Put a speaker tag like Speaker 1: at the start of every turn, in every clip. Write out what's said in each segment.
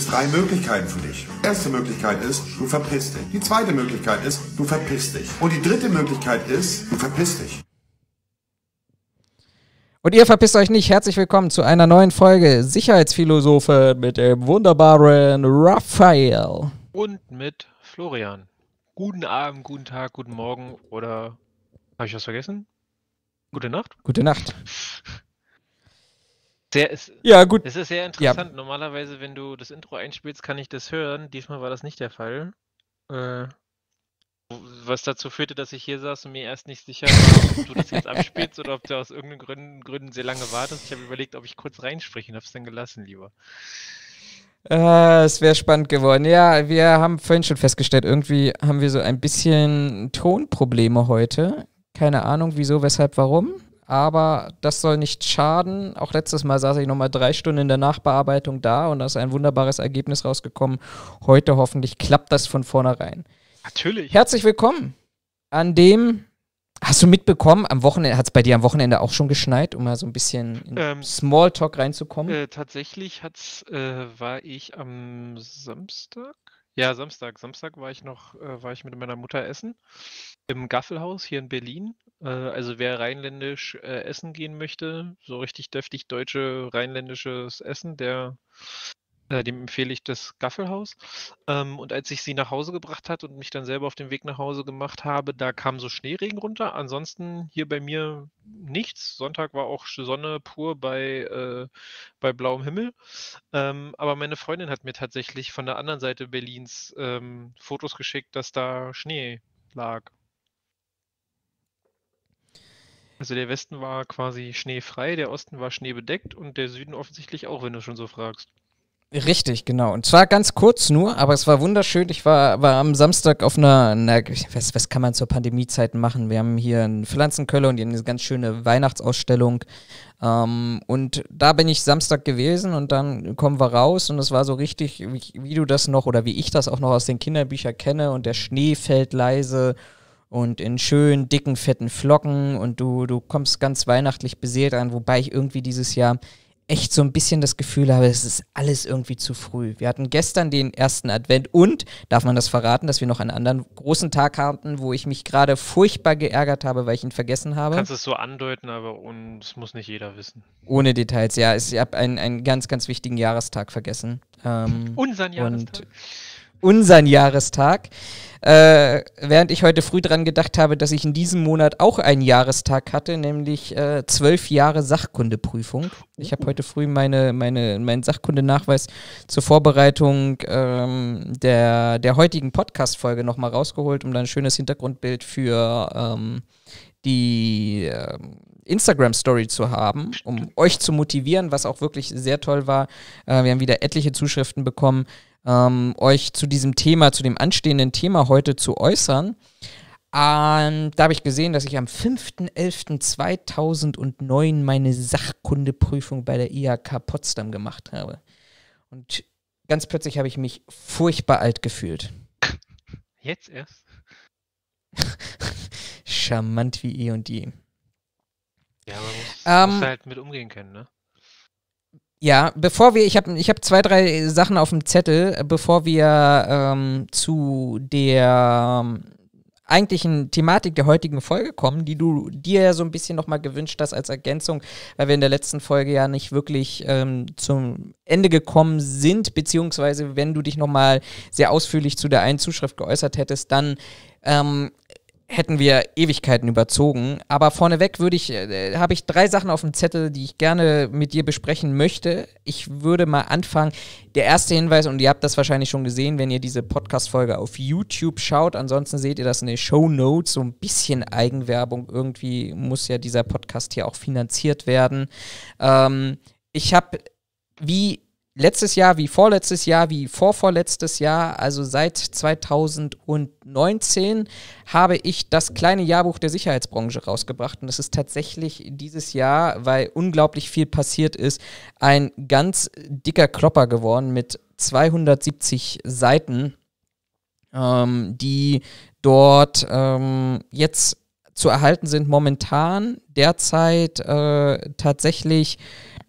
Speaker 1: es drei Möglichkeiten für dich. Erste Möglichkeit ist, du verpisst dich. Die zweite Möglichkeit ist, du verpisst dich. Und die dritte Möglichkeit ist, du verpisst dich. Und ihr verpisst euch nicht. Herzlich willkommen zu einer neuen Folge Sicherheitsphilosophe mit dem wunderbaren Raphael.
Speaker 2: Und mit Florian. Guten Abend, guten Tag, guten Morgen oder habe ich was vergessen? Gute Nacht.
Speaker 1: Gute Nacht.
Speaker 2: Sehr, ist, ja, gut. Das ist sehr interessant. Ja. Normalerweise, wenn du das Intro einspielst, kann ich das hören. Diesmal war das nicht der Fall. Äh, was dazu führte, dass ich hier saß und mir erst nicht sicher war, ob du das jetzt abspielst oder ob du aus irgendeinen Gründen, Gründen sehr lange wartest. Ich habe überlegt, ob ich kurz reinspreche und habe es dann gelassen, lieber.
Speaker 1: Äh, es wäre spannend geworden. Ja, wir haben vorhin schon festgestellt, irgendwie haben wir so ein bisschen Tonprobleme heute. Keine Ahnung, wieso, weshalb, warum aber das soll nicht schaden. Auch letztes Mal saß ich nochmal drei Stunden in der Nachbearbeitung da und da ist ein wunderbares Ergebnis rausgekommen. Heute hoffentlich klappt das von vornherein. Natürlich. Herzlich willkommen an dem. Hast du mitbekommen, am Wochenende hat es bei dir am Wochenende auch schon geschneit, um mal so ein bisschen in ähm, Smalltalk reinzukommen? Äh, tatsächlich hat's, äh,
Speaker 2: war ich am Samstag. Ja, Samstag. Samstag war ich noch, äh, war ich mit meiner Mutter essen im Gaffelhaus hier in Berlin äh, also wer rheinländisch äh, essen gehen möchte, so richtig deftig deutsche rheinländisches Essen, der äh, dem empfehle ich das Gaffelhaus. Ähm, und als ich sie nach Hause gebracht hat und mich dann selber auf den Weg nach Hause gemacht habe, da kam so Schneeregen runter. Ansonsten hier bei mir nichts. Sonntag war auch Sonne pur bei, äh, bei blauem Himmel. Ähm, aber meine Freundin hat mir tatsächlich von der anderen Seite Berlins ähm, Fotos geschickt, dass da Schnee lag. Also der Westen war quasi schneefrei, der Osten war schneebedeckt und der Süden offensichtlich auch, wenn du schon so fragst.
Speaker 1: Richtig, genau. Und zwar ganz kurz nur, aber es war wunderschön. Ich war, war am Samstag auf einer, einer was, was kann man zur Pandemiezeit machen? Wir haben hier einen Pflanzenkölle und eine ganz schöne Weihnachtsausstellung. Ähm, und da bin ich Samstag gewesen und dann kommen wir raus und es war so richtig, wie, wie du das noch oder wie ich das auch noch aus den Kinderbüchern kenne und der Schnee fällt leise und in schönen, dicken, fetten Flocken und du, du kommst ganz weihnachtlich beseelt an, wobei ich irgendwie dieses Jahr echt so ein bisschen das Gefühl habe, es ist alles irgendwie zu früh. Wir hatten gestern den ersten Advent und, darf man das verraten, dass wir noch einen anderen großen Tag hatten, wo ich mich gerade furchtbar geärgert habe, weil ich ihn vergessen habe. Du kannst
Speaker 2: es so andeuten, aber es muss nicht jeder wissen.
Speaker 1: Ohne Details, ja. Ich habe einen, einen ganz, ganz wichtigen Jahrestag vergessen. Ähm, Unseren Jahrestag. Und unseren Jahrestag. Äh, während ich heute früh dran gedacht habe, dass ich in diesem Monat auch einen Jahrestag hatte, nämlich äh, zwölf Jahre Sachkundeprüfung. Ich habe uh. heute früh meine, meine, meinen Sachkundenachweis zur Vorbereitung ähm, der, der heutigen Podcast-Folge nochmal rausgeholt, um dann ein schönes Hintergrundbild für ähm, die ähm, Instagram-Story zu haben, um euch zu motivieren, was auch wirklich sehr toll war. Äh, wir haben wieder etliche Zuschriften bekommen ähm, euch zu diesem Thema, zu dem anstehenden Thema heute zu äußern. Ähm, da habe ich gesehen, dass ich am 5.11.2009 meine Sachkundeprüfung bei der IHK Potsdam gemacht habe. Und ganz plötzlich habe ich mich furchtbar alt gefühlt.
Speaker 2: Jetzt erst?
Speaker 1: Charmant wie eh und je. Ja, man muss, ähm, muss
Speaker 2: halt mit umgehen können, ne?
Speaker 1: Ja, bevor wir, ich habe ich hab zwei, drei Sachen auf dem Zettel, äh, bevor wir ähm, zu der ähm, eigentlichen Thematik der heutigen Folge kommen, die du dir ja so ein bisschen nochmal gewünscht hast als Ergänzung, weil wir in der letzten Folge ja nicht wirklich ähm, zum Ende gekommen sind, beziehungsweise wenn du dich nochmal sehr ausführlich zu der einen Zuschrift geäußert hättest, dann ähm, hätten wir Ewigkeiten überzogen. Aber vorneweg würde ich, äh, habe ich drei Sachen auf dem Zettel, die ich gerne mit dir besprechen möchte. Ich würde mal anfangen. Der erste Hinweis, und ihr habt das wahrscheinlich schon gesehen, wenn ihr diese Podcast-Folge auf YouTube schaut. Ansonsten seht ihr das in den Show Notes. So ein bisschen Eigenwerbung. Irgendwie muss ja dieser Podcast hier auch finanziert werden. Ähm, ich habe, wie letztes Jahr wie vorletztes Jahr wie vorvorletztes Jahr, also seit 2019, habe ich das kleine Jahrbuch der Sicherheitsbranche rausgebracht. Und es ist tatsächlich dieses Jahr, weil unglaublich viel passiert ist, ein ganz dicker Klopper geworden mit 270 Seiten, ähm, die dort ähm, jetzt zu erhalten sind, momentan derzeit äh, tatsächlich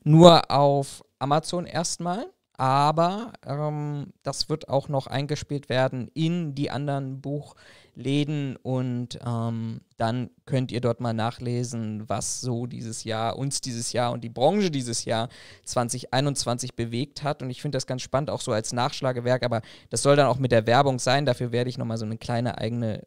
Speaker 1: nur auf Amazon erstmal. Aber ähm, das wird auch noch eingespielt werden in die anderen Buchläden und ähm, dann könnt ihr dort mal nachlesen, was so dieses Jahr, uns dieses Jahr und die Branche dieses Jahr 2021 bewegt hat. Und ich finde das ganz spannend, auch so als Nachschlagewerk, aber das soll dann auch mit der Werbung sein. Dafür werde ich nochmal so eine kleine eigene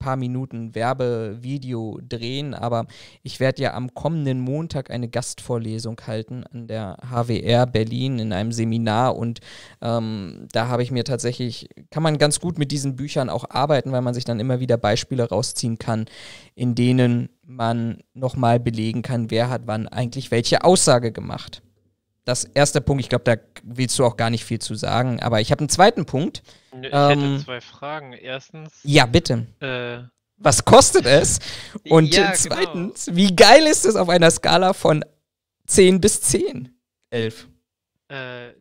Speaker 1: paar Minuten Werbevideo drehen, aber ich werde ja am kommenden Montag eine Gastvorlesung halten an der HWR Berlin in einem Seminar und ähm, da habe ich mir tatsächlich, kann man ganz gut mit diesen Büchern auch arbeiten, weil man sich dann immer wieder Beispiele rausziehen kann, in denen man nochmal belegen kann, wer hat wann eigentlich welche Aussage gemacht das erste Punkt, ich glaube, da willst du auch gar nicht viel zu sagen, aber ich habe einen zweiten Punkt. Ich ähm, hätte zwei Fragen. Erstens. Ja, bitte. Äh, was kostet es? Und ja, genau. zweitens, genau. wie geil ist es auf einer Skala von 10 bis 10? 11.
Speaker 2: Äh,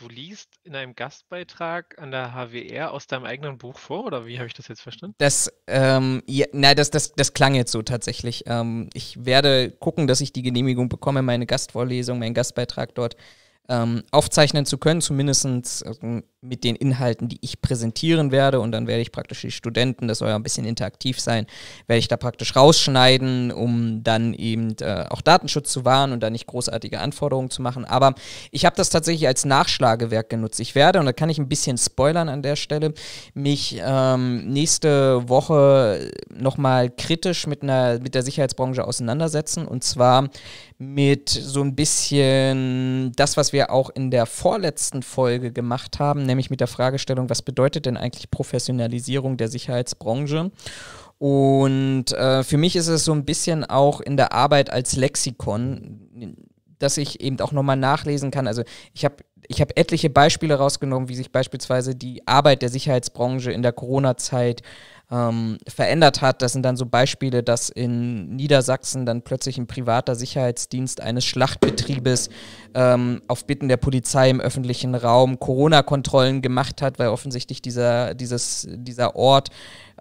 Speaker 2: du liest in einem Gastbeitrag an der HWR aus deinem eigenen Buch vor, oder wie habe ich das jetzt verstanden?
Speaker 1: Das, ähm, ja, nein, das, das, das klang jetzt so tatsächlich. Ähm, ich werde gucken, dass ich die Genehmigung bekomme, meine Gastvorlesung, meinen Gastbeitrag dort ähm, aufzeichnen zu können, zumindest ähm, mit den Inhalten, die ich präsentieren werde. Und dann werde ich praktisch die Studenten, das soll ja ein bisschen interaktiv sein, werde ich da praktisch rausschneiden, um dann eben äh, auch Datenschutz zu wahren und da nicht großartige Anforderungen zu machen. Aber ich habe das tatsächlich als Nachschlagewerk genutzt. Ich werde, und da kann ich ein bisschen spoilern an der Stelle, mich ähm, nächste Woche nochmal kritisch mit, einer, mit der Sicherheitsbranche auseinandersetzen. Und zwar mit so ein bisschen das, was wir auch in der vorletzten Folge gemacht haben, nämlich mit der Fragestellung, was bedeutet denn eigentlich Professionalisierung der Sicherheitsbranche? Und äh, für mich ist es so ein bisschen auch in der Arbeit als Lexikon, dass ich eben auch nochmal nachlesen kann. Also ich habe ich hab etliche Beispiele rausgenommen, wie sich beispielsweise die Arbeit der Sicherheitsbranche in der Corona-Zeit ähm, verändert hat. Das sind dann so Beispiele, dass in Niedersachsen dann plötzlich ein privater Sicherheitsdienst eines Schlachtbetriebes ähm, auf Bitten der Polizei im öffentlichen Raum Corona-Kontrollen gemacht hat, weil offensichtlich dieser, dieses, dieser Ort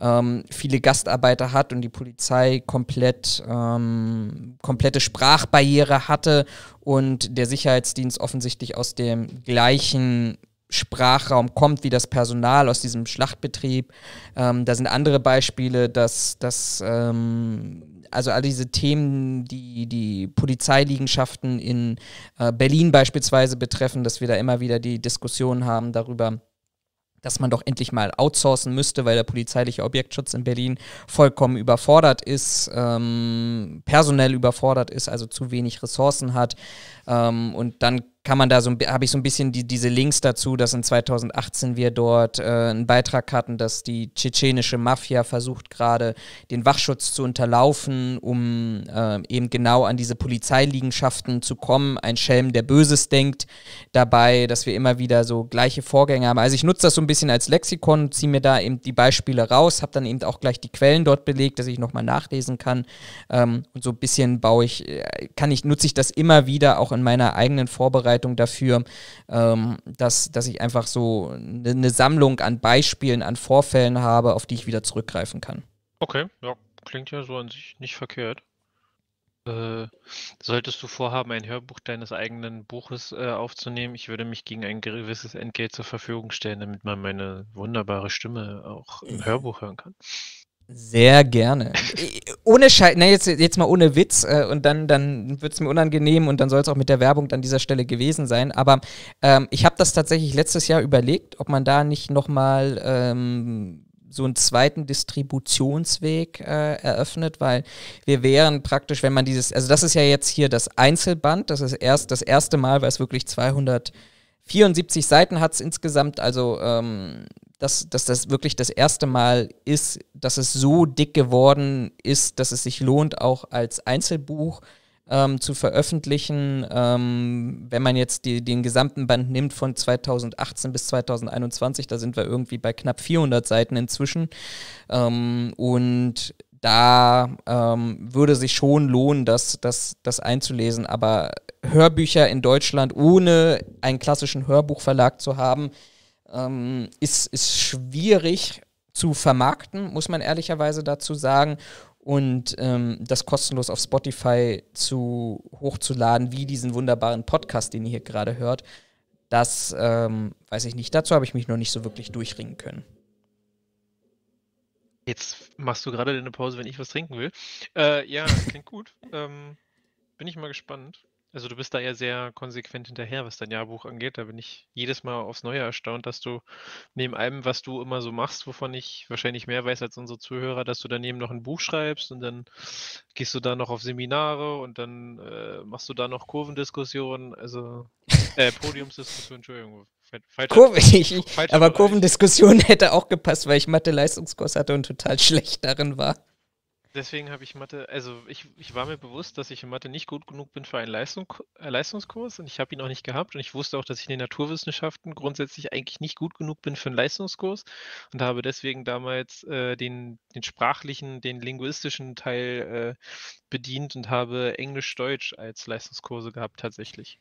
Speaker 1: ähm, viele Gastarbeiter hat und die Polizei komplett ähm, komplette Sprachbarriere hatte und der Sicherheitsdienst offensichtlich aus dem gleichen Sprachraum kommt, wie das Personal aus diesem Schlachtbetrieb. Ähm, da sind andere Beispiele, dass, dass ähm, also all diese Themen, die die Polizeiliegenschaften in äh, Berlin beispielsweise betreffen, dass wir da immer wieder die Diskussion haben darüber, dass man doch endlich mal outsourcen müsste, weil der polizeiliche Objektschutz in Berlin vollkommen überfordert ist, ähm, personell überfordert ist, also zu wenig Ressourcen hat. Ähm, und dann kann man da so habe ich so ein bisschen die, diese Links dazu, dass in 2018 wir dort äh, einen Beitrag hatten, dass die tschetschenische Mafia versucht gerade den Wachschutz zu unterlaufen, um äh, eben genau an diese Polizeiliegenschaften zu kommen. Ein Schelm, der Böses denkt, dabei, dass wir immer wieder so gleiche Vorgänge haben. Also ich nutze das so ein bisschen als Lexikon, ziehe mir da eben die Beispiele raus, habe dann eben auch gleich die Quellen dort belegt, dass ich nochmal nachlesen kann. Ähm, und so ein bisschen baue ich, äh, kann ich, nutze ich das immer wieder auch in meiner eigenen Vorbereitung Vorbereitung dafür, ähm, dass, dass ich einfach so eine ne Sammlung an Beispielen, an Vorfällen habe, auf die ich wieder zurückgreifen kann.
Speaker 2: Okay, ja, klingt ja so an sich nicht verkehrt. Äh, solltest du vorhaben, ein Hörbuch deines eigenen Buches äh, aufzunehmen, ich würde mich gegen ein gewisses Entgelt zur Verfügung stellen, damit man meine wunderbare Stimme auch im Hörbuch hören kann.
Speaker 1: Sehr gerne. ohne Scheiß, jetzt, jetzt mal ohne Witz äh, und dann, dann wird es mir unangenehm und dann soll es auch mit der Werbung an dieser Stelle gewesen sein. Aber ähm, ich habe das tatsächlich letztes Jahr überlegt, ob man da nicht nochmal ähm, so einen zweiten Distributionsweg äh, eröffnet, weil wir wären praktisch, wenn man dieses, also das ist ja jetzt hier das Einzelband, das ist erst das erste Mal, weil es wirklich 274 Seiten hat es insgesamt, also ähm, dass, dass das wirklich das erste Mal ist, dass es so dick geworden ist, dass es sich lohnt, auch als Einzelbuch ähm, zu veröffentlichen. Ähm, wenn man jetzt die, den gesamten Band nimmt von 2018 bis 2021, da sind wir irgendwie bei knapp 400 Seiten inzwischen. Ähm, und da ähm, würde sich schon lohnen, das, das, das einzulesen. Aber Hörbücher in Deutschland ohne einen klassischen Hörbuchverlag zu haben, ähm, ist, ist schwierig zu vermarkten, muss man ehrlicherweise dazu sagen. Und ähm, das kostenlos auf Spotify zu hochzuladen, wie diesen wunderbaren Podcast, den ihr hier gerade hört, das ähm, weiß ich nicht. Dazu habe ich mich noch nicht so wirklich durchringen können.
Speaker 2: Jetzt machst du gerade eine Pause, wenn ich was trinken will. Äh, ja, klingt gut. ähm, bin ich mal gespannt. Also du bist da ja sehr konsequent hinterher, was dein Jahrbuch angeht. Da bin ich jedes Mal aufs Neue erstaunt, dass du neben allem, was du immer so machst, wovon ich wahrscheinlich mehr weiß als unsere Zuhörer, dass du daneben noch ein Buch schreibst und dann gehst du da noch auf Seminare und dann äh, machst du da noch Kurvendiskussionen, also äh, Podiumsdiskussionen, Entschuldigung.
Speaker 1: Falsche, ich, aber Kurvendiskussion hätte auch gepasst, weil ich Mathe-Leistungskurs hatte und total schlecht darin war.
Speaker 2: Deswegen habe ich Mathe, also ich, ich war mir bewusst, dass ich in Mathe nicht gut genug bin für einen Leistung, äh, Leistungskurs und ich habe ihn auch nicht gehabt und ich wusste auch, dass ich in den Naturwissenschaften grundsätzlich eigentlich nicht gut genug bin für einen Leistungskurs und habe deswegen damals äh, den, den sprachlichen, den linguistischen Teil äh, bedient und habe Englisch-Deutsch als Leistungskurse gehabt tatsächlich.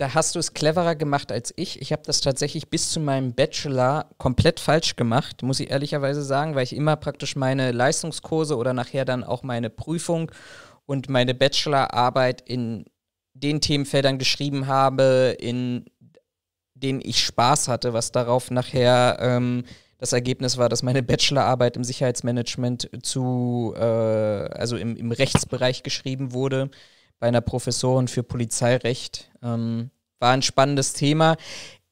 Speaker 1: Da hast du es cleverer gemacht als ich. Ich habe das tatsächlich bis zu meinem Bachelor komplett falsch gemacht, muss ich ehrlicherweise sagen, weil ich immer praktisch meine Leistungskurse oder nachher dann auch meine Prüfung und meine Bachelorarbeit in den Themenfeldern geschrieben habe, in denen ich Spaß hatte, was darauf nachher ähm, das Ergebnis war, dass meine Bachelorarbeit im Sicherheitsmanagement zu, äh, also im, im Rechtsbereich geschrieben wurde bei einer Professorin für Polizeirecht. Ähm, war ein spannendes Thema.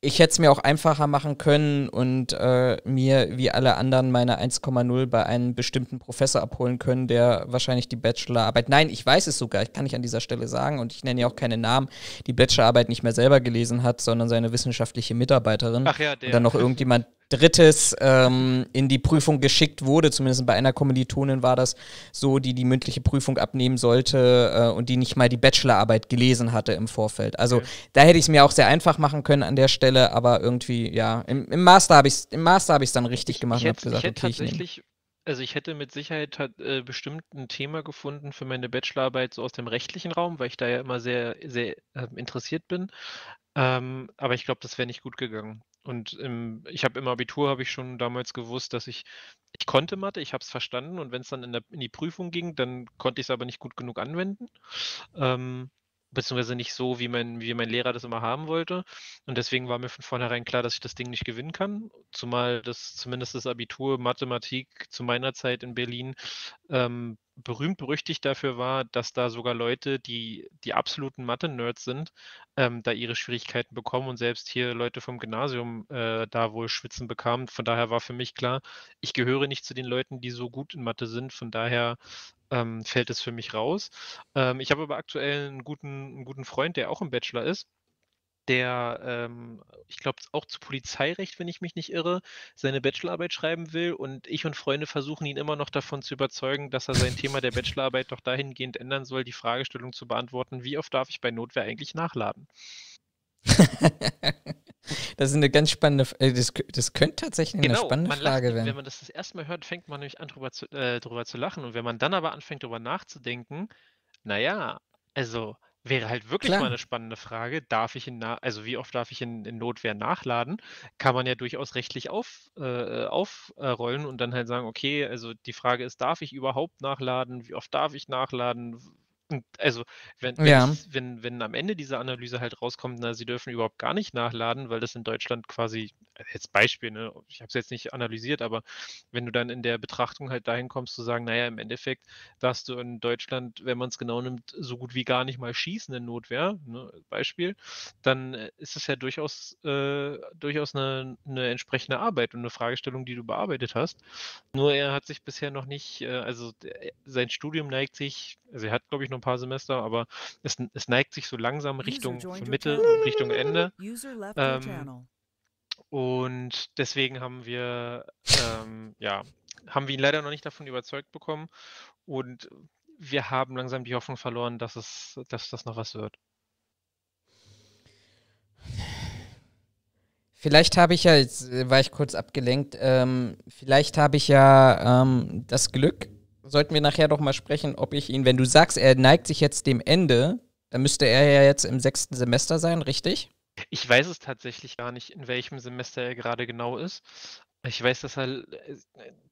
Speaker 1: Ich hätte es mir auch einfacher machen können und äh, mir wie alle anderen meine 1,0 bei einem bestimmten Professor abholen können, der wahrscheinlich die Bachelorarbeit, nein, ich weiß es sogar, ich kann nicht an dieser Stelle sagen und ich nenne ja auch keinen Namen, die Bachelorarbeit nicht mehr selber gelesen hat, sondern seine wissenschaftliche Mitarbeiterin. Ach ja, der. Und dann noch irgendjemand, Drittes ähm, in die Prüfung geschickt wurde. Zumindest bei einer Kommilitonin war das so, die die mündliche Prüfung abnehmen sollte äh, und die nicht mal die Bachelorarbeit gelesen hatte im Vorfeld. Also okay. da hätte ich es mir auch sehr einfach machen können an der Stelle, aber irgendwie, ja, im, im Master habe ich es im Master habe ich dann richtig gemacht ich, hätte, und habe gesagt, ich hätte okay, ich
Speaker 2: also ich hätte mit Sicherheit hat, äh, bestimmt ein Thema gefunden für meine Bachelorarbeit so aus dem rechtlichen Raum, weil ich da ja immer sehr, sehr äh, interessiert bin. Ähm, aber ich glaube, das wäre nicht gut gegangen. Und im, ähm, ich habe im Abitur habe ich schon damals gewusst, dass ich, ich konnte Mathe, ich habe es verstanden und wenn es dann in, der, in, die Prüfung ging, dann konnte ich es aber nicht gut genug anwenden. Ähm, beziehungsweise nicht so, wie mein, wie mein Lehrer das immer haben wollte. Und deswegen war mir von vornherein klar, dass ich das Ding nicht gewinnen kann. Zumal das zumindest das Abitur Mathematik zu meiner Zeit in Berlin ähm, berühmt berüchtigt dafür war, dass da sogar Leute, die die absoluten Mathe-Nerds sind, ähm, da ihre Schwierigkeiten bekommen und selbst hier Leute vom Gymnasium äh, da wohl Schwitzen bekamen. Von daher war für mich klar, ich gehöre nicht zu den Leuten, die so gut in Mathe sind. Von daher ähm, fällt es für mich raus. Ähm, ich habe aber aktuell einen guten, einen guten Freund, der auch im Bachelor ist der, ähm, ich glaube, auch zu Polizeirecht, wenn ich mich nicht irre, seine Bachelorarbeit schreiben will. Und ich und Freunde versuchen ihn immer noch davon zu überzeugen, dass er sein Thema der Bachelorarbeit doch dahingehend ändern soll, die Fragestellung zu beantworten, wie oft darf ich bei Notwehr eigentlich nachladen?
Speaker 1: Das ist eine ganz spannende, äh, das, das könnte tatsächlich genau, eine spannende lacht, Frage werden. Wenn man
Speaker 2: das das erste Mal hört, fängt man nämlich an, drüber zu, äh, drüber zu lachen. Und wenn man dann aber anfängt, drüber nachzudenken, naja, also wäre halt wirklich Klar. mal eine spannende Frage. Darf ich in, also wie oft darf ich in, in Notwehr nachladen? Kann man ja durchaus rechtlich auf, äh, aufrollen und dann halt sagen, okay, also die Frage ist, darf ich überhaupt nachladen? Wie oft darf ich nachladen? also wenn, ja. wenn, wenn am Ende dieser Analyse halt rauskommt, na, sie dürfen überhaupt gar nicht nachladen, weil das in Deutschland quasi, also jetzt Beispiel, ne, ich habe es jetzt nicht analysiert, aber wenn du dann in der Betrachtung halt dahin kommst zu sagen, naja, im Endeffekt darfst du in Deutschland, wenn man es genau nimmt, so gut wie gar nicht mal schießen in Notwehr, ne, Beispiel, dann äh, ist es ja durchaus, äh, durchaus eine, eine entsprechende Arbeit und eine Fragestellung, die du bearbeitet hast. Nur er hat sich bisher noch nicht, äh, also der, sein Studium neigt sich, also er hat, glaube ich, noch ein paar Semester, aber es, es neigt sich so langsam Richtung Mitte, Richtung Ende. Ähm, und deswegen haben wir, ähm, ja, haben wir ihn leider noch nicht davon überzeugt bekommen. Und wir haben langsam die Hoffnung verloren, dass, es, dass das noch was wird.
Speaker 1: Vielleicht habe ich ja, jetzt äh, war ich kurz abgelenkt, ähm, vielleicht habe ich ja ähm, das Glück, sollten wir nachher doch mal sprechen, ob ich ihn, wenn du sagst, er neigt sich jetzt dem Ende, dann müsste er ja jetzt im sechsten Semester sein, richtig? Ich weiß
Speaker 2: es tatsächlich gar nicht, in welchem Semester er gerade genau ist. Ich weiß, dass er äh,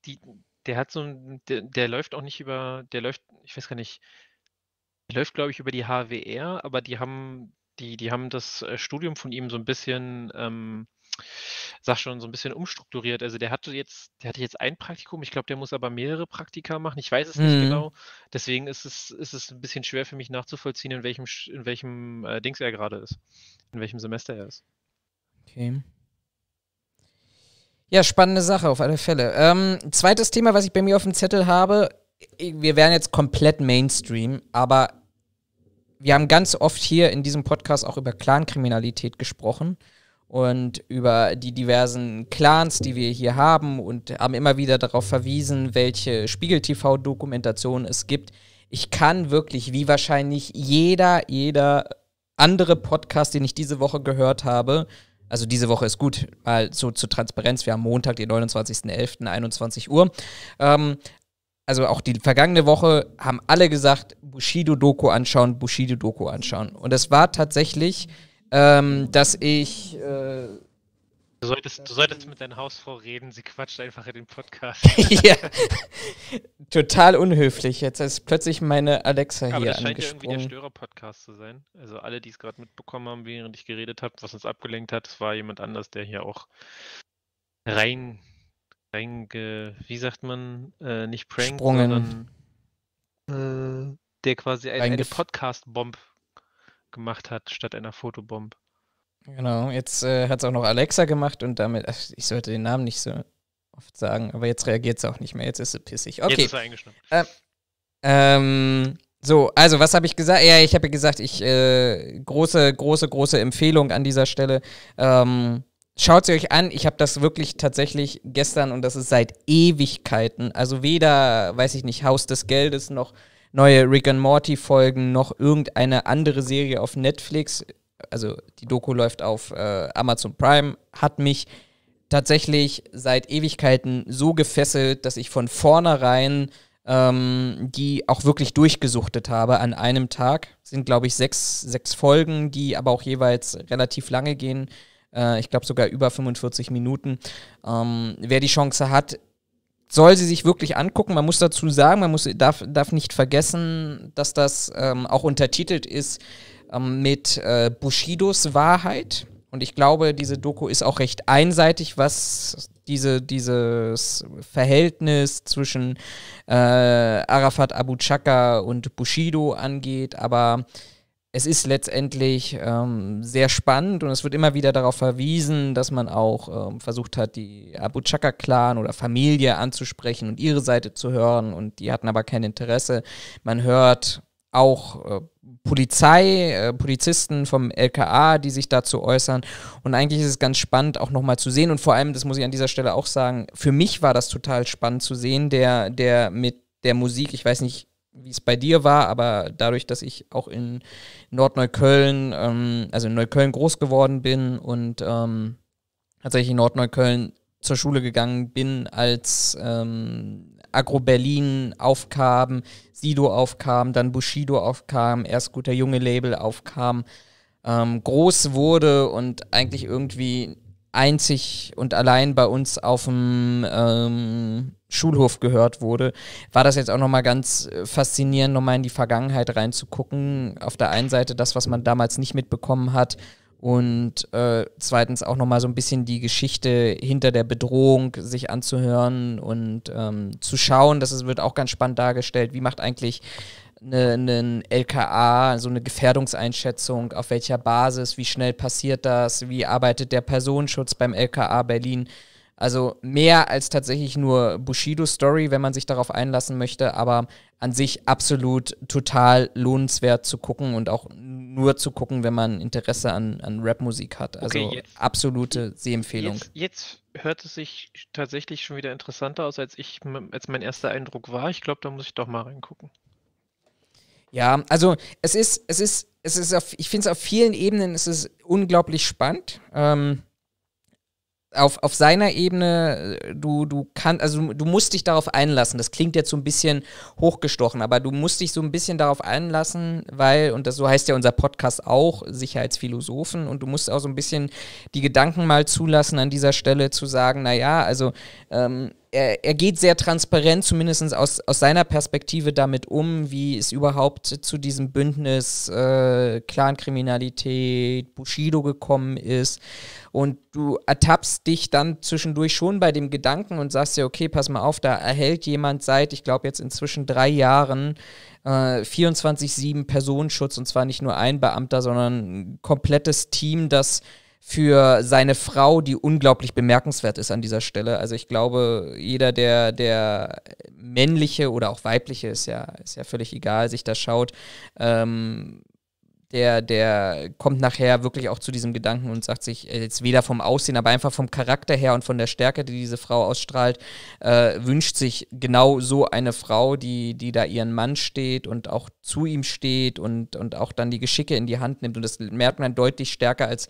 Speaker 2: die, der hat so ein, der, der läuft auch nicht über, der läuft, ich weiß gar nicht, der läuft, glaube ich, über die HWR, aber die haben, die, die haben das äh, Studium von ihm so ein bisschen ähm, sag schon, so ein bisschen umstrukturiert. Also der hatte jetzt, der hatte jetzt ein Praktikum, ich glaube, der muss aber mehrere Praktika machen. Ich weiß es mhm. nicht genau. Deswegen ist es, ist es ein bisschen schwer für mich nachzuvollziehen, in welchem, in welchem äh, Dings er gerade ist, in welchem Semester er ist.
Speaker 1: Okay. Ja, spannende Sache auf alle Fälle. Ähm, zweites Thema, was ich bei mir auf dem Zettel habe, wir wären jetzt komplett Mainstream, aber wir haben ganz oft hier in diesem Podcast auch über Clankriminalität gesprochen und über die diversen Clans, die wir hier haben und haben immer wieder darauf verwiesen, welche Spiegel TV-Dokumentationen es gibt. Ich kann wirklich, wie wahrscheinlich jeder, jeder andere Podcast, den ich diese Woche gehört habe, also diese Woche ist gut, mal so zur Transparenz, wir haben Montag, den 29.11., 21 Uhr. Ähm, also auch die vergangene Woche haben alle gesagt, Bushido-Doku anschauen, Bushido-Doku anschauen. Und es war tatsächlich ähm, dass ich. Äh, du,
Speaker 2: solltest, du solltest mit deiner Hausfrau reden, sie quatscht einfach in den Podcast. ja.
Speaker 1: Total unhöflich. Jetzt ist plötzlich meine Alexa Aber hier das scheint angesprungen. Ja irgendwie der
Speaker 2: Störer-Podcast zu sein. Also alle, die es gerade mitbekommen haben, während ich geredet habe, was uns abgelenkt hat, es war jemand anders, der hier auch rein. rein wie sagt man? Äh, nicht prankt, Sprungen.
Speaker 1: sondern.
Speaker 2: Äh, der quasi eine, eine Podcast-Bomb gemacht hat, statt einer Fotobomb.
Speaker 1: Genau, jetzt äh, hat es auch noch Alexa gemacht und damit, ach, ich sollte den Namen nicht so oft sagen, aber jetzt reagiert es auch nicht mehr, jetzt ist es pissig. Okay. Jetzt ist er eingeschnappt. Äh, ähm, so, also was habe ich gesagt? Ja, ich habe ja gesagt, ich äh, große, große, große Empfehlung an dieser Stelle. Ähm, Schaut sie euch an, ich habe das wirklich tatsächlich gestern und das ist seit Ewigkeiten. Also weder, weiß ich nicht, Haus des Geldes noch neue Rick and Morty Folgen, noch irgendeine andere Serie auf Netflix. Also die Doku läuft auf äh, Amazon Prime, hat mich tatsächlich seit Ewigkeiten so gefesselt, dass ich von vornherein ähm, die auch wirklich durchgesuchtet habe an einem Tag. Sind, glaube ich, sechs, sechs Folgen, die aber auch jeweils relativ lange gehen. Äh, ich glaube sogar über 45 Minuten. Ähm, wer die Chance hat, soll sie sich wirklich angucken. Man muss dazu sagen, man muss, darf, darf nicht vergessen, dass das ähm, auch untertitelt ist ähm, mit äh, Bushidos Wahrheit. Und ich glaube, diese Doku ist auch recht einseitig, was diese, dieses Verhältnis zwischen äh, Arafat Abu Chaka und Bushido angeht. Aber es ist letztendlich ähm, sehr spannend und es wird immer wieder darauf verwiesen, dass man auch ähm, versucht hat, die Abu Chaka-Clan oder Familie anzusprechen und ihre Seite zu hören und die hatten aber kein Interesse. Man hört auch äh, Polizei, äh, Polizisten vom LKA, die sich dazu äußern. Und eigentlich ist es ganz spannend, auch nochmal zu sehen. Und vor allem, das muss ich an dieser Stelle auch sagen, für mich war das total spannend zu sehen, der, der mit der Musik, ich weiß nicht, wie es bei dir war, aber dadurch, dass ich auch in Nordneukölln, ähm, also in Neukölln groß geworden bin und ähm, tatsächlich in Nordneukölln zur Schule gegangen bin, als ähm, Agro Berlin aufkam, Sido aufkam, dann Bushido aufkam, erst guter Junge Label aufkam, ähm, groß wurde und eigentlich irgendwie einzig und allein bei uns auf dem ähm, Schulhof gehört wurde, war das jetzt auch nochmal ganz äh, faszinierend, nochmal in die Vergangenheit reinzugucken. Auf der einen Seite das, was man damals nicht mitbekommen hat und äh, zweitens auch nochmal so ein bisschen die Geschichte hinter der Bedrohung sich anzuhören und ähm, zu schauen. Das wird auch ganz spannend dargestellt. Wie macht eigentlich einen ne, LKA, so eine Gefährdungseinschätzung, auf welcher Basis, wie schnell passiert das, wie arbeitet der Personenschutz beim LKA Berlin also mehr als tatsächlich nur Bushido-Story, wenn man sich darauf einlassen möchte, aber an sich absolut total lohnenswert zu gucken und auch nur zu gucken, wenn man Interesse an, an Rap-Musik hat. Also okay, jetzt, absolute Sehempfehlung.
Speaker 2: Jetzt, jetzt, hört es sich tatsächlich schon wieder interessanter aus, als ich, als mein erster
Speaker 1: Eindruck war. Ich glaube, da muss ich doch mal reingucken. Ja, also es ist, es ist, es ist auf, ich finde es auf vielen Ebenen, es ist unglaublich spannend. Ähm, auf, auf seiner Ebene, äh, du, du kannst, also du musst dich darauf einlassen. Das klingt jetzt so ein bisschen hochgestochen, aber du musst dich so ein bisschen darauf einlassen, weil, und das so heißt ja unser Podcast auch, Sicherheitsphilosophen, und du musst auch so ein bisschen die Gedanken mal zulassen, an dieser Stelle zu sagen, naja, also ähm, er, er, geht sehr transparent, zumindest aus, aus seiner Perspektive, damit um, wie es überhaupt zu diesem Bündnis äh, Clankriminalität, Bushido gekommen ist. Und du ertappst dich dann zwischendurch schon bei dem Gedanken und sagst dir, okay, pass mal auf, da erhält jemand seit, ich glaube jetzt inzwischen drei Jahren, äh, 24-7 Personenschutz und zwar nicht nur ein Beamter, sondern ein komplettes Team, das für seine Frau, die unglaublich bemerkenswert ist an dieser Stelle. Also ich glaube, jeder, der, der männliche oder auch weibliche, ist ja, ist ja völlig egal, sich da schaut, ähm, der, der kommt nachher wirklich auch zu diesem Gedanken und sagt sich, äh, jetzt weder vom Aussehen, aber einfach vom Charakter her und von der Stärke, die diese Frau ausstrahlt, äh, wünscht sich genau so eine Frau, die, die da ihren Mann steht und auch zu ihm steht und, und auch dann die Geschicke in die Hand nimmt. Und das merkt man deutlich stärker als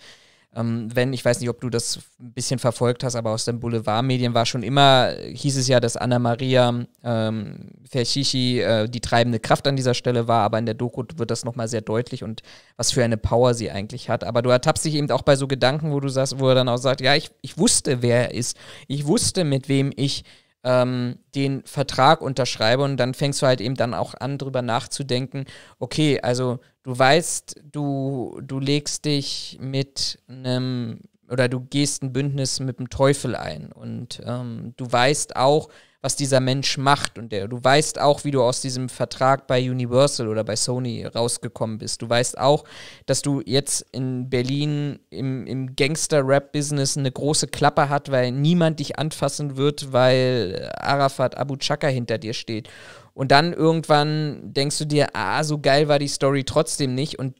Speaker 1: ähm, wenn, ich weiß nicht, ob du das ein bisschen verfolgt hast, aber aus den Boulevardmedien war schon immer, hieß es ja, dass Anna-Maria ähm, Ferchichi äh, die treibende Kraft an dieser Stelle war, aber in der Doku wird das nochmal sehr deutlich und was für eine Power sie eigentlich hat. Aber du ertappst dich eben auch bei so Gedanken, wo du sagst, wo er dann auch sagt, ja, ich, ich wusste, wer er ist. Ich wusste, mit wem ich ähm, den Vertrag unterschreibe und dann fängst du halt eben dann auch an, drüber nachzudenken, okay, also du weißt, du, du legst dich mit einem oder du gehst ein Bündnis mit dem Teufel ein und ähm, du weißt auch, was dieser Mensch macht und der, du weißt auch, wie du aus diesem Vertrag bei Universal oder bei Sony rausgekommen bist. Du weißt auch, dass du jetzt in Berlin im, im Gangster-Rap-Business eine große Klappe hat, weil niemand dich anfassen wird, weil Arafat Abu Chaka hinter dir steht. Und dann irgendwann denkst du dir, ah, so geil war die Story trotzdem nicht. Und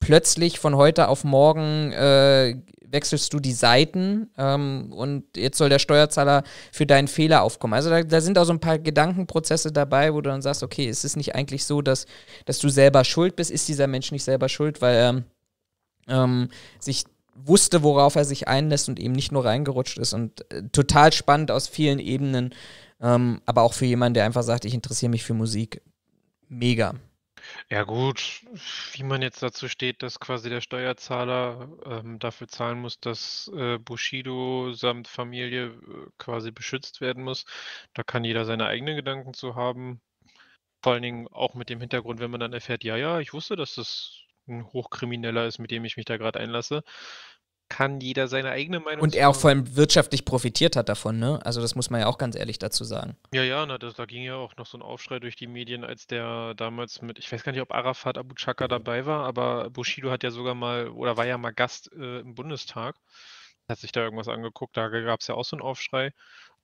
Speaker 1: plötzlich von heute auf morgen äh, wechselst du die Seiten ähm, und jetzt soll der Steuerzahler für deinen Fehler aufkommen. Also da, da, sind auch so ein paar Gedankenprozesse dabei, wo du dann sagst, okay, ist es nicht eigentlich so, dass, dass du selber schuld bist? Ist dieser Mensch nicht selber schuld, weil er ähm, sich wusste, worauf er sich einlässt und eben nicht nur reingerutscht ist. Und äh, total spannend aus vielen Ebenen ähm, aber auch für jemanden, der einfach sagt, ich interessiere mich für Musik, mega. Ja gut,
Speaker 2: wie man jetzt dazu steht, dass quasi der Steuerzahler ähm, dafür zahlen muss, dass äh, Bushido samt Familie äh, quasi beschützt werden muss, da kann jeder seine eigenen Gedanken zu haben. Vor allen Dingen auch mit dem Hintergrund, wenn man dann erfährt, ja, ja, ich wusste, dass das ein Hochkrimineller ist, mit dem ich mich da gerade einlasse kann jeder seine eigene Meinung Und er auch vor
Speaker 1: allem wirtschaftlich profitiert hat davon, ne? Also das muss man ja auch ganz ehrlich dazu sagen.
Speaker 2: Ja, ja, na, das, da ging ja auch noch so ein Aufschrei durch die Medien, als der damals mit, ich weiß gar nicht, ob Arafat Abu Chaka dabei war, aber Bushido hat ja sogar mal, oder war ja mal Gast äh, im Bundestag, hat sich da irgendwas angeguckt, da gab es ja auch so einen Aufschrei.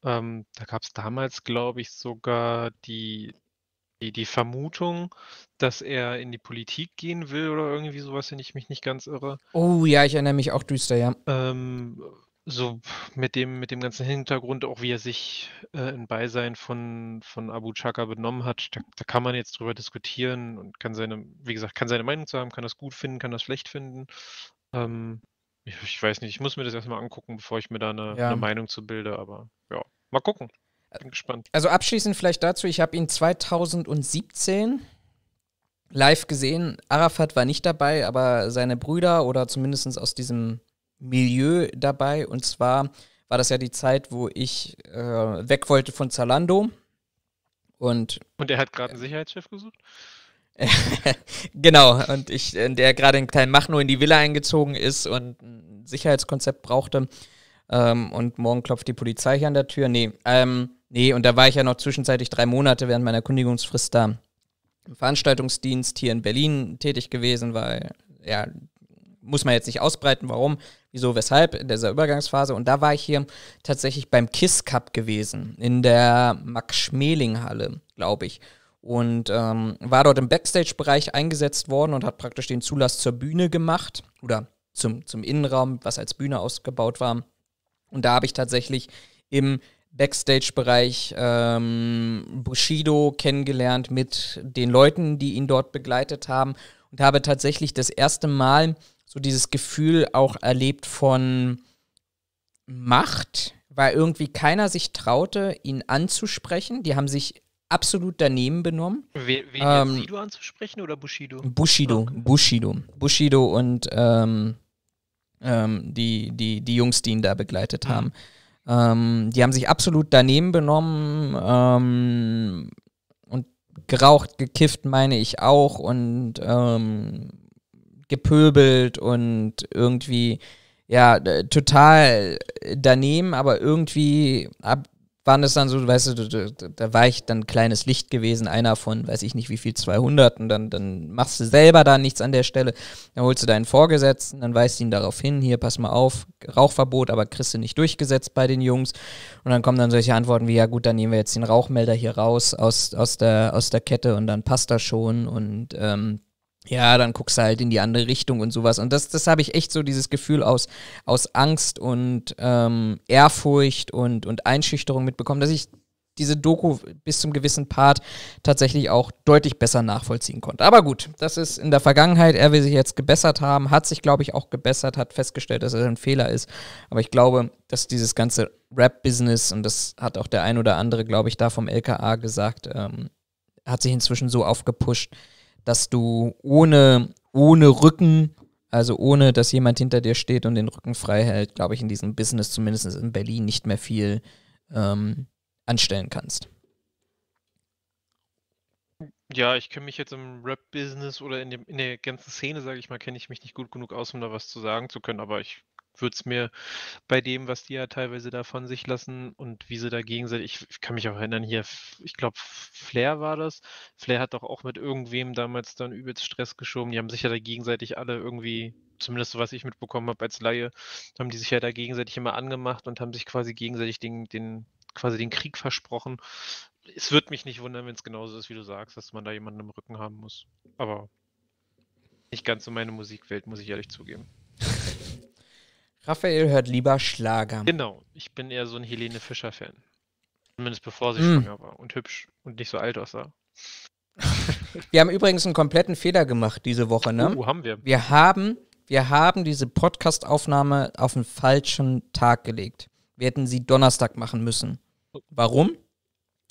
Speaker 2: Ähm, da gab es damals, glaube ich, sogar die, die, die Vermutung, dass er in die Politik gehen will oder irgendwie sowas, wenn ich mich nicht ganz irre.
Speaker 1: Oh ja, ich erinnere mich auch düster, ja. Ähm,
Speaker 2: so mit dem, mit dem ganzen Hintergrund, auch wie er sich äh, im Beisein von, von Abu Chaka benommen hat, da, da, kann man jetzt drüber diskutieren und kann seine, wie gesagt, kann seine Meinung zu haben, kann das gut finden, kann das schlecht finden. Ähm, ich, ich, weiß nicht, ich muss mir das erstmal angucken, bevor ich mir da eine, ja. eine Meinung zu bilde, aber ja, mal gucken. Bin gespannt.
Speaker 1: Also abschließend vielleicht dazu, ich habe ihn 2017 live gesehen. Arafat war nicht dabei, aber seine Brüder oder zumindest aus diesem Milieu dabei. Und zwar war das ja die Zeit, wo ich äh, weg wollte von Zalando. Und, und er
Speaker 2: hat gerade einen Sicherheitschef gesucht?
Speaker 1: genau, und ich, äh, der gerade in Machno in die Villa eingezogen ist und ein Sicherheitskonzept brauchte. Ähm, und morgen klopft die Polizei hier an der Tür. Nee, ähm, Nee, und da war ich ja noch zwischenzeitlich drei Monate während meiner Kündigungsfrist da im Veranstaltungsdienst hier in Berlin tätig gewesen, weil, ja, muss man jetzt nicht ausbreiten, warum, wieso, weshalb in dieser Übergangsphase. Und da war ich hier tatsächlich beim KISS Cup gewesen, in der Max-Schmeling-Halle, glaube ich. Und ähm, war dort im Backstage-Bereich eingesetzt worden und hat praktisch den Zulass zur Bühne gemacht oder zum, zum Innenraum, was als Bühne ausgebaut war. Und da habe ich tatsächlich im Backstage-Bereich ähm, Bushido kennengelernt mit den Leuten, die ihn dort begleitet haben und habe tatsächlich das erste Mal so dieses Gefühl auch erlebt von Macht, weil irgendwie keiner sich traute, ihn anzusprechen. Die haben sich absolut daneben benommen. Wen, wen ähm, Sido anzusprechen oder Bushido? Bushido, okay. Bushido. Bushido und ähm, ähm, die, die, die Jungs, die ihn da begleitet mhm. haben. Ähm, die haben sich absolut daneben benommen ähm, und geraucht, gekifft, meine ich auch, und ähm, gepöbelt und irgendwie, ja, äh, total daneben, aber irgendwie ab, waren das dann so, weißt du, da, da war ich dann kleines Licht gewesen, einer von, weiß ich nicht wie viel, 200 und dann, dann machst du selber da nichts an der Stelle, dann holst du deinen Vorgesetzten, dann weist ihn darauf hin, hier, pass mal auf, Rauchverbot, aber kriegst du nicht durchgesetzt bei den Jungs und dann kommen dann solche Antworten wie, ja gut, dann nehmen wir jetzt den Rauchmelder hier raus aus, aus, der, aus der Kette und dann passt das schon und ähm, ja, dann guckst du halt in die andere Richtung und sowas. Und das, das habe ich echt so dieses Gefühl aus, aus Angst und ähm, Ehrfurcht und, und Einschüchterung mitbekommen, dass ich diese Doku bis zum gewissen Part tatsächlich auch deutlich besser nachvollziehen konnte. Aber gut, das ist in der Vergangenheit. Er will sich jetzt gebessert haben, hat sich, glaube ich, auch gebessert, hat festgestellt, dass er ein Fehler ist. Aber ich glaube, dass dieses ganze Rap-Business, und das hat auch der ein oder andere, glaube ich, da vom LKA gesagt, ähm, hat sich inzwischen so aufgepusht, dass du ohne, ohne Rücken, also ohne, dass jemand hinter dir steht und den Rücken frei hält, glaube ich, in diesem Business, zumindest in Berlin, nicht mehr viel ähm, anstellen kannst.
Speaker 2: Ja, ich kenne mich jetzt im Rap-Business oder in, dem, in der ganzen Szene, sage ich mal, kenne ich mich nicht gut genug aus, um da was zu sagen zu können, aber ich würde es mir bei dem, was die ja teilweise da von sich lassen und wie sie da gegenseitig, ich, ich kann mich auch erinnern, hier, ich glaube, Flair war das. Flair hat doch auch mit irgendwem damals dann übelst Stress geschoben. Die haben sich ja da gegenseitig alle irgendwie, zumindest so was ich mitbekommen habe als Laie, haben die sich ja da gegenseitig immer angemacht und haben sich quasi gegenseitig den, den quasi den Krieg versprochen. Es würde mich nicht wundern, wenn es genauso ist, wie du sagst, dass man da jemanden im Rücken haben muss. Aber nicht ganz so meine Musikwelt, muss ich ehrlich zugeben.
Speaker 1: Raphael hört lieber Schlager.
Speaker 2: Genau, ich bin eher so ein Helene Fischer-Fan. Zumindest bevor sie mm. schwanger war und hübsch und nicht so alt aussah.
Speaker 1: wir haben übrigens einen kompletten Fehler gemacht diese Woche, ne? Uh, haben wir. Wir haben, wir haben diese Podcast-Aufnahme auf den falschen Tag gelegt. Wir hätten sie Donnerstag machen müssen. Warum?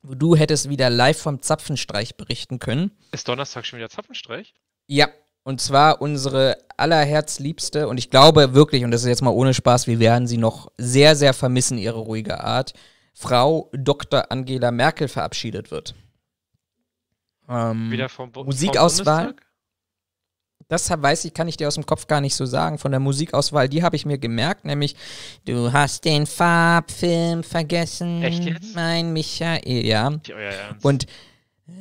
Speaker 1: Du hättest wieder live vom Zapfenstreich berichten können.
Speaker 2: Ist Donnerstag schon wieder Zapfenstreich?
Speaker 1: Ja, und zwar unsere allerherzliebste, und ich glaube wirklich, und das ist jetzt mal ohne Spaß, wir werden sie noch sehr, sehr vermissen, ihre ruhige Art, Frau Dr. Angela Merkel verabschiedet wird. Ähm, Wieder vom Bu Musikauswahl. Vom das weiß ich, kann ich dir aus dem Kopf gar nicht so sagen. Von der Musikauswahl, die habe ich mir gemerkt, nämlich Du hast den Farbfilm vergessen. Echt jetzt? Mein Michael, ja. Und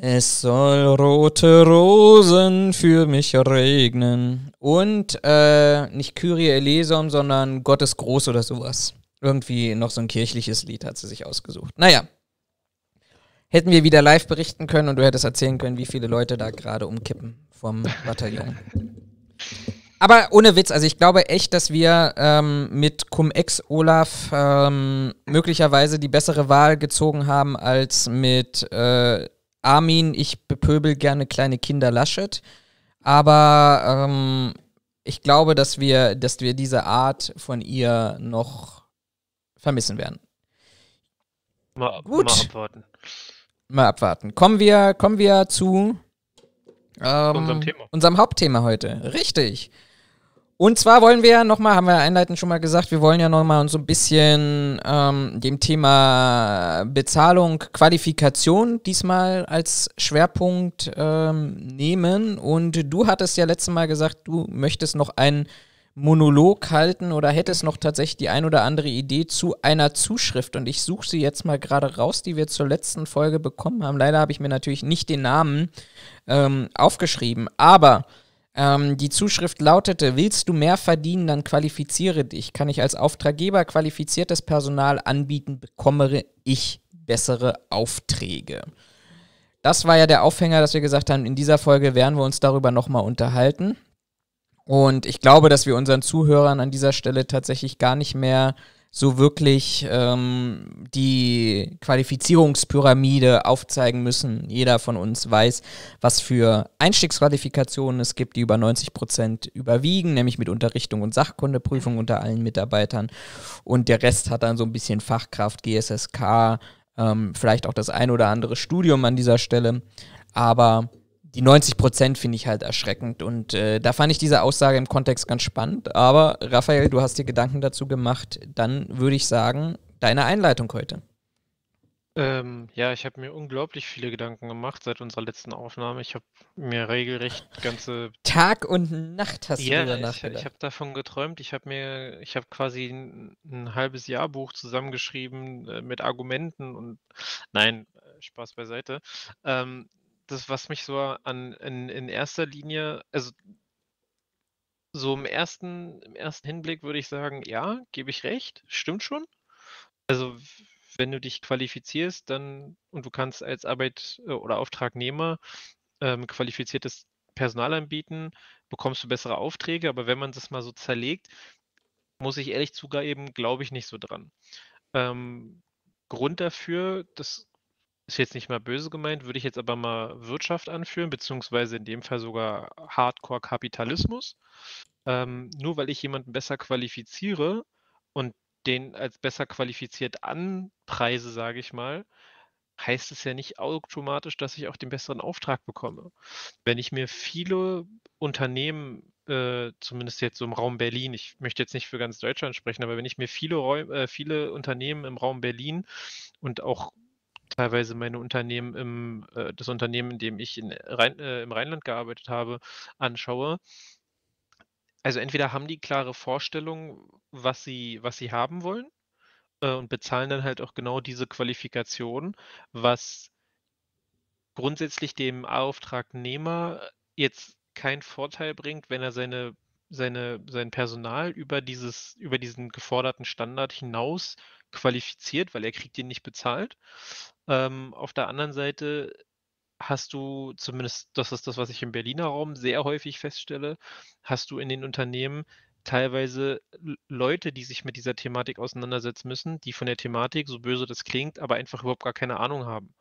Speaker 1: es soll rote Rosen für mich regnen. Und äh, nicht Kyrie Eleison, sondern Gottes groß oder sowas. Irgendwie noch so ein kirchliches Lied hat sie sich ausgesucht. Naja. Hätten wir wieder live berichten können und du hättest erzählen können, wie viele Leute da gerade umkippen vom Bataillon. Aber ohne Witz, also ich glaube echt, dass wir ähm, mit Cum-Ex Olaf ähm, möglicherweise die bessere Wahl gezogen haben als mit äh, Armin, ich bepöbel gerne kleine Kinder Laschet. Aber ähm, ich glaube, dass wir, dass wir diese Art von ihr noch vermissen werden.
Speaker 2: Mal, Gut. mal abwarten.
Speaker 1: Mal abwarten. Kommen wir, kommen wir zu ähm, unserem, unserem, Hauptthema heute. Richtig. Und zwar wollen wir ja nochmal, haben wir einleitend schon mal gesagt, wir wollen ja nochmal uns so ein bisschen ähm, dem Thema Bezahlung, Qualifikation diesmal als Schwerpunkt ähm, nehmen. Und du hattest ja letztes Mal gesagt, du möchtest noch einen Monolog halten oder hättest noch tatsächlich die ein oder andere Idee zu einer Zuschrift. Und ich suche sie jetzt mal gerade raus, die wir zur letzten Folge bekommen haben. Leider habe ich mir natürlich nicht den Namen ähm, aufgeschrieben, aber ähm, die Zuschrift lautete, willst du mehr verdienen, dann qualifiziere dich. Kann ich als Auftraggeber qualifiziertes Personal anbieten, bekomme ich bessere Aufträge. Das war ja der Aufhänger, dass wir gesagt haben, in dieser Folge werden wir uns darüber nochmal unterhalten. Und ich glaube, dass wir unseren Zuhörern an dieser Stelle tatsächlich gar nicht mehr so wirklich ähm, die Qualifizierungspyramide aufzeigen müssen. Jeder von uns weiß, was für Einstiegsqualifikationen es gibt, die über 90 Prozent überwiegen, nämlich mit Unterrichtung und Sachkundeprüfung unter allen Mitarbeitern. Und der Rest hat dann so ein bisschen Fachkraft, GSSK, ähm, vielleicht auch das ein oder andere Studium an dieser Stelle. Aber die 90 Prozent finde ich halt erschreckend. Und äh, da fand ich diese Aussage im Kontext ganz spannend. Aber Raphael, du hast dir Gedanken dazu gemacht. Dann würde ich sagen, deine Einleitung heute.
Speaker 2: Ähm, ja, ich habe mir unglaublich viele Gedanken gemacht seit unserer letzten Aufnahme. Ich habe mir regelrecht ganze Tag und Nacht hast ja, du darüber nachgedacht. Ich, ich habe davon geträumt. Ich habe mir, ich habe quasi ein, ein, halbes Jahrbuch zusammengeschrieben äh, mit Argumenten und nein, äh, Spaß beiseite. Ähm, das, was mich so an in, in erster Linie, also so im ersten, im ersten Hinblick würde ich sagen, ja, gebe ich recht, stimmt schon. Also wenn du dich qualifizierst, dann und du kannst als Arbeit äh, oder Auftragnehmer ähm, qualifiziertes Personal anbieten, bekommst du bessere Aufträge, aber wenn man das mal so zerlegt, muss ich ehrlich zugeben, glaube ich nicht so dran. Ähm, Grund dafür, das ist jetzt nicht mal böse gemeint, würde ich jetzt aber mal Wirtschaft anführen, beziehungsweise in dem Fall sogar Hardcore-Kapitalismus. Ähm, nur weil ich jemanden besser qualifiziere und den als besser qualifiziert anpreise, sage ich mal, heißt es ja nicht automatisch, dass ich auch den besseren Auftrag bekomme. Wenn ich mir viele Unternehmen, äh, zumindest jetzt so im Raum Berlin, ich möchte jetzt nicht für ganz Deutschland sprechen, aber wenn ich mir viele, Räu äh, viele Unternehmen im Raum Berlin und auch teilweise meine Unternehmen im, äh, das Unternehmen, in dem ich in äh, Rhein, äh, im Rheinland gearbeitet habe, anschaue. Also entweder haben die klare Vorstellung, was sie, was sie haben wollen, äh, und bezahlen dann halt auch genau diese Qualifikation, was grundsätzlich dem Auftragnehmer äh, jetzt keinen Vorteil bringt, wenn er seine seine, sein Personal über, dieses, über diesen geforderten Standard hinaus qualifiziert, weil er kriegt ihn nicht bezahlt. Ähm, auf der anderen Seite hast du, zumindest das ist das, was ich im Berliner Raum sehr häufig feststelle, hast du in den Unternehmen teilweise Leute, die sich mit dieser Thematik auseinandersetzen müssen, die von der Thematik, so böse das klingt, aber einfach überhaupt gar keine Ahnung haben.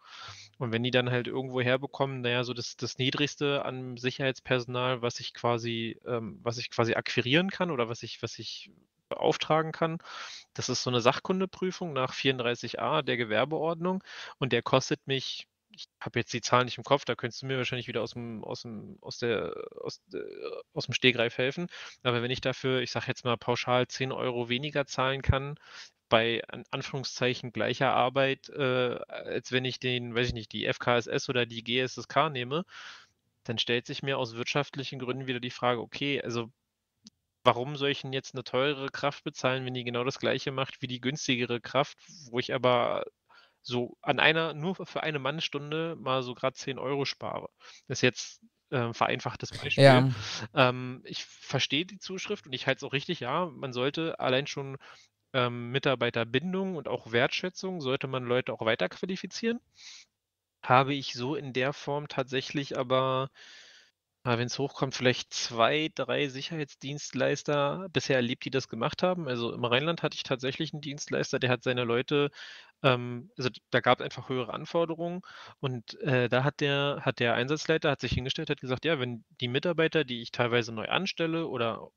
Speaker 2: Und wenn die dann halt irgendwo herbekommen, naja, so das, das Niedrigste an Sicherheitspersonal, was ich quasi, ähm, was ich quasi akquirieren kann oder was ich, was ich beauftragen kann. Das ist so eine Sachkundeprüfung nach 34a der Gewerbeordnung und der kostet mich ich habe jetzt die Zahlen nicht im Kopf, da könntest du mir wahrscheinlich wieder aus dem, aus dem, aus der, aus, äh, aus dem Stehgreif helfen. Aber wenn ich dafür, ich sage jetzt mal pauschal 10 Euro weniger zahlen kann, bei Anführungszeichen gleicher Arbeit, äh, als wenn ich den, weiß ich nicht, die FKSS oder die GSSK nehme, dann stellt sich mir aus wirtschaftlichen Gründen wieder die Frage, okay, also warum soll ich denn jetzt eine teurere Kraft bezahlen, wenn die genau das gleiche macht wie die günstigere Kraft, wo ich aber so an einer, nur für eine Mannstunde mal so gerade 10 Euro spare. Das ist jetzt äh, vereinfachtes Beispiel. Ja. Ähm, ich verstehe die Zuschrift und ich halte es auch richtig, ja, man sollte allein schon ähm, Mitarbeiterbindung und auch Wertschätzung, sollte man Leute auch weiterqualifizieren. Habe ich so in der Form tatsächlich aber wenn es hochkommt, vielleicht zwei, drei Sicherheitsdienstleister bisher erlebt, die das gemacht haben. Also im Rheinland hatte ich tatsächlich einen Dienstleister, der hat seine Leute, ähm, also da gab es einfach höhere Anforderungen und äh, da hat der, hat der Einsatzleiter, hat sich hingestellt, hat gesagt, ja, wenn die Mitarbeiter, die ich teilweise neu anstelle oder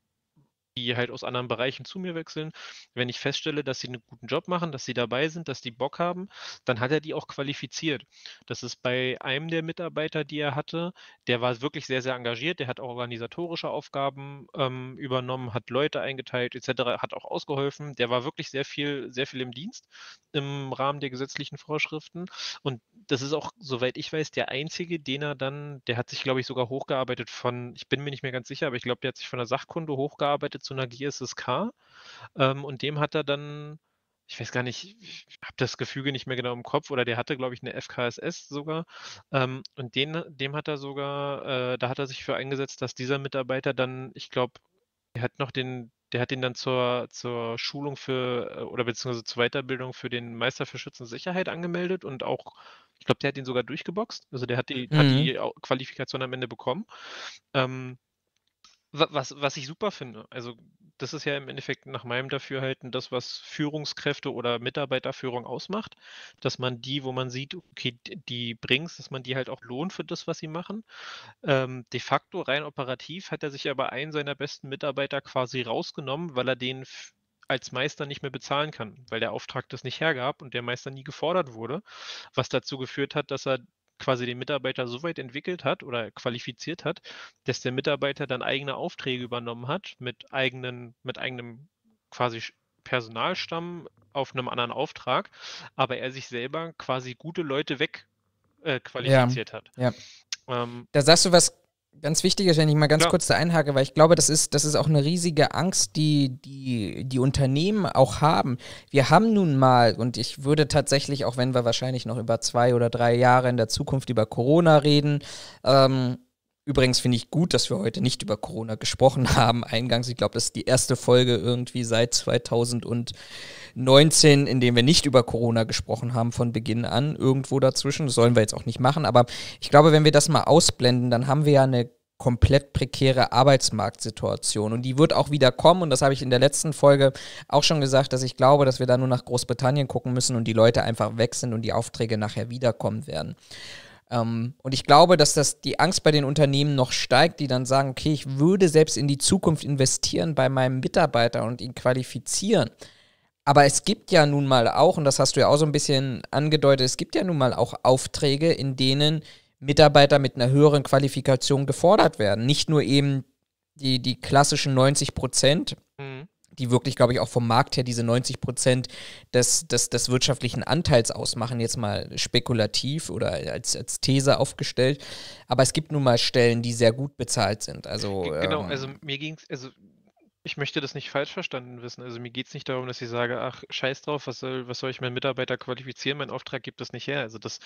Speaker 2: die halt aus anderen Bereichen zu mir wechseln. Wenn ich feststelle, dass sie einen guten Job machen, dass sie dabei sind, dass die Bock haben, dann hat er die auch qualifiziert. Das ist bei einem der Mitarbeiter, die er hatte, der war wirklich sehr, sehr engagiert, der hat auch organisatorische Aufgaben ähm, übernommen, hat Leute eingeteilt etc., hat auch ausgeholfen, der war wirklich sehr viel, sehr viel im Dienst im Rahmen der gesetzlichen Vorschriften. Und das ist auch, soweit ich weiß, der einzige, den er dann, der hat sich, glaube ich, sogar hochgearbeitet von, ich bin mir nicht mehr ganz sicher, aber ich glaube, der hat sich von der Sachkunde hochgearbeitet zu einer GSSK. Ähm, und dem hat er dann, ich weiß gar nicht, ich habe das Gefüge nicht mehr genau im Kopf, oder der hatte, glaube ich, eine FKSS sogar. Ähm, und den, dem hat er sogar, äh, da hat er sich für eingesetzt, dass dieser Mitarbeiter dann, ich glaube, er hat noch den, der hat ihn dann zur, zur Schulung für äh, oder beziehungsweise zur Weiterbildung für den Meister für Schützen und Sicherheit angemeldet und auch, ich glaube, der hat ihn sogar durchgeboxt. Also der hat die, mhm. hat die Qualifikation am Ende bekommen. Ähm, was was ich super finde. Also, das ist ja im Endeffekt nach meinem Dafürhalten das, was Führungskräfte oder Mitarbeiterführung ausmacht, dass man die, wo man sieht, okay, d- die bringt's, dass man die halt auch lohnt für das, was sie machen. Ähm, de facto, rein operativ, hat er sich aber einen seiner besten Mitarbeiter quasi rausgenommen, weil er den als Meister nicht mehr bezahlen kann, weil der Auftrag das nicht hergab und der Meister nie gefordert wurde, was dazu geführt hat, dass er quasi den Mitarbeiter so weit entwickelt hat oder qualifiziert hat, dass der Mitarbeiter dann eigene Aufträge übernommen hat mit eigenen, mit eigenem quasi Personalstamm auf einem anderen Auftrag, aber er sich selber quasi gute Leute wegqualifiziert äh, ja. hat. Ja.
Speaker 1: Ähm, da sagst du was Ganz wichtig ist, wenn ich mal ganz ja. kurz da einhake, weil ich glaube, das ist, das ist auch eine riesige Angst, die, die die Unternehmen auch haben. Wir haben nun mal, und ich würde tatsächlich, auch wenn wir wahrscheinlich noch über zwei oder drei Jahre in der Zukunft über Corona reden, ähm, Übrigens finde ich gut, dass wir heute nicht über Corona gesprochen haben. Eingangs, ich glaube, das ist die erste Folge irgendwie seit 2019, in dem wir nicht über Corona gesprochen haben von Beginn an, irgendwo dazwischen. Das sollen wir jetzt auch nicht machen. Aber ich glaube, wenn wir das mal ausblenden, dann haben wir ja eine komplett prekäre Arbeitsmarktsituation. Und die wird auch wieder kommen. Und das habe ich in der letzten Folge auch schon gesagt, dass ich glaube, dass wir da nur nach Großbritannien gucken müssen und die Leute einfach weg sind und die Aufträge nachher wiederkommen werden. Ähm, und ich glaube, dass das die Angst bei den Unternehmen noch steigt, die dann sagen, okay, ich würde selbst in die Zukunft investieren bei meinem Mitarbeiter und ihn qualifizieren. Aber es gibt ja nun mal auch, und das hast du ja auch so ein bisschen angedeutet, es gibt ja nun mal auch Aufträge, in denen Mitarbeiter mit einer höheren Qualifikation gefordert werden. Nicht nur eben die, die klassischen 90 Prozent, mhm die wirklich, glaube ich, auch vom Markt her diese 90 Prozent des, des, des wirtschaftlichen Anteils ausmachen, jetzt mal spekulativ oder als, als These aufgestellt. Aber es gibt nun mal Stellen, die sehr gut bezahlt sind. Also, genau, ähm, also
Speaker 2: mir ging es, also ich möchte das nicht falsch verstanden wissen. Also mir geht es nicht darum, dass ich sage, ach, scheiß drauf, was soll, was soll ich meinen Mitarbeiter qualifizieren, mein Auftrag gibt das nicht her. Also das,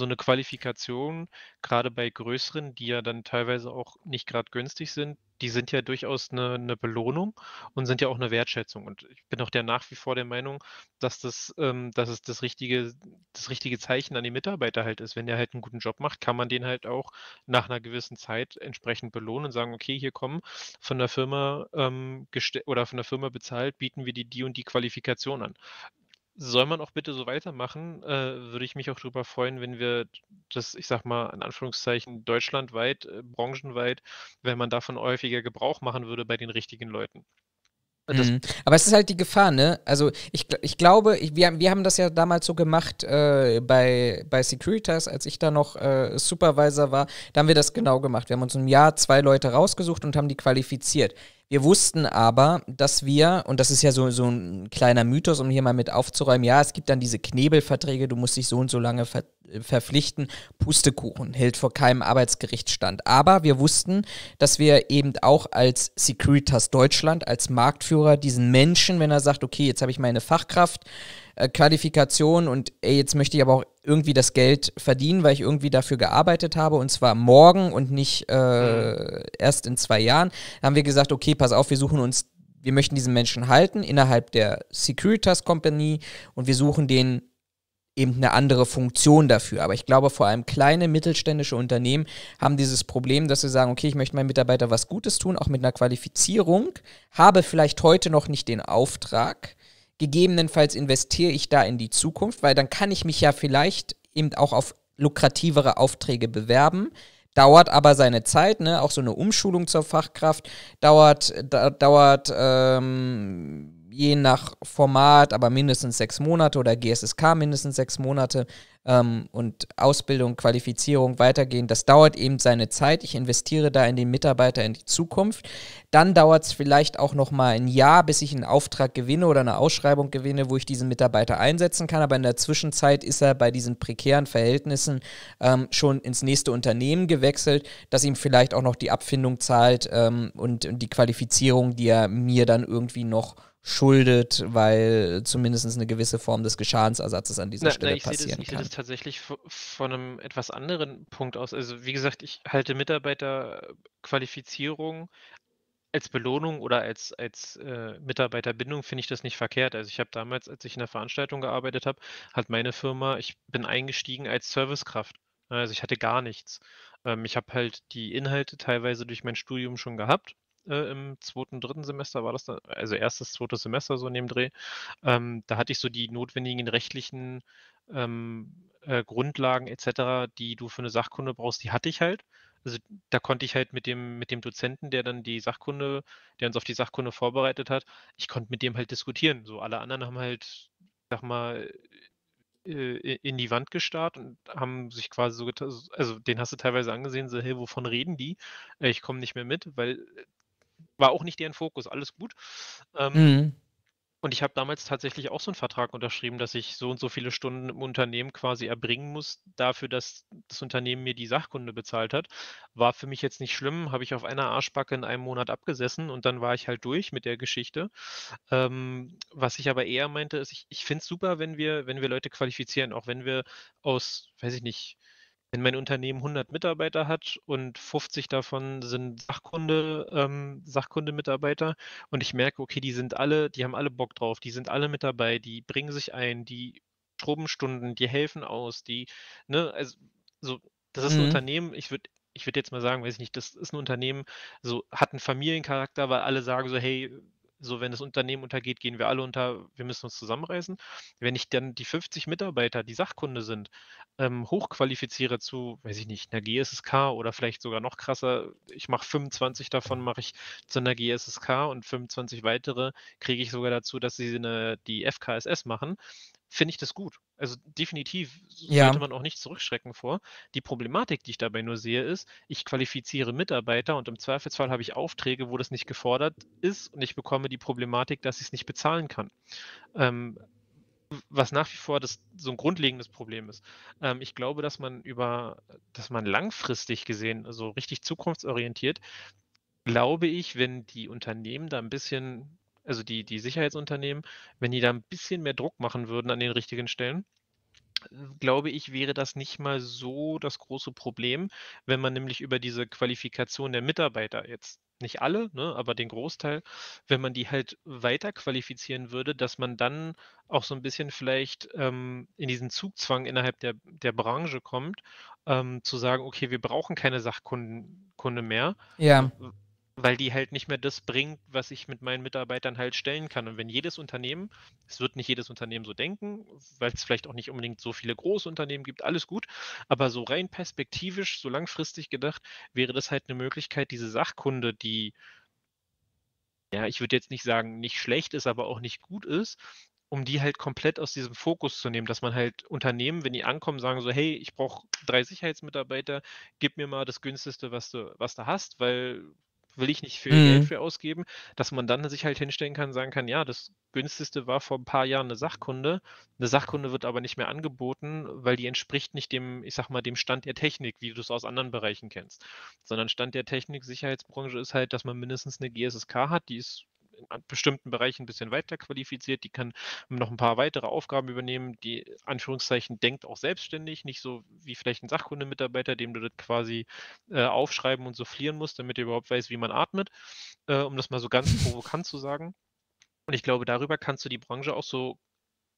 Speaker 2: so eine Qualifikation, gerade bei größeren, die ja dann teilweise auch nicht gerade günstig sind, die sind ja durchaus eine, eine, Belohnung und sind ja auch eine Wertschätzung. Und ich bin auch der nach wie vor der Meinung, dass das, ähm, dass es das richtige, das richtige Zeichen an die Mitarbeiter halt ist. Wenn der halt einen guten Job macht, kann man den halt auch nach einer gewissen Zeit entsprechend belohnen und sagen, okay, hier kommen von der Firma ähm, oder von der Firma bezahlt, bieten wir die die und die Qualifikation an soll man auch bitte so weitermachen. Äh, würde ich mich auch darüber freuen, wenn wir das, ich sag mal, in Anführungszeichen deutschlandweit, äh, branchenweit, wenn man davon häufiger Gebrauch machen würde bei den richtigen Leuten. Äh,
Speaker 1: mhm. Aber es ist halt die Gefahr, ne? Also ich, ich glaube, ich, wir, wir haben das ja damals so gemacht äh, bei, bei Securitas, als ich da noch äh, Supervisor war, da haben wir das genau gemacht. Wir haben uns im Jahr zwei Leute rausgesucht und haben die qualifiziert. Wir wussten aber, dass wir, und das ist ja so, so ein kleiner Mythos, um hier mal mit aufzuräumen, ja, es gibt dann diese Knebelverträge, du musst dich so und so lange ver äh, verpflichten. Pustekuchen hält vor keinem Arbeitsgericht stand. Aber wir wussten, dass wir eben auch als Securitas Deutschland, als Marktführer diesen Menschen, wenn er sagt, okay, jetzt habe ich meine Fachkraft, äh, Qualifikation und ey, jetzt möchte ich aber auch irgendwie das Geld verdienen, weil ich irgendwie dafür gearbeitet habe und zwar morgen und nicht äh, mhm. erst in zwei Jahren. haben wir gesagt, okay, pass auf, wir suchen uns, wir möchten diesen Menschen halten innerhalb der Securitas Company und wir suchen den eben eine andere Funktion dafür. Aber ich glaube, vor allem kleine mittelständische Unternehmen haben dieses Problem, dass sie sagen, okay, ich möchte meinen Mitarbeiter was Gutes tun, auch mit einer Qualifizierung, habe vielleicht heute noch nicht den Auftrag, Gegebenenfalls investiere ich da in die Zukunft, weil dann kann ich mich ja vielleicht eben auch auf lukrativere Aufträge bewerben. Dauert aber seine Zeit, ne? Auch so eine Umschulung zur Fachkraft dauert, da, dauert ähm, je nach Format, aber mindestens sechs Monate oder GSSK mindestens sechs Monate ähm, und Ausbildung, Qualifizierung weitergehen. Das dauert eben seine Zeit. Ich investiere da in den Mitarbeiter in die Zukunft. Dann dauert es vielleicht auch noch mal ein Jahr, bis ich einen Auftrag gewinne oder eine Ausschreibung gewinne, wo ich diesen Mitarbeiter einsetzen kann. Aber in der Zwischenzeit ist er bei diesen prekären Verhältnissen ähm, schon ins nächste Unternehmen gewechselt, das ihm vielleicht auch noch die Abfindung zahlt ähm, und, und die Qualifizierung, die er mir dann irgendwie noch schuldet, weil zumindest eine gewisse Form des Geschadensersatzes an dieser na, Stelle na, ich passieren das, kann. Ich sehe das
Speaker 2: tatsächlich von einem etwas anderen Punkt aus. Also wie gesagt, ich halte Mitarbeiterqualifizierung als Belohnung oder als, als äh, Mitarbeiterbindung finde ich das nicht verkehrt. Also ich habe damals, als ich in der Veranstaltung gearbeitet habe, hat meine Firma, ich bin eingestiegen als Servicekraft. Also ich hatte gar nichts. Ähm, ich habe halt die Inhalte teilweise durch mein Studium schon gehabt äh, im zweiten, dritten Semester war das, dann, also erstes, zweites Semester so in dem Dreh. Ähm, da hatte ich so die notwendigen rechtlichen ähm, äh, Grundlagen etc., die du für eine Sachkunde brauchst, die hatte ich halt. Also da konnte ich halt mit dem, mit dem Dozenten, der dann die Sachkunde, der uns auf die Sachkunde vorbereitet hat, ich konnte mit dem halt diskutieren. So alle anderen haben halt, sag mal, äh, in die Wand gestarrt und haben sich quasi so getan, also den hast du teilweise angesehen, so, hey, wovon reden die? Äh, ich komme nicht mehr mit, weil äh, war auch nicht deren Fokus, alles gut. Ähm, mhm. Und ich habe damals tatsächlich auch so einen Vertrag unterschrieben, dass ich so und so viele Stunden im Unternehmen quasi erbringen muss, dafür, dass das Unternehmen mir die Sachkunde bezahlt hat. War für mich jetzt nicht schlimm, habe ich auf einer Arschbacke in einem Monat abgesessen und dann war ich halt durch mit der Geschichte. Ähm, was ich aber eher meinte, ist, ich, ich finde es super, wenn wir, wenn wir Leute qualifizieren, auch wenn wir aus, weiß ich nicht, wenn mein Unternehmen 100 Mitarbeiter hat und 50 davon sind Sachkunde, ähm, Sachkunde-Mitarbeiter und ich merke, okay, die sind alle, die haben alle Bock drauf, die sind alle mit dabei, die bringen sich ein, die proben Stunden, die helfen aus, die, ne, also so, das ist ein mhm. Unternehmen, ich würde ich würde jetzt mal sagen, weiß ich nicht, das ist ein Unternehmen, so hat einen Familiencharakter, weil alle sagen so, hey, so wenn das Unternehmen untergeht, gehen wir alle unter, wir müssen uns zusammenreißen. Wenn ich dann die 50 Mitarbeiter, die Sachkunde sind, ähm, hochqualifiziere zu, weiß ich nicht, einer GSSK oder vielleicht sogar noch krasser, ich mache 25 davon, mache ich zu einer GSSK und 25 weitere kriege ich sogar dazu, dass sie eine, die FKSS machen, finde ich das gut. Also definitiv ja. sollte man auch nicht zurückschrecken vor. Die Problematik, die ich dabei nur sehe, ist, ich qualifiziere Mitarbeiter und im Zweifelsfall habe ich Aufträge, wo das nicht gefordert ist und ich bekomme die Problematik, dass ich es nicht bezahlen kann. Ähm, was nach wie vor das, so ein grundlegendes Problem ist. Ähm, ich glaube, dass man über, dass man langfristig gesehen, also richtig zukunftsorientiert, glaube ich, wenn die Unternehmen da ein bisschen also die, die Sicherheitsunternehmen, wenn die da ein bisschen mehr Druck machen würden an den richtigen Stellen, glaube ich, wäre das nicht mal so das große Problem, wenn man nämlich über diese Qualifikation der Mitarbeiter jetzt, nicht alle, ne, aber den Großteil, wenn man die halt weiter qualifizieren würde, dass man dann auch so ein bisschen vielleicht ähm, in diesen Zugzwang innerhalb der, der Branche kommt, ähm, zu sagen, okay, wir brauchen keine Sachkunde mehr. Ja weil die halt nicht mehr das bringt, was ich mit meinen Mitarbeitern halt stellen kann. Und wenn jedes Unternehmen, es wird nicht jedes Unternehmen so denken, weil es vielleicht auch nicht unbedingt so viele große Unternehmen gibt, alles gut, aber so rein perspektivisch, so langfristig gedacht, wäre das halt eine Möglichkeit, diese Sachkunde, die, ja, ich würde jetzt nicht sagen, nicht schlecht ist, aber auch nicht gut ist, um die halt komplett aus diesem Fokus zu nehmen, dass man halt Unternehmen, wenn die ankommen, sagen so, hey, ich brauche drei Sicherheitsmitarbeiter, gib mir mal das günstigste, was du, was du hast, weil will ich nicht viel mhm. Geld für ausgeben, dass man dann sich halt hinstellen kann, sagen kann, ja, das günstigste war vor ein paar Jahren eine Sachkunde. Eine Sachkunde wird aber nicht mehr angeboten, weil die entspricht nicht dem, ich sag mal, dem Stand der Technik, wie du es aus anderen Bereichen kennst. Sondern Stand der Technik, Sicherheitsbranche ist halt, dass man mindestens eine GSSK hat, die ist in bestimmten Bereichen ein bisschen weiter qualifiziert, die kann noch ein paar weitere Aufgaben übernehmen, die äh, Anführungszeichen denkt auch selbstständig, nicht so wie vielleicht ein Sachkundemitarbeiter, dem du das quasi äh, aufschreiben und soufflieren musst, damit er überhaupt weiß, wie man atmet, äh, um das mal so ganz provokant zu sagen. Und ich glaube, darüber kannst du die Branche auch so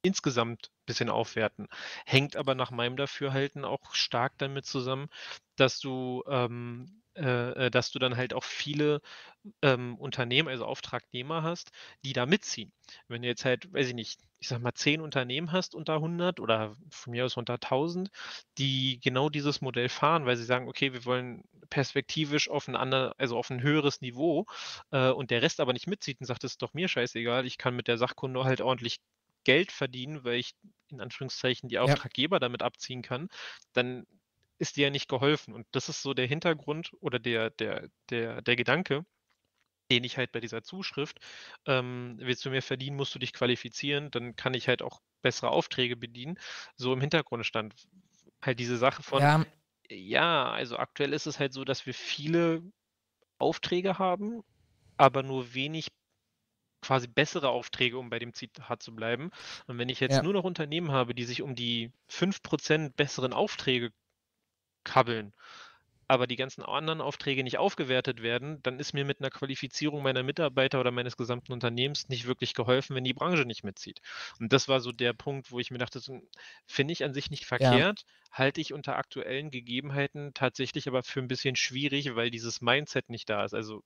Speaker 2: insgesamt ein bisschen aufwerten. Hängt aber nach meinem Dafürhalten auch stark damit zusammen, dass du ähm, äh, äh, dass du dann halt auch viele ähm, Unternehmen, also Auftragnehmer hast, die da mitziehen. Wenn du jetzt halt, weiß ich nicht, ich sag mal, zehn Unternehmen hast unter 100 oder von mir aus unter 1000, die genau dieses Modell fahren, weil sie sagen, okay, wir wollen perspektivisch auf ein, andere, also auf ein höheres Niveau äh, und der Rest aber nicht mitzieht und sagt, das ist doch mir scheißegal, ich kann mit der Sachkunde halt ordentlich Geld verdienen, weil ich in Anführungszeichen die Auftraggeber ja. damit abziehen kann, dann ist dir ja nicht geholfen. Und das ist so der Hintergrund oder der, der, der, der Gedanke, den ich halt bei dieser Zuschrift, ähm, willst du mehr verdienen, musst du dich qualifizieren, dann kann ich halt auch bessere Aufträge bedienen, so im Hintergrund stand. Halt diese Sache von, ja, ja also aktuell ist es halt so, dass wir viele Aufträge haben, aber nur wenig quasi bessere Aufträge, um bei dem Zitat zu bleiben. Und wenn ich jetzt ja. nur noch Unternehmen habe, die sich um die 5% besseren Aufträge kabbeln, aber die ganzen anderen Aufträge nicht aufgewertet werden, dann ist mir mit einer Qualifizierung meiner Mitarbeiter oder meines gesamten Unternehmens nicht wirklich geholfen, wenn die Branche nicht mitzieht. Und das war so der Punkt, wo ich mir dachte, finde ich an sich nicht verkehrt, ja. halte ich unter aktuellen Gegebenheiten tatsächlich aber für ein bisschen schwierig, weil dieses Mindset nicht da ist. Also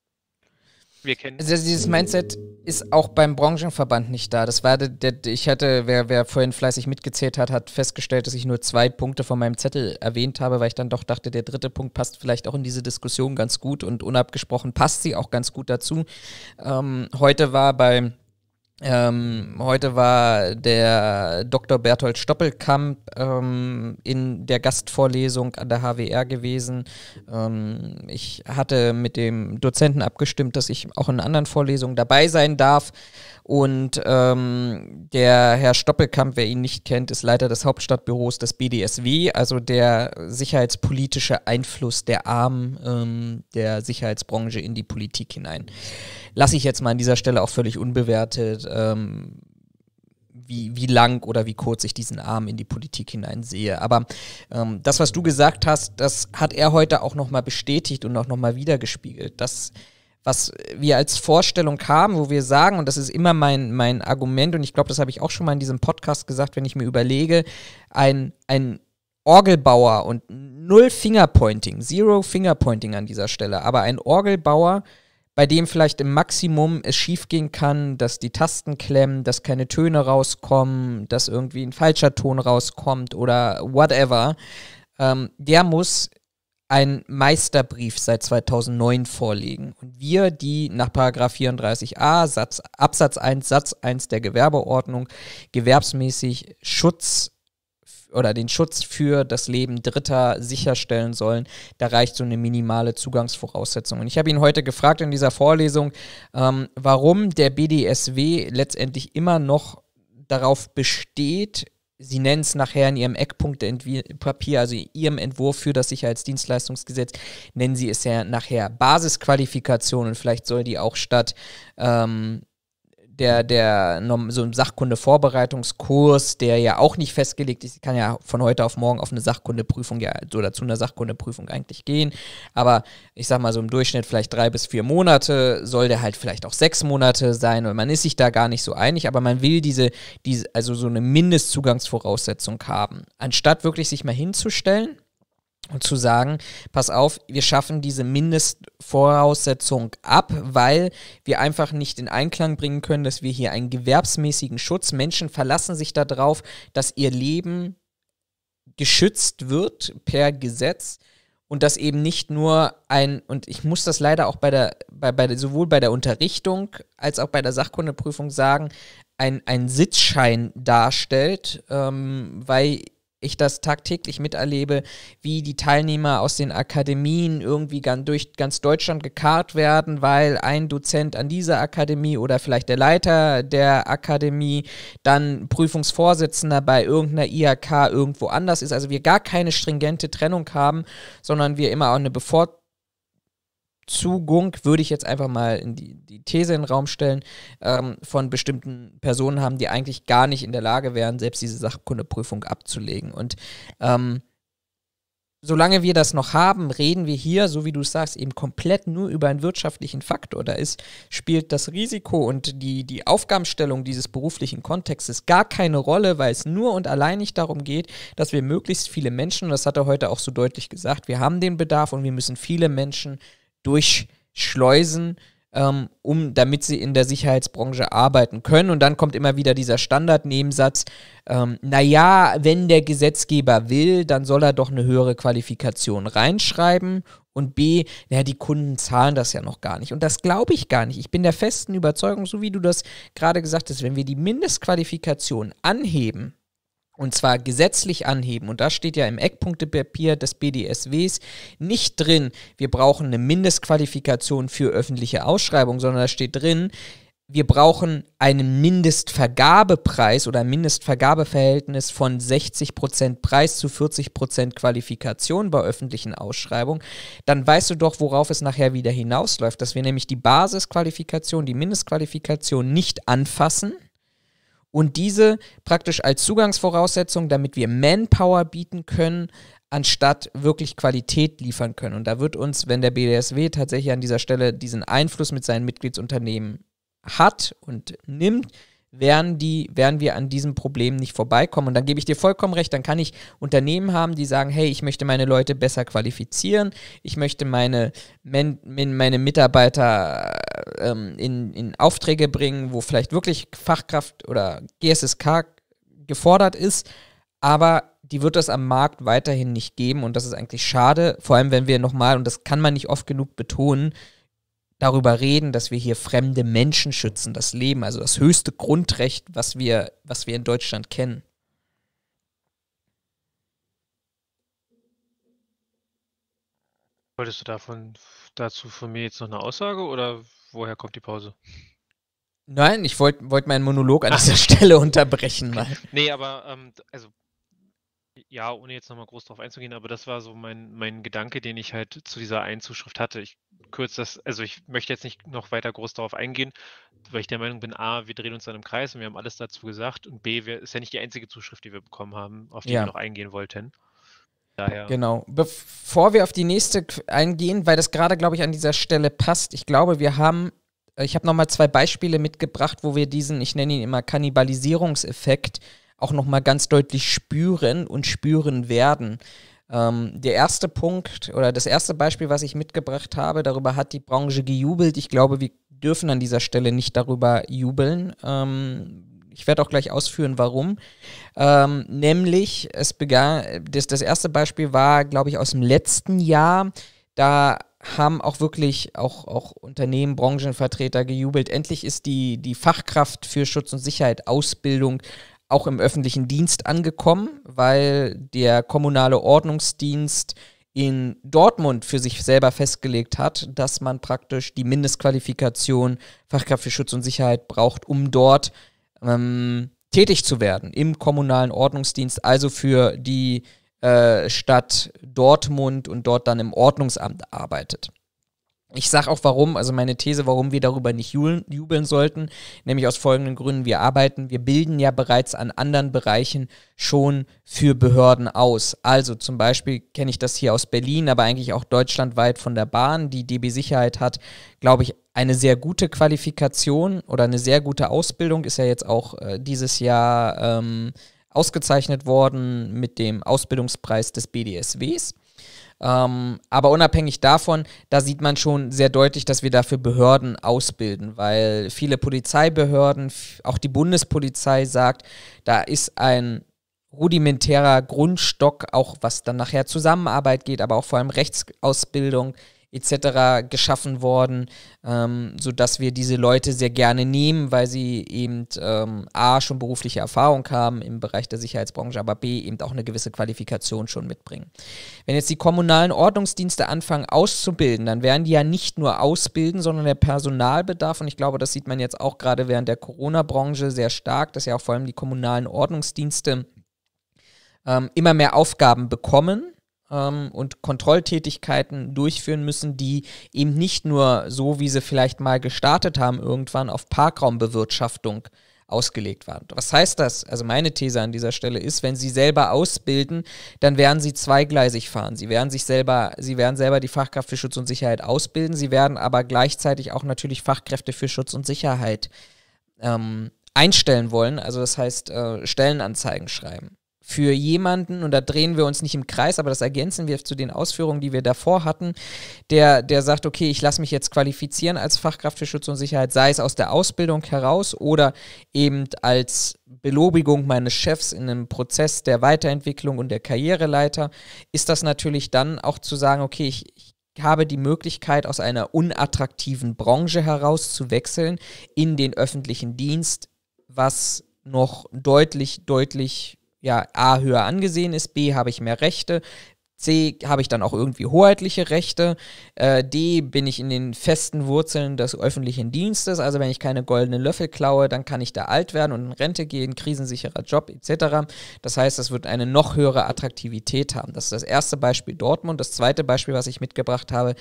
Speaker 2: wir kennen. Also dieses Mindset
Speaker 1: ist auch beim Branchenverband nicht da. Das war, der, der, ich hatte, wer, wer vorhin fleißig mitgezählt hat, hat festgestellt, dass ich nur zwei Punkte von meinem Zettel erwähnt habe, weil ich dann doch dachte, der dritte Punkt passt vielleicht auch in diese Diskussion ganz gut und unabgesprochen passt sie auch ganz gut dazu. Ähm, heute war beim ähm, heute war der Dr. Berthold Stoppelkamp ähm, in der Gastvorlesung an der HWR gewesen. Ähm, ich hatte mit dem Dozenten abgestimmt, dass ich auch in anderen Vorlesungen dabei sein darf. Und ähm, der Herr Stoppelkamp, wer ihn nicht kennt, ist Leiter des Hauptstadtbüros des BDSW, also der sicherheitspolitische Einfluss der Armen ähm, der Sicherheitsbranche in die Politik hinein lasse ich jetzt mal an dieser Stelle auch völlig unbewertet, ähm, wie, wie lang oder wie kurz ich diesen Arm in die Politik hinein sehe. Aber ähm, das, was du gesagt hast, das hat er heute auch nochmal bestätigt und auch nochmal wiedergespiegelt. Das, was wir als Vorstellung haben, wo wir sagen, und das ist immer mein, mein Argument, und ich glaube, das habe ich auch schon mal in diesem Podcast gesagt, wenn ich mir überlege, ein, ein Orgelbauer und null Fingerpointing, zero Fingerpointing an dieser Stelle, aber ein Orgelbauer bei dem vielleicht im Maximum es schiefgehen kann, dass die Tasten klemmen, dass keine Töne rauskommen, dass irgendwie ein falscher Ton rauskommt oder whatever, ähm, der muss einen Meisterbrief seit 2009 vorlegen. Und wir, die nach 34a Satz, Absatz 1 Satz 1 der Gewerbeordnung gewerbsmäßig Schutz oder den Schutz für das Leben Dritter sicherstellen sollen. Da reicht so eine minimale Zugangsvoraussetzung. Und ich habe ihn heute gefragt in dieser Vorlesung, ähm, warum der BDSW letztendlich immer noch darauf besteht, Sie nennen es nachher in Ihrem Eckpunktepapier, also in Ihrem Entwurf für das Sicherheitsdienstleistungsgesetz, nennen Sie es ja nachher Basisqualifikation und vielleicht soll die auch statt ähm, der, der so ein Sachkunde-Vorbereitungskurs, der ja auch nicht festgelegt ist, kann ja von heute auf morgen auf eine Sachkundeprüfung ja, oder zu einer Sachkundeprüfung eigentlich gehen. Aber ich sag mal so im Durchschnitt vielleicht drei bis vier Monate, soll der halt vielleicht auch sechs Monate sein und man ist sich da gar nicht so einig, aber man will diese, diese also so eine Mindestzugangsvoraussetzung haben. Anstatt wirklich sich mal hinzustellen und zu sagen, pass auf, wir schaffen diese Mindestvoraussetzung ab, weil wir einfach nicht in Einklang bringen können, dass wir hier einen gewerbsmäßigen Schutz, Menschen verlassen sich darauf, dass ihr Leben geschützt wird per Gesetz und dass eben nicht nur ein, und ich muss das leider auch bei der, bei, bei der, sowohl bei der Unterrichtung als auch bei der Sachkundeprüfung sagen, ein, ein Sitzschein darstellt, ähm, weil ich das tagtäglich miterlebe, wie die Teilnehmer aus den Akademien irgendwie ganz durch ganz Deutschland gekarrt werden, weil ein Dozent an dieser Akademie oder vielleicht der Leiter der Akademie dann Prüfungsvorsitzender bei irgendeiner IHK irgendwo anders ist. Also wir gar keine stringente Trennung haben, sondern wir immer auch eine bevorzugung zu würde ich jetzt einfach mal in die, die These in den Raum stellen, ähm, von bestimmten Personen haben, die eigentlich gar nicht in der Lage wären, selbst diese Sachkundeprüfung abzulegen. Und ähm, solange wir das noch haben, reden wir hier, so wie du es sagst, eben komplett nur über einen wirtschaftlichen Faktor. Da ist, spielt das Risiko und die, die Aufgabenstellung dieses beruflichen Kontextes gar keine Rolle, weil es nur und allein nicht darum geht, dass wir möglichst viele Menschen, und das hat er heute auch so deutlich gesagt, wir haben den Bedarf und wir müssen viele Menschen durchschleusen, ähm, um, damit sie in der Sicherheitsbranche arbeiten können. Und dann kommt immer wieder dieser Standardnebensatz, ähm, naja, wenn der Gesetzgeber will, dann soll er doch eine höhere Qualifikation reinschreiben. Und B, naja, die Kunden zahlen das ja noch gar nicht. Und das glaube ich gar nicht. Ich bin der festen Überzeugung, so wie du das gerade gesagt hast, wenn wir die Mindestqualifikation anheben, und zwar gesetzlich anheben. Und da steht ja im Eckpunktepapier des BDSWs nicht drin, wir brauchen eine Mindestqualifikation für öffentliche Ausschreibung, sondern da steht drin, wir brauchen einen Mindestvergabepreis oder ein Mindestvergabeverhältnis von 60% Preis zu 40% Qualifikation bei öffentlichen Ausschreibungen, dann weißt du doch, worauf es nachher wieder hinausläuft, dass wir nämlich die Basisqualifikation, die Mindestqualifikation nicht anfassen und diese praktisch als Zugangsvoraussetzung, damit wir Manpower bieten können, anstatt wirklich Qualität liefern können. Und da wird uns, wenn der BDSW tatsächlich an dieser Stelle diesen Einfluss mit seinen Mitgliedsunternehmen hat und nimmt, werden, die, werden wir an diesem Problem nicht vorbeikommen. Und dann gebe ich dir vollkommen recht, dann kann ich Unternehmen haben, die sagen, hey, ich möchte meine Leute besser qualifizieren, ich möchte meine, Men meine Mitarbeiter ähm, in, in Aufträge bringen, wo vielleicht wirklich Fachkraft oder GSSK gefordert ist, aber die wird es am Markt weiterhin nicht geben und das ist eigentlich schade, vor allem wenn wir nochmal, und das kann man nicht oft genug betonen, darüber reden, dass wir hier fremde Menschen schützen, das Leben, also das höchste Grundrecht, was wir, was wir in Deutschland kennen.
Speaker 2: Wolltest du davon, dazu von mir jetzt noch eine Aussage oder woher kommt
Speaker 1: die Pause? Nein, ich wollte wollt meinen Monolog an dieser Stelle unterbrechen. Mal.
Speaker 2: Nee, aber ähm, also ja, ohne jetzt nochmal groß drauf einzugehen, aber das war so mein, mein Gedanke, den ich halt zu dieser einen Zuschrift hatte. Ich kürze das, also ich möchte jetzt nicht noch weiter groß darauf eingehen, weil ich der Meinung bin, A, wir drehen uns dann im Kreis und wir haben alles dazu gesagt und B, wir, ist ja nicht die einzige Zuschrift, die wir bekommen haben, auf die ja. wir noch eingehen wollten. Daher. Genau.
Speaker 1: Bevor wir auf die nächste eingehen, weil das gerade, glaube ich, an dieser Stelle passt, ich glaube, wir haben, äh, ich habe nochmal zwei Beispiele mitgebracht, wo wir diesen, ich nenne ihn immer Kannibalisierungseffekt, auch nochmal ganz deutlich spüren und spüren werden. Ähm, der erste Punkt oder das erste Beispiel, was ich mitgebracht habe, darüber hat die Branche gejubelt. Ich glaube, wir dürfen an dieser Stelle nicht darüber jubeln. Ähm, ich werde auch gleich ausführen, warum. Ähm, nämlich, es begann, das, das erste Beispiel war, glaube ich, aus dem letzten Jahr. Da haben auch wirklich auch, auch Unternehmen, Branchenvertreter gejubelt. Endlich ist die, die Fachkraft für Schutz und Sicherheit Ausbildung auch im öffentlichen Dienst angekommen, weil der kommunale Ordnungsdienst in Dortmund für sich selber festgelegt hat, dass man praktisch die Mindestqualifikation Fachkraft für Schutz und Sicherheit braucht, um dort ähm, tätig zu werden im kommunalen Ordnungsdienst, also für die äh, Stadt Dortmund und dort dann im Ordnungsamt arbeitet. Ich sage auch warum, also meine These, warum wir darüber nicht jubeln, jubeln, sollten, nämlich aus folgenden Gründen. Wir arbeiten, wir bilden ja bereits an anderen Bereichen schon für Behörden aus. Also zum Beispiel kenne ich das hier aus Berlin, aber eigentlich auch deutschlandweit von der Bahn. Die DB Sicherheit hat, glaube ich, eine sehr gute Qualifikation oder eine sehr gute Ausbildung, ist ja jetzt auch äh, dieses Jahr ähm, ausgezeichnet worden mit dem Ausbildungspreis des BDSWs. Ähm, aber unabhängig davon, da sieht man schon sehr deutlich, dass wir dafür Behörden ausbilden, weil viele Polizeibehörden, auch die Bundespolizei sagt, da ist ein rudimentärer Grundstock, auch was dann nachher Zusammenarbeit geht, aber auch vor allem Rechtsausbildung, etc. geschaffen worden, ähm, sodass wir diese Leute sehr gerne nehmen, weil sie eben ähm, A, schon berufliche Erfahrung haben im Bereich der Sicherheitsbranche, aber B, eben auch eine gewisse Qualifikation schon mitbringen. Wenn jetzt die kommunalen Ordnungsdienste anfangen auszubilden, dann werden die ja nicht nur ausbilden, sondern der Personalbedarf, und ich glaube, das sieht man jetzt auch gerade während der Corona-Branche sehr stark, dass ja auch vor allem die kommunalen Ordnungsdienste ähm, immer mehr Aufgaben bekommen ähm, und Kontrolltätigkeiten durchführen müssen, die eben nicht nur so, wie sie vielleicht mal gestartet haben, irgendwann auf Parkraumbewirtschaftung ausgelegt waren. Was heißt das? Also meine These an dieser Stelle ist, wenn sie selber ausbilden, dann werden sie zweigleisig fahren. Sie werden sich selber, sie werden selber die Fachkraft für Schutz und Sicherheit ausbilden, sie werden aber gleichzeitig auch natürlich Fachkräfte für Schutz und Sicherheit ähm, einstellen wollen, also das heißt äh, Stellenanzeigen schreiben für jemanden, und da drehen wir uns nicht im Kreis, aber das ergänzen wir zu den Ausführungen, die wir davor hatten, der, der sagt, okay, ich lasse mich jetzt qualifizieren als Fachkraft für Schutz und Sicherheit, sei es aus der Ausbildung heraus oder eben als Belobigung meines Chefs in einem Prozess der Weiterentwicklung und der Karriereleiter, ist das natürlich dann auch zu sagen, okay, ich, ich habe die Möglichkeit, aus einer unattraktiven Branche heraus zu wechseln in den öffentlichen Dienst, was noch deutlich, deutlich ja, A höher angesehen ist, B habe ich mehr Rechte, C habe ich dann auch irgendwie hoheitliche Rechte. Äh, D bin ich in den festen Wurzeln des öffentlichen Dienstes. Also wenn ich keine goldenen Löffel klaue, dann kann ich da alt werden und in Rente gehen, krisensicherer Job etc. Das heißt, das wird eine noch höhere Attraktivität haben. Das ist das erste Beispiel Dortmund. Das zweite Beispiel, was ich mitgebracht habe,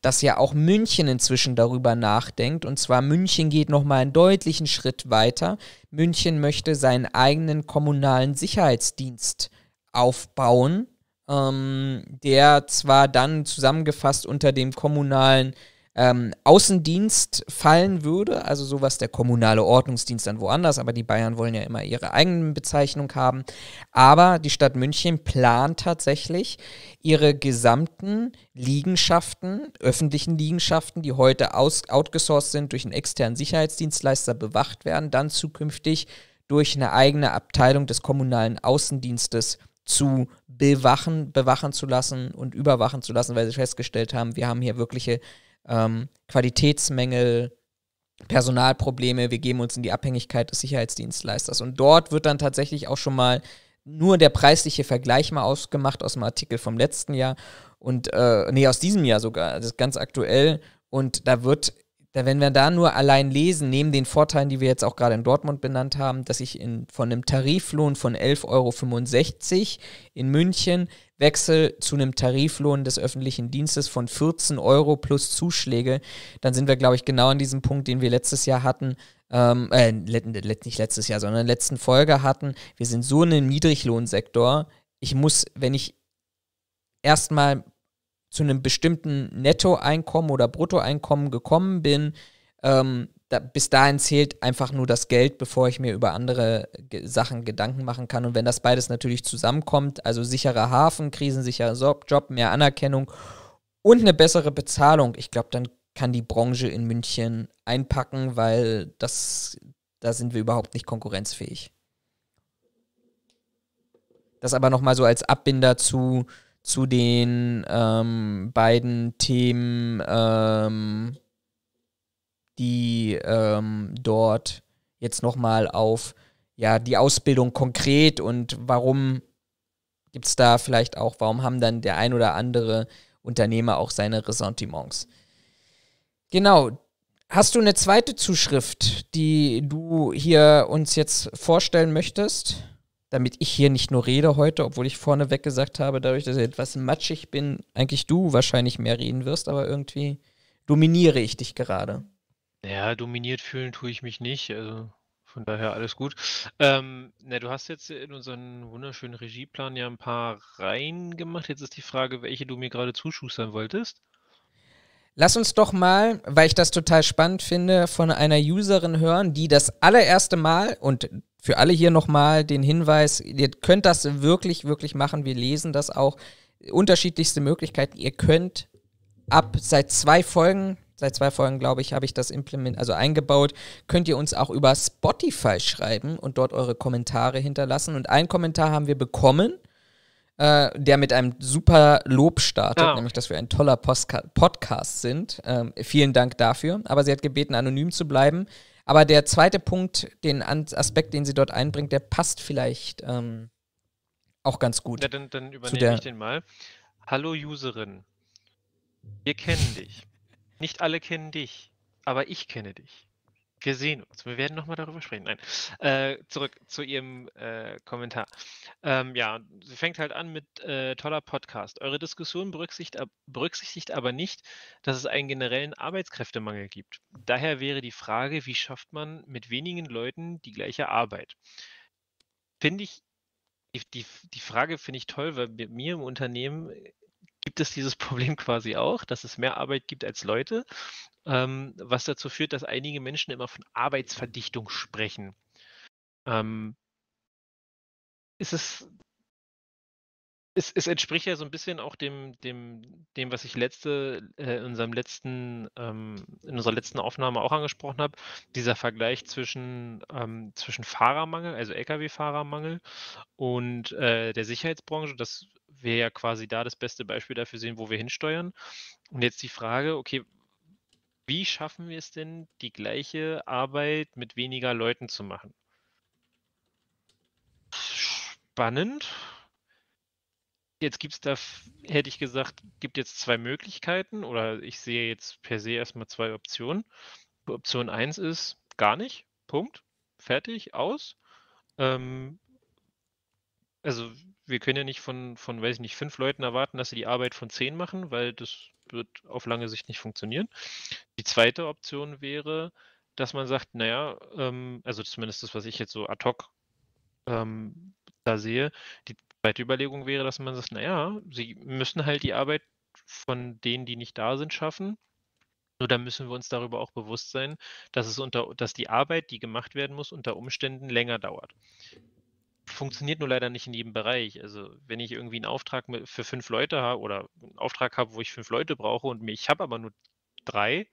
Speaker 1: dass ja auch München inzwischen darüber nachdenkt. Und zwar München geht nochmal einen deutlichen Schritt weiter. München möchte seinen eigenen kommunalen Sicherheitsdienst aufbauen ähm, der zwar dann zusammengefasst unter dem kommunalen ähm, Außendienst fallen würde, also sowas der kommunale Ordnungsdienst dann woanders, aber die Bayern wollen ja immer ihre eigene Bezeichnung haben. Aber die Stadt München plant tatsächlich, ihre gesamten Liegenschaften, öffentlichen Liegenschaften, die heute aus outgesourced sind, durch einen externen Sicherheitsdienstleister bewacht werden, dann zukünftig durch eine eigene Abteilung des kommunalen Außendienstes zu bewachen, bewachen zu lassen und überwachen zu lassen, weil sie festgestellt haben, wir haben hier wirkliche ähm, Qualitätsmängel, Personalprobleme, wir geben uns in die Abhängigkeit des Sicherheitsdienstleisters. Und dort wird dann tatsächlich auch schon mal nur der preisliche Vergleich mal ausgemacht aus dem Artikel vom letzten Jahr und äh, nee, aus diesem Jahr sogar, das ist ganz aktuell. Und da wird da, wenn wir da nur allein lesen, neben den Vorteilen, die wir jetzt auch gerade in Dortmund benannt haben, dass ich in, von einem Tariflohn von 11,65 Euro in München wechsle zu einem Tariflohn des öffentlichen Dienstes von 14 Euro plus Zuschläge, dann sind wir, glaube ich, genau an diesem Punkt, den wir letztes Jahr hatten, ähm, äh, nicht letztes Jahr, sondern in der letzten Folge hatten. Wir sind so in einem Niedriglohnsektor. Ich muss, wenn ich erstmal zu einem bestimmten Nettoeinkommen oder Bruttoeinkommen gekommen bin, ähm, da, bis dahin zählt einfach nur das Geld, bevor ich mir über andere G Sachen Gedanken machen kann. Und wenn das beides natürlich zusammenkommt, also sicherer Hafen, krisensicherer Job, mehr Anerkennung und eine bessere Bezahlung, ich glaube, dann kann die Branche in München einpacken, weil das, da sind wir überhaupt nicht konkurrenzfähig. Das aber nochmal so als Abbinder zu zu den ähm, beiden Themen, ähm, die ähm, dort jetzt nochmal auf ja, die Ausbildung konkret und warum gibt es da vielleicht auch, warum haben dann der ein oder andere Unternehmer auch seine Ressentiments. Genau. Hast du eine zweite Zuschrift, die du hier uns jetzt vorstellen möchtest? damit ich hier nicht nur rede heute, obwohl ich vorneweg gesagt habe, dadurch, dass ich etwas matschig bin, eigentlich du wahrscheinlich mehr reden wirst, aber irgendwie dominiere ich dich gerade.
Speaker 2: Ja, dominiert fühlen tue ich mich nicht, also von daher alles gut. Ähm, na, du hast jetzt in unseren wunderschönen Regieplan ja ein paar Reihen gemacht. Jetzt ist die Frage, welche du mir gerade
Speaker 1: zuschustern wolltest. Lass uns doch mal, weil ich das total spannend finde, von einer Userin hören, die das allererste Mal, und für alle hier nochmal den Hinweis, ihr könnt das wirklich, wirklich machen. Wir lesen das auch. Unterschiedlichste Möglichkeiten. Ihr könnt ab seit zwei Folgen, seit zwei Folgen, glaube ich, habe ich das implement, also eingebaut, könnt ihr uns auch über Spotify schreiben und dort eure Kommentare hinterlassen. Und einen Kommentar haben wir bekommen, äh, der mit einem super Lob startet, ah. nämlich, dass wir ein toller Postka Podcast sind. Ähm, vielen Dank dafür. Aber sie hat gebeten, anonym zu bleiben. Aber der zweite Punkt, den Aspekt, den sie dort einbringt, der passt vielleicht ähm, auch ganz gut. Ja, dann, dann übernehme ich den
Speaker 2: mal. Hallo Userin, wir kennen dich. Nicht alle kennen dich, aber ich kenne dich gesehen uns. Also, wir werden nochmal darüber sprechen. Nein. Äh, zurück zu Ihrem äh, Kommentar. Ähm, ja, sie fängt halt an mit äh, toller Podcast. Eure Diskussion berücksichtigt, berücksichtigt aber nicht, dass es einen generellen Arbeitskräftemangel gibt. Daher wäre die Frage, wie schafft man mit wenigen Leuten die gleiche Arbeit? Finde ich, die, die Frage finde ich toll, weil bei mir im Unternehmen äh, gibt es dieses Problem quasi auch, dass es mehr Arbeit gibt als Leute ähm, was dazu führt, dass einige Menschen immer von Arbeitsverdichtung sprechen. Ähm, ist es, es, es, entspricht ja so ein bisschen auch dem, dem, dem was ich letzte, äh, in, unserem letzten, ähm, in unserer letzten Aufnahme auch angesprochen habe, dieser Vergleich zwischen, ähm, zwischen Fahrermangel, also Lkw-Fahrermangel und äh, der Sicherheitsbranche, dass wir ja quasi da das beste Beispiel dafür sehen, wo wir hinsteuern. Und jetzt die Frage, okay, wie schaffen wir es denn, die gleiche Arbeit mit weniger Leuten zu machen? Spannend. Jetzt gibt es da, hätte ich gesagt, gibt jetzt zwei Möglichkeiten oder ich sehe jetzt per se erstmal zwei Optionen. Option 1 ist gar nicht, Punkt, fertig, aus. Ähm, also wir können ja nicht von, von, weiß ich nicht, fünf Leuten erwarten, dass sie die Arbeit von zehn machen, weil das wird auf lange Sicht nicht funktionieren. Die zweite Option wäre, dass man sagt, naja, ähm, also zumindest das, was ich jetzt so ad hoc ähm, da sehe, die zweite Überlegung wäre, dass man sagt, naja, sie müssen halt die Arbeit von denen, die nicht da sind, schaffen. Nur dann müssen wir uns darüber auch bewusst sein, dass es unter, dass die Arbeit, die gemacht werden muss, unter Umständen länger dauert funktioniert nur leider nicht in jedem Bereich. Also wenn ich irgendwie einen Auftrag mit, für fünf Leute habe oder einen Auftrag habe, wo ich fünf Leute brauche und ich habe aber nur drei,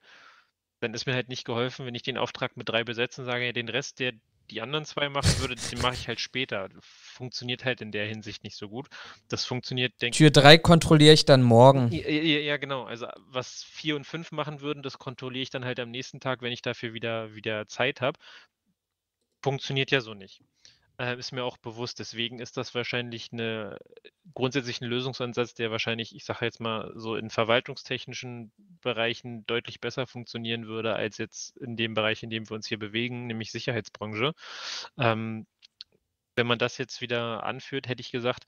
Speaker 2: dann ist mir halt nicht geholfen, wenn ich den Auftrag mit drei besetze und sage, ja, den Rest, der die anderen zwei machen würde, den mache ich halt später. Funktioniert halt in der Hinsicht nicht so gut. Das funktioniert, denke ich. Tür 3 kontrolliere ich dann morgen. Ja, ja, ja, genau. Also was vier und fünf machen würden, das kontrolliere ich dann halt am nächsten Tag, wenn ich dafür wieder, wieder Zeit habe. Funktioniert ja so nicht äh, ist mir auch bewusst. Deswegen ist das wahrscheinlich eine äh, grundsätzlich ein Lösungsansatz, der wahrscheinlich, ich sage jetzt mal, so in verwaltungstechnischen Bereichen deutlich besser funktionieren würde, als jetzt in dem Bereich, in dem wir uns hier bewegen, nämlich Sicherheitsbranche. Ähm, wenn man das jetzt wieder anführt, hätte ich gesagt,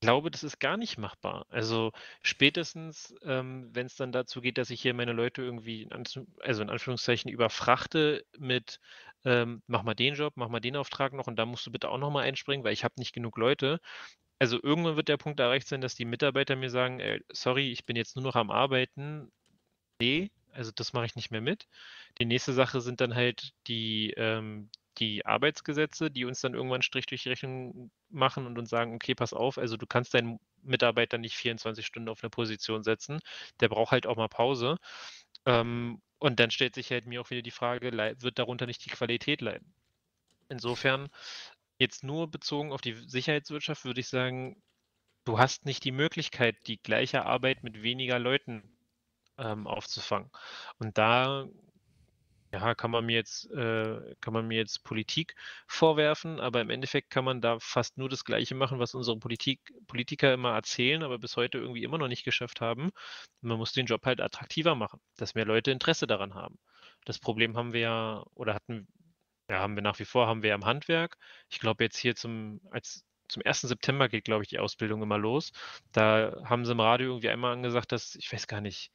Speaker 2: glaube, das ist gar nicht machbar. Also spätestens, ähm, wenn es dann dazu geht, dass ich hier meine Leute irgendwie, in also in Anführungszeichen, überfrachte mit, ähm, mach mal den Job, mach mal den Auftrag noch und da musst du bitte auch nochmal einspringen, weil ich habe nicht genug Leute. Also irgendwann wird der Punkt erreicht sein, dass die Mitarbeiter mir sagen, ey, sorry, ich bin jetzt nur noch am Arbeiten. Nee, also das mache ich nicht mehr mit. Die nächste Sache sind dann halt die, ähm, die Arbeitsgesetze, die uns dann irgendwann Strich durch die Rechnung machen und uns sagen, okay, pass auf, also du kannst deinen Mitarbeiter nicht 24 Stunden auf eine Position setzen, der braucht halt auch mal Pause. Ähm, und dann stellt sich halt mir auch wieder die Frage, wird darunter nicht die Qualität leiden? Insofern, jetzt nur bezogen auf die Sicherheitswirtschaft, würde ich sagen, du hast nicht die Möglichkeit, die gleiche Arbeit mit weniger Leuten ähm, aufzufangen. Und da ja, kann man mir jetzt, äh, kann man mir jetzt Politik vorwerfen, aber im Endeffekt kann man da fast nur das Gleiche machen, was unsere Politik, Politiker immer erzählen, aber bis heute irgendwie immer noch nicht geschafft haben. Man muss den Job halt attraktiver machen, dass mehr Leute Interesse daran haben. Das Problem haben wir ja, oder hatten, ja, haben wir nach wie vor, haben wir ja im Handwerk. Ich glaube, jetzt hier zum, als zum 1. September geht, glaube ich, die Ausbildung immer los. Da haben sie im Radio irgendwie einmal angesagt, dass, ich weiß gar nicht,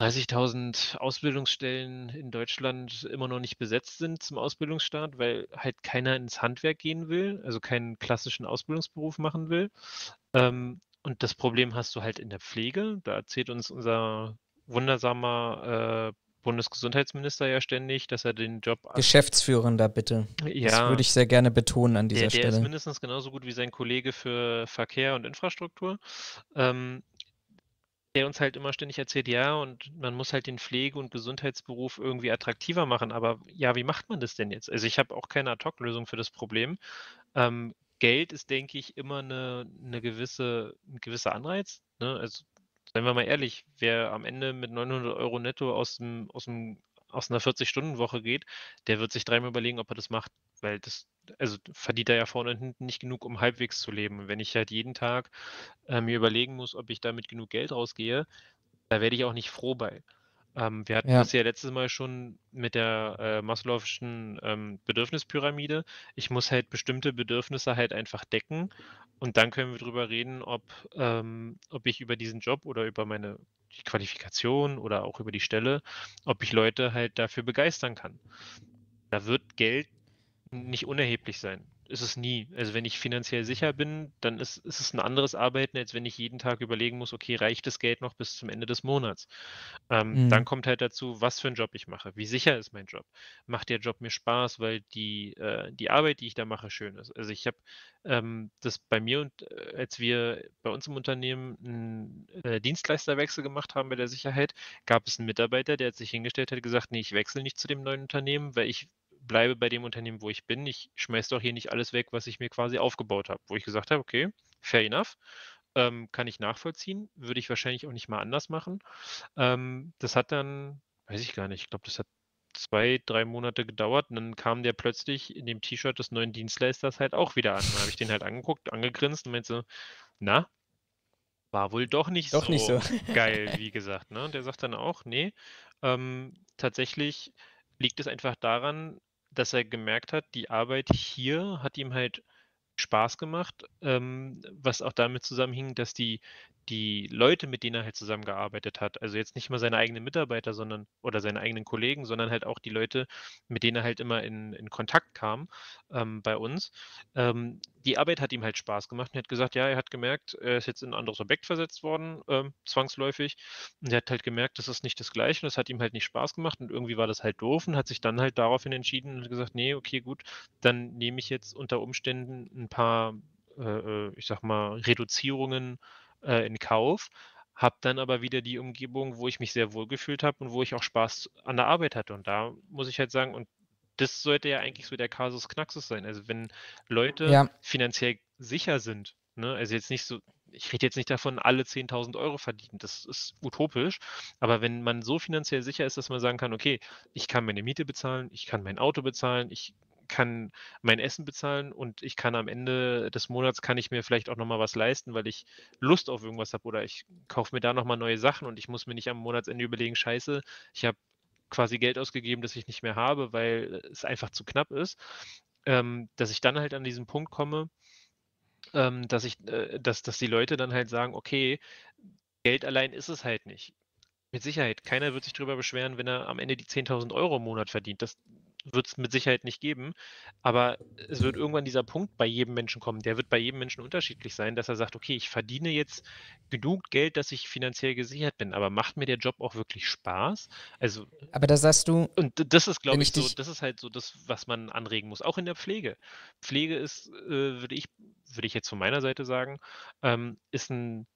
Speaker 2: 30.000 Ausbildungsstellen in Deutschland immer noch nicht besetzt sind zum Ausbildungsstart, weil halt keiner ins Handwerk gehen will, also keinen klassischen Ausbildungsberuf machen will. Ähm, und das Problem hast du halt in der Pflege. Da erzählt uns unser wundersamer äh, Bundesgesundheitsminister ja ständig, dass er den Job. Geschäftsführender,
Speaker 1: bitte. Ja. Das würde ich sehr gerne betonen an dieser der, der Stelle. Der ist
Speaker 2: mindestens genauso gut wie sein Kollege für Verkehr und Infrastruktur. Ähm, der uns halt immer ständig erzählt, ja, und man muss halt den Pflege- und Gesundheitsberuf irgendwie attraktiver machen. Aber ja, wie macht man das denn jetzt? Also ich habe auch keine Ad-Hoc-Lösung für das Problem. Ähm, Geld ist, denke ich, immer eine, eine gewisse, ein gewisser Anreiz. Ne? Also seien wir mal ehrlich, wer am Ende mit 900 Euro netto aus, dem, aus, dem, aus einer 40-Stunden-Woche geht, der wird sich dreimal überlegen, ob er das macht weil das also verdient er ja vorne und hinten nicht genug, um halbwegs zu leben. Und wenn ich halt jeden Tag äh, mir überlegen muss, ob ich damit genug Geld rausgehe, da werde ich auch nicht froh bei. Ähm, wir hatten ja. das ja letztes Mal schon mit der äh, Maslow'schen ähm, Bedürfnispyramide. Ich muss halt bestimmte Bedürfnisse halt einfach decken und dann können wir darüber reden, ob, ähm, ob ich über diesen Job oder über meine Qualifikation oder auch über die Stelle, ob ich Leute halt dafür begeistern kann. Da wird Geld nicht unerheblich sein. Ist es nie. Also wenn ich finanziell sicher bin, dann ist, ist es ein anderes Arbeiten, als wenn ich jeden Tag überlegen muss, okay, reicht das Geld noch bis zum Ende des Monats? Ähm, mhm. Dann kommt halt dazu, was für einen Job ich mache. Wie sicher ist mein Job? Macht der Job mir Spaß, weil die, äh, die Arbeit, die ich da mache, schön ist? Also ich habe ähm, das bei mir und äh, als wir bei uns im Unternehmen einen äh, Dienstleisterwechsel gemacht haben bei der Sicherheit, gab es einen Mitarbeiter, der hat sich hingestellt hat, gesagt, nee, ich wechsle nicht zu dem neuen Unternehmen, weil ich bleibe bei dem Unternehmen, wo ich bin. Ich schmeiße doch hier nicht alles weg, was ich mir quasi aufgebaut habe, wo ich gesagt habe, okay, fair enough. Ähm, kann ich nachvollziehen, würde ich wahrscheinlich auch nicht mal anders machen. Ähm, das hat dann, weiß ich gar nicht, ich glaube, das hat zwei, drei Monate gedauert und dann kam der plötzlich in dem T-Shirt des neuen Dienstleisters halt auch wieder an. Dann habe ich den halt angeguckt, angegrinst und meinte so, na, war wohl doch nicht, doch so, nicht so, geil, wie gesagt. Ne? Und der sagt dann auch, nee, ähm, tatsächlich liegt es einfach daran, dass er gemerkt hat, die Arbeit hier hat ihm halt Spaß gemacht, ähm, was auch damit zusammenhing, dass die, die Leute, mit denen er halt zusammengearbeitet hat, also jetzt nicht mal seine eigenen Mitarbeiter, sondern oder seine eigenen Kollegen, sondern halt auch die Leute, mit denen er halt immer in, in Kontakt kam ähm, bei uns, ähm, die Arbeit hat ihm halt Spaß gemacht und er hat gesagt, ja, er hat gemerkt, er ist jetzt in ein anderes Objekt versetzt worden, ähm, zwangsläufig, und er hat halt gemerkt, das ist nicht das Gleiche und das hat ihm halt nicht Spaß gemacht und irgendwie war das halt doof und hat sich dann halt daraufhin entschieden und gesagt, nee, okay, gut, dann nehme ich jetzt unter Umständen ein paar, äh, äh, ich sag mal, Reduzierungen äh, in Kauf, habe dann aber wieder die Umgebung, wo ich mich sehr wohl gefühlt habe und wo ich auch Spaß an der Arbeit hatte. Und da muss ich halt sagen, und das sollte ja eigentlich so der Kasus Knaxus sein. Also wenn Leute ja. finanziell sicher sind, ne? also jetzt nicht so, ich rede jetzt nicht davon, alle 10.000 Euro verdienen, das ist utopisch, aber wenn man so finanziell sicher ist, dass man sagen kann, okay, ich kann meine Miete bezahlen, ich kann mein Auto bezahlen, ich kann mein Essen bezahlen und ich kann am Ende des Monats kann ich mir vielleicht auch nochmal was leisten, weil ich Lust auf irgendwas habe oder ich kaufe mir da nochmal neue Sachen und ich muss mir nicht am Monatsende überlegen, scheiße, ich habe quasi Geld ausgegeben, das ich nicht mehr habe, weil es einfach zu knapp ist, ähm, dass ich dann halt an diesen Punkt komme, ähm, dass ich, äh, dass, dass die Leute dann halt sagen, okay, Geld allein ist es halt nicht. Mit Sicherheit, keiner wird sich darüber beschweren, wenn er am Ende die 10.000 Euro im Monat verdient. Das wird es mit Sicherheit nicht geben. Aber es wird irgendwann dieser Punkt bei jedem Menschen kommen. Der wird bei jedem Menschen unterschiedlich sein, dass er sagt, okay, ich verdiene jetzt genug Geld, dass ich finanziell gesichert bin. Aber macht mir der Job auch wirklich Spaß? Also.
Speaker 1: Aber da sagst du. Und das ist, glaube ich, ich so, das
Speaker 2: ist halt so das, was man anregen muss. Auch in der Pflege. Pflege ist, äh, würde ich, würde ich jetzt von meiner Seite sagen, ähm, ist ein,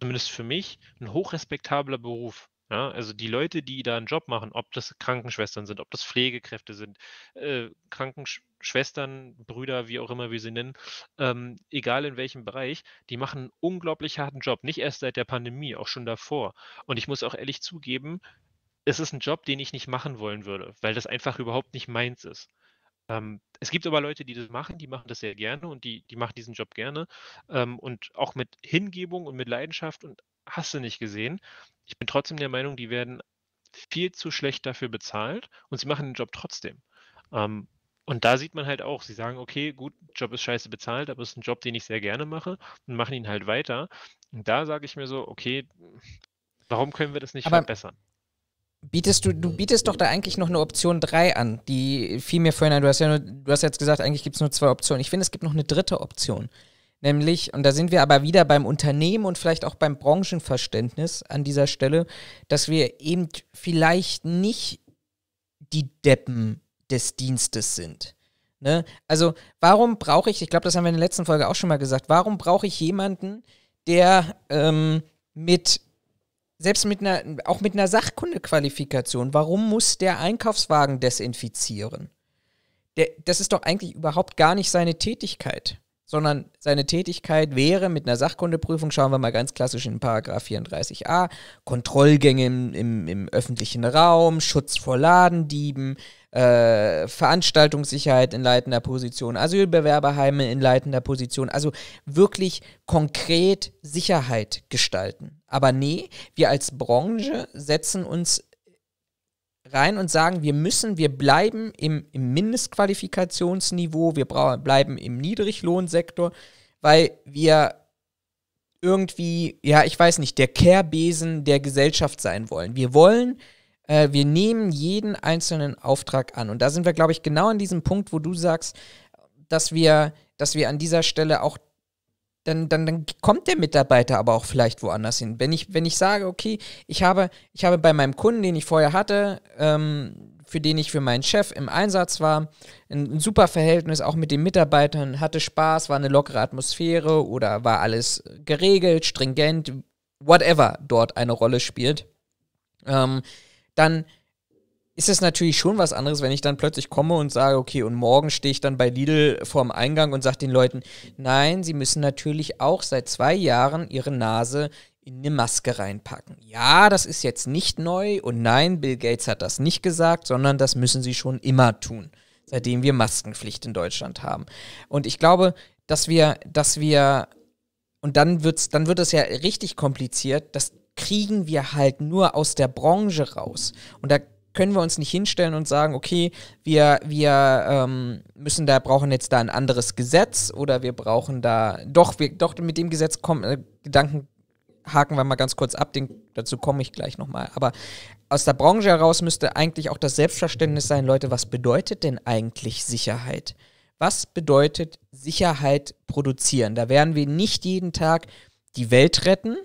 Speaker 2: zumindest für mich, ein hochrespektabler Beruf ja, also die Leute, die da einen Job machen, ob das Krankenschwestern sind, ob das Pflegekräfte sind, äh, Krankenschwestern, Brüder, wie auch immer wir sie nennen, ähm, egal in welchem Bereich, die machen einen unglaublich harten Job. Nicht erst seit der Pandemie, auch schon davor. Und ich muss auch ehrlich zugeben, es ist ein Job, den ich nicht machen wollen würde, weil das einfach überhaupt nicht meins ist. Ähm, es gibt aber Leute, die das machen, die machen das sehr gerne und die, die machen diesen Job gerne ähm, und auch mit Hingebung und mit Leidenschaft und hast du nicht gesehen. Ich bin trotzdem der Meinung, die werden viel zu schlecht dafür bezahlt und sie machen den Job trotzdem. Ähm, und da sieht man halt auch, sie sagen, okay, gut, Job ist scheiße bezahlt, aber es ist ein Job, den ich sehr gerne mache und machen ihn halt weiter. Und da sage ich mir so, okay, warum können wir das nicht aber verbessern?
Speaker 1: Bietest du, du bietest doch da eigentlich noch eine Option 3 an, die fiel mir vorhin ein. Du hast ja nur, du hast jetzt gesagt, eigentlich gibt es nur zwei Optionen. Ich finde, es gibt noch eine dritte Option. Nämlich, und da sind wir aber wieder beim Unternehmen und vielleicht auch beim Branchenverständnis an dieser Stelle, dass wir eben vielleicht nicht die Deppen des Dienstes sind. Ne? Also warum brauche ich, ich glaube, das haben wir in der letzten Folge auch schon mal gesagt, warum brauche ich jemanden, der ähm, mit selbst mit einer, auch mit einer Sachkundequalifikation, warum muss der Einkaufswagen desinfizieren? Der, das ist doch eigentlich überhaupt gar nicht seine Tätigkeit sondern seine Tätigkeit wäre mit einer Sachkundeprüfung, schauen wir mal ganz klassisch in Paragraph 34a, Kontrollgänge im, im, im öffentlichen Raum, Schutz vor Ladendieben, äh, Veranstaltungssicherheit in leitender Position, Asylbewerberheime in leitender Position, also wirklich konkret Sicherheit gestalten. Aber nee, wir als Branche setzen uns rein und sagen, wir müssen, wir bleiben im, im Mindestqualifikationsniveau, wir bleiben im Niedriglohnsektor, weil wir irgendwie, ja, ich weiß nicht, der Kehrbesen der Gesellschaft sein wollen. Wir wollen, äh, wir nehmen jeden einzelnen Auftrag an. Und da sind wir, glaube ich, genau an diesem Punkt, wo du sagst, dass wir, dass wir an dieser Stelle auch dann, dann, dann kommt der Mitarbeiter aber auch vielleicht woanders hin. Wenn ich, wenn ich sage, okay, ich habe, ich habe bei meinem Kunden, den ich vorher hatte, ähm, für den ich für meinen Chef im Einsatz war, ein, ein, super Verhältnis auch mit den Mitarbeitern, hatte Spaß, war eine lockere Atmosphäre oder war alles geregelt, stringent, whatever dort eine Rolle spielt, ähm, dann ist es natürlich schon was anderes, wenn ich dann plötzlich komme und sage, okay, und morgen stehe ich dann bei Lidl vorm Eingang und sage den Leuten, nein, sie müssen natürlich auch seit zwei Jahren ihre Nase in eine Maske reinpacken. Ja, das ist jetzt nicht neu und nein, Bill Gates hat das nicht gesagt, sondern das müssen sie schon immer tun, seitdem wir Maskenpflicht in Deutschland haben. Und ich glaube, dass wir, dass wir, und dann wird's, dann wird es ja richtig kompliziert, das kriegen wir halt nur aus der Branche raus. Und da können wir uns nicht hinstellen und sagen, okay, wir, wir ähm, müssen da, brauchen jetzt da ein anderes Gesetz oder wir brauchen da, doch, wir, doch mit dem Gesetz kommen, äh, Gedanken haken wir mal ganz kurz ab, den, dazu komme ich gleich nochmal. Aber aus der Branche heraus müsste eigentlich auch das Selbstverständnis sein, Leute, was bedeutet denn eigentlich Sicherheit? Was bedeutet Sicherheit produzieren? Da werden wir nicht jeden Tag die Welt retten,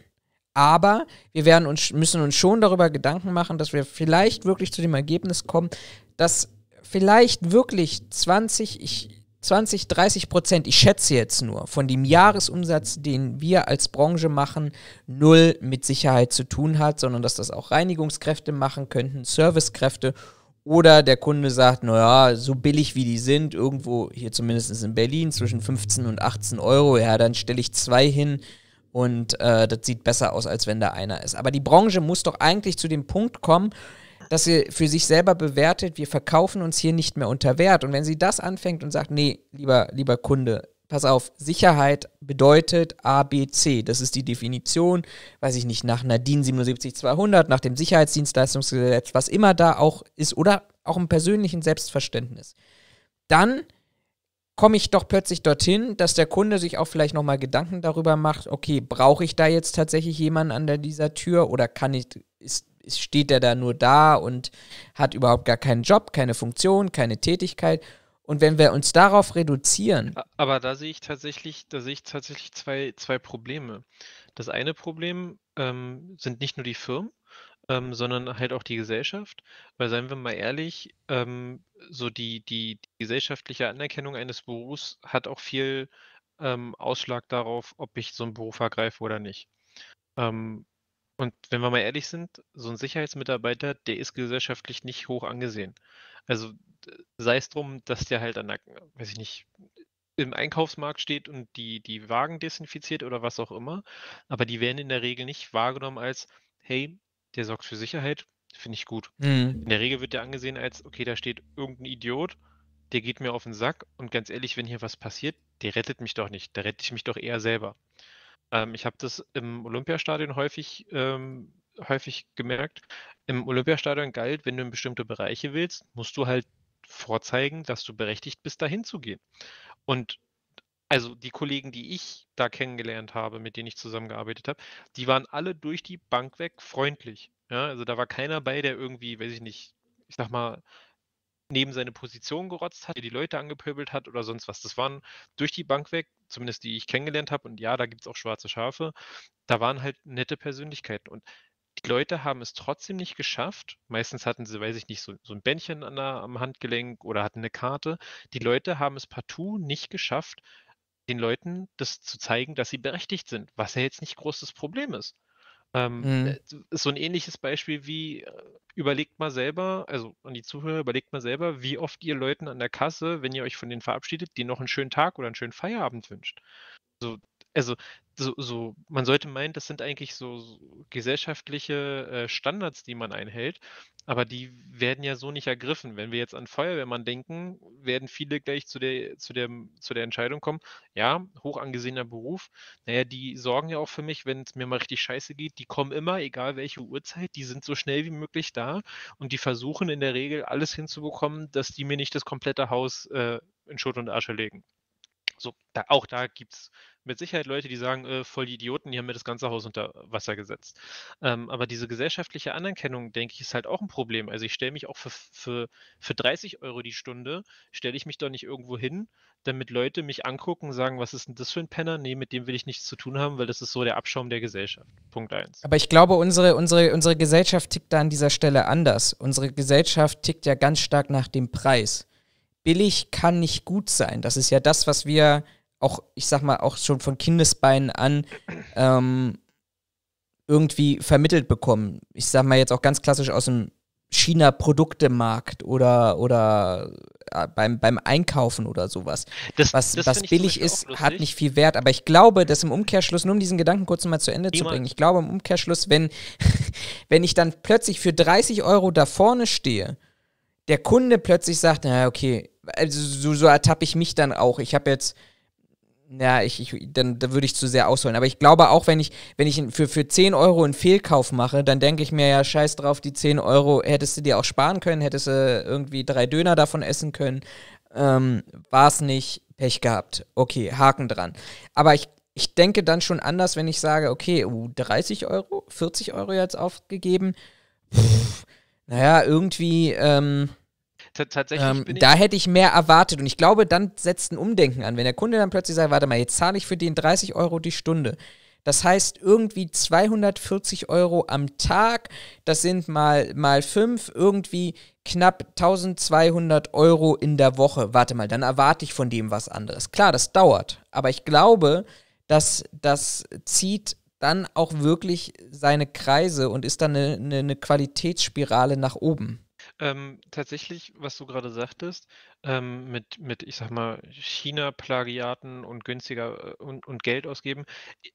Speaker 1: aber wir werden uns, müssen uns schon darüber Gedanken machen, dass wir vielleicht wirklich zu dem Ergebnis kommen, dass vielleicht wirklich 20, ich, 20, 30 Prozent, ich schätze jetzt nur, von dem Jahresumsatz, den wir als Branche machen, null mit Sicherheit zu tun hat, sondern dass das auch Reinigungskräfte machen könnten, Servicekräfte oder der Kunde sagt, naja, so billig wie die sind, irgendwo hier zumindest in Berlin zwischen 15 und 18 Euro, ja, dann stelle ich zwei hin, und äh, das sieht besser aus, als wenn da einer ist. Aber die Branche muss doch eigentlich zu dem Punkt kommen, dass sie für sich selber bewertet, wir verkaufen uns hier nicht mehr unter Wert. Und wenn sie das anfängt und sagt, nee, lieber, lieber Kunde, pass auf, Sicherheit bedeutet ABC. Das ist die Definition, weiß ich nicht, nach Nadine 77200, nach dem Sicherheitsdienstleistungsgesetz, was immer da auch ist, oder auch im persönlichen Selbstverständnis. Dann komme ich doch plötzlich dorthin, dass der Kunde sich auch vielleicht nochmal Gedanken darüber macht, okay, brauche ich da jetzt tatsächlich jemanden an der, dieser Tür oder kann ich, ist, steht der da nur da und hat überhaupt gar keinen Job, keine Funktion, keine Tätigkeit? Und wenn wir uns darauf reduzieren.
Speaker 2: Aber da sehe ich tatsächlich, da sehe ich tatsächlich zwei, zwei Probleme. Das eine Problem ähm, sind nicht nur die Firmen, ähm, sondern halt auch die Gesellschaft. Weil seien wir mal ehrlich, ähm, so die, die, die, gesellschaftliche Anerkennung eines Berufs hat auch viel ähm, Ausschlag darauf, ob ich so einen Beruf ergreife oder nicht. Ähm, und wenn wir mal ehrlich sind, so ein Sicherheitsmitarbeiter, der ist gesellschaftlich nicht hoch angesehen. Also sei es drum, dass der halt an der, weiß ich nicht, im Einkaufsmarkt steht und die, die Wagen desinfiziert oder was auch immer, aber die werden in der Regel nicht wahrgenommen als, hey, der sorgt für Sicherheit, finde ich gut. Mhm. In der Regel wird der angesehen als, okay, da steht irgendein Idiot, der geht mir auf den Sack und ganz ehrlich, wenn hier was passiert, der rettet mich doch nicht, da rette ich mich doch eher selber. Ähm, ich habe das im Olympiastadion häufig, ähm, häufig gemerkt. Im Olympiastadion galt, wenn du in bestimmte Bereiche willst, musst du halt vorzeigen, dass du berechtigt bist, dahin zu gehen. Und also die Kollegen, die ich da kennengelernt habe, mit denen ich zusammengearbeitet habe, die waren alle durch die Bank weg freundlich. Ja, also da war keiner bei, der irgendwie, weiß ich nicht, ich sag mal, neben seine Position gerotzt hat, die Leute angepöbelt hat oder sonst was. Das waren durch die Bank weg, zumindest die ich kennengelernt habe, und ja, da gibt es auch schwarze Schafe, da waren halt nette Persönlichkeiten. Und die Leute haben es trotzdem nicht geschafft. Meistens hatten sie, weiß ich nicht, so, so ein Bändchen an der, am Handgelenk oder hatten eine Karte. Die Leute haben es partout nicht geschafft, den Leuten das zu zeigen, dass sie berechtigt sind, was ja jetzt nicht großes Problem ist. Ähm, mhm. Äh, so ein ähnliches Beispiel wie, äh, überlegt mal selber, also an die Zuhörer, überlegt mal selber, wie oft ihr Leuten an der Kasse, wenn ihr euch von denen verabschiedet, die noch einen schönen Tag oder einen schönen Feierabend wünscht. Also, also so, so, man sollte meinen, das sind eigentlich so, so gesellschaftliche äh, Standards, die man einhält, aber die werden ja so nicht ergriffen. Wenn wir jetzt an Feuerwehrmann denken, werden viele gleich zu der, zu der, zu der Entscheidung kommen, ja, hoch angesehener Beruf, naja, die sorgen ja auch für mich, wenn es mir mal richtig scheiße geht, die kommen immer, egal welche Uhrzeit, die sind so schnell wie möglich da und die versuchen in der Regel alles hinzubekommen, dass die mir nicht das komplette Haus äh, in Schutt und Asche legen. So, da, auch da gibt es mit Sicherheit Leute, die sagen, äh, voll die Idioten, die haben mir das ganze Haus unter Wasser gesetzt. Ähm, aber diese gesellschaftliche Anerkennung, denke ich, ist halt auch ein Problem. Also ich stelle mich auch für, für, für 30 Euro die Stunde, stelle ich mich doch nicht irgendwo hin, damit Leute mich angucken und sagen, was ist denn das für ein Penner? Nee, mit dem will ich nichts zu tun haben, weil das ist so der Abschaum der Gesellschaft. Punkt eins.
Speaker 1: Aber ich glaube, unsere, unsere, unsere Gesellschaft tickt da an dieser Stelle anders. Unsere Gesellschaft tickt ja ganz stark nach dem Preis. Billig kann nicht gut sein. Das ist ja das, was wir auch, ich sag mal, auch schon von Kindesbeinen an ähm, irgendwie vermittelt bekommen. Ich sag mal jetzt auch ganz klassisch aus dem China-Produktemarkt oder, oder äh, beim, beim Einkaufen oder sowas. Das, was das was billig ist, hat nicht viel Wert. Aber ich glaube, dass im Umkehrschluss, nur um diesen Gedanken kurz mal zu Ende Niemand. zu bringen, ich glaube im Umkehrschluss, wenn, wenn ich dann plötzlich für 30 Euro da vorne stehe, der Kunde plötzlich sagt, naja, okay, also so, so ertappe ich mich dann auch. Ich habe jetzt ja, ich, ich, dann da würde ich zu sehr ausholen. Aber ich glaube auch, wenn ich, wenn ich für, für 10 Euro einen Fehlkauf mache, dann denke ich mir ja, scheiß drauf, die 10 Euro hättest du dir auch sparen können, hättest du irgendwie drei Döner davon essen können. Ähm, War es nicht, Pech gehabt. Okay, Haken dran. Aber ich, ich denke dann schon anders, wenn ich sage, okay, uh, 30 Euro, 40 Euro jetzt aufgegeben. Pff, naja, irgendwie. Ähm, tatsächlich. Ähm, da hätte ich mehr erwartet und ich glaube, dann setzt ein Umdenken an. Wenn der Kunde dann plötzlich sagt, warte mal, jetzt zahle ich für den 30 Euro die Stunde. Das heißt irgendwie 240 Euro am Tag, das sind mal, mal fünf, irgendwie knapp 1200 Euro in der Woche. Warte mal, dann erwarte ich von dem was anderes. Klar, das dauert, aber ich glaube, dass das zieht dann auch wirklich seine Kreise und ist dann eine, eine, eine Qualitätsspirale nach oben.
Speaker 2: Ähm, tatsächlich, was du gerade sagtest, ähm, mit, mit, ich sag mal, China-Plagiaten und günstiger äh, und, und Geld ausgeben,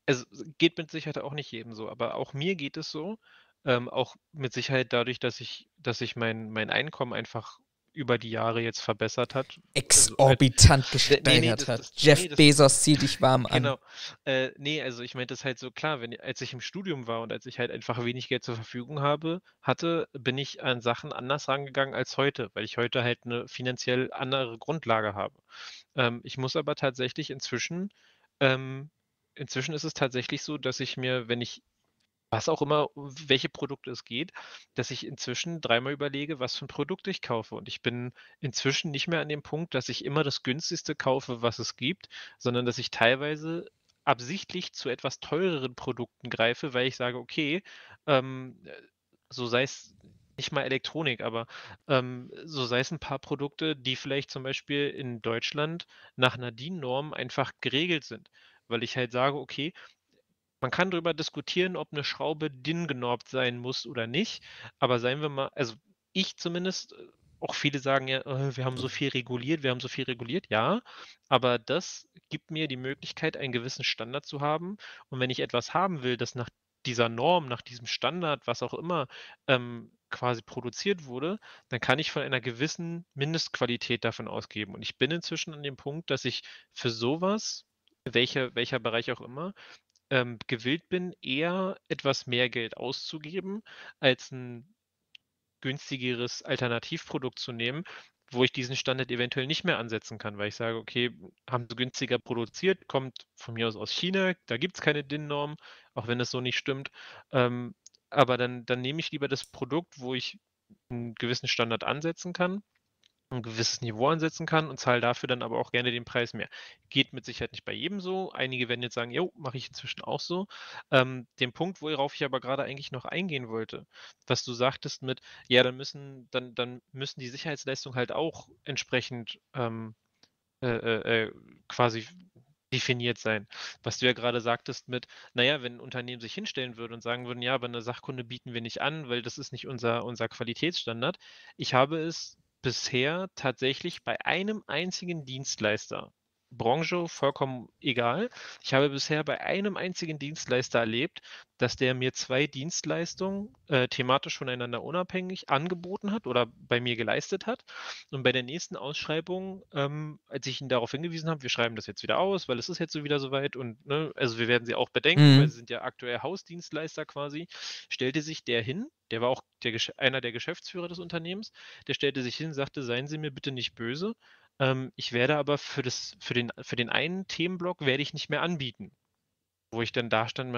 Speaker 2: es also, geht mit Sicherheit auch nicht jedem so, aber auch mir geht es so. Ähm, auch mit Sicherheit dadurch, dass ich, dass ich mein, mein Einkommen einfach über die Jahre jetzt verbessert hat. Also Exorbitant also, gesteigert nee, nee, hat. Das, Jeff nee, das, Bezos zieht dich warm an. Genau. Äh, nee, also ich meine, das ist halt so klar, wenn, als ich im Studium war und als ich halt einfach wenig Geld zur Verfügung habe, hatte, bin ich an Sachen anders rangegangen als heute, weil ich heute halt eine finanziell andere Grundlage habe. Ähm, ich muss aber tatsächlich inzwischen, ähm, inzwischen ist es tatsächlich so, dass ich mir, wenn ich was auch immer, welche Produkte es geht, dass ich inzwischen dreimal überlege, was für ein Produkt ich kaufe. Und ich bin inzwischen nicht mehr an dem Punkt, dass ich immer das günstigste kaufe, was es gibt, sondern dass ich teilweise absichtlich zu etwas teureren Produkten greife, weil ich sage, okay, ähm, äh, so sei es nicht mal Elektronik, aber ähm, so sei es ein paar Produkte, die vielleicht zum Beispiel in Deutschland nach einer DIN-Norm einfach geregelt sind weil ich halt sage, okay, man kann darüber diskutieren, ob eine Schraube dünn genorbt sein muss oder nicht. Aber seien wir mal, also ich zumindest, äh, auch viele sagen ja, äh, wir haben so viel reguliert, wir haben so viel reguliert. Ja, aber das gibt mir die Möglichkeit, einen gewissen Standard zu haben. Und wenn ich etwas haben will, das nach dieser Norm, nach diesem Standard, was auch immer, ähm, quasi produziert wurde, dann kann ich von einer gewissen Mindestqualität davon ausgeben. Und ich bin inzwischen an dem Punkt, dass ich für sowas, welcher, welcher Bereich auch immer, ähm, gewillt bin, eher etwas mehr Geld auszugeben, als ein günstigeres Alternativprodukt zu nehmen, wo ich diesen Standard eventuell nicht mehr ansetzen kann, weil ich sage, okay, haben sie günstiger produziert, kommt von mir aus aus China, da gibt es keine DIN-Norm, auch wenn das so nicht stimmt. Ähm, aber dann, dann nehme ich lieber das Produkt, wo ich einen gewissen Standard ansetzen kann ein gewisses Niveau ansetzen kann und zahle dafür dann aber auch gerne den Preis mehr. Geht mit Sicherheit nicht bei jedem so. Einige werden jetzt sagen, jo, mache ich inzwischen auch so. Ähm, den Punkt, worauf ich aber gerade eigentlich noch eingehen wollte, was du sagtest mit, ja, dann müssen, dann, dann müssen die Sicherheitsleistungen halt auch entsprechend ähm, äh, äh, äh quasi definiert sein. Was du ja gerade sagtest mit, naja, wenn ein Unternehmen sich hinstellen würde und sagen würden, ja, aber eine Sachkunde bieten wir nicht an, weil das ist nicht unser, unser Qualitätsstandard. Ich habe es bisher tatsächlich bei einem einzigen Dienstleister. Branche vollkommen egal. Ich habe bisher bei einem einzigen Dienstleister erlebt, dass der mir zwei Dienstleistungen äh, thematisch voneinander unabhängig angeboten hat oder bei mir geleistet hat. Und bei der nächsten Ausschreibung, ähm, als ich ihn darauf hingewiesen habe, wir schreiben das jetzt wieder aus, weil es ist jetzt so wieder soweit und ne, also wir werden sie auch bedenken, mhm. weil sie sind ja aktuell Hausdienstleister quasi, stellte sich der hin, der war auch der, einer der Geschäftsführer des Unternehmens, der stellte sich hin, und sagte, seien Sie mir bitte nicht böse, ähm, ich werde aber für, das, für, den, für den einen Themenblock werde ich nicht mehr anbieten. Wo ich dann da stand,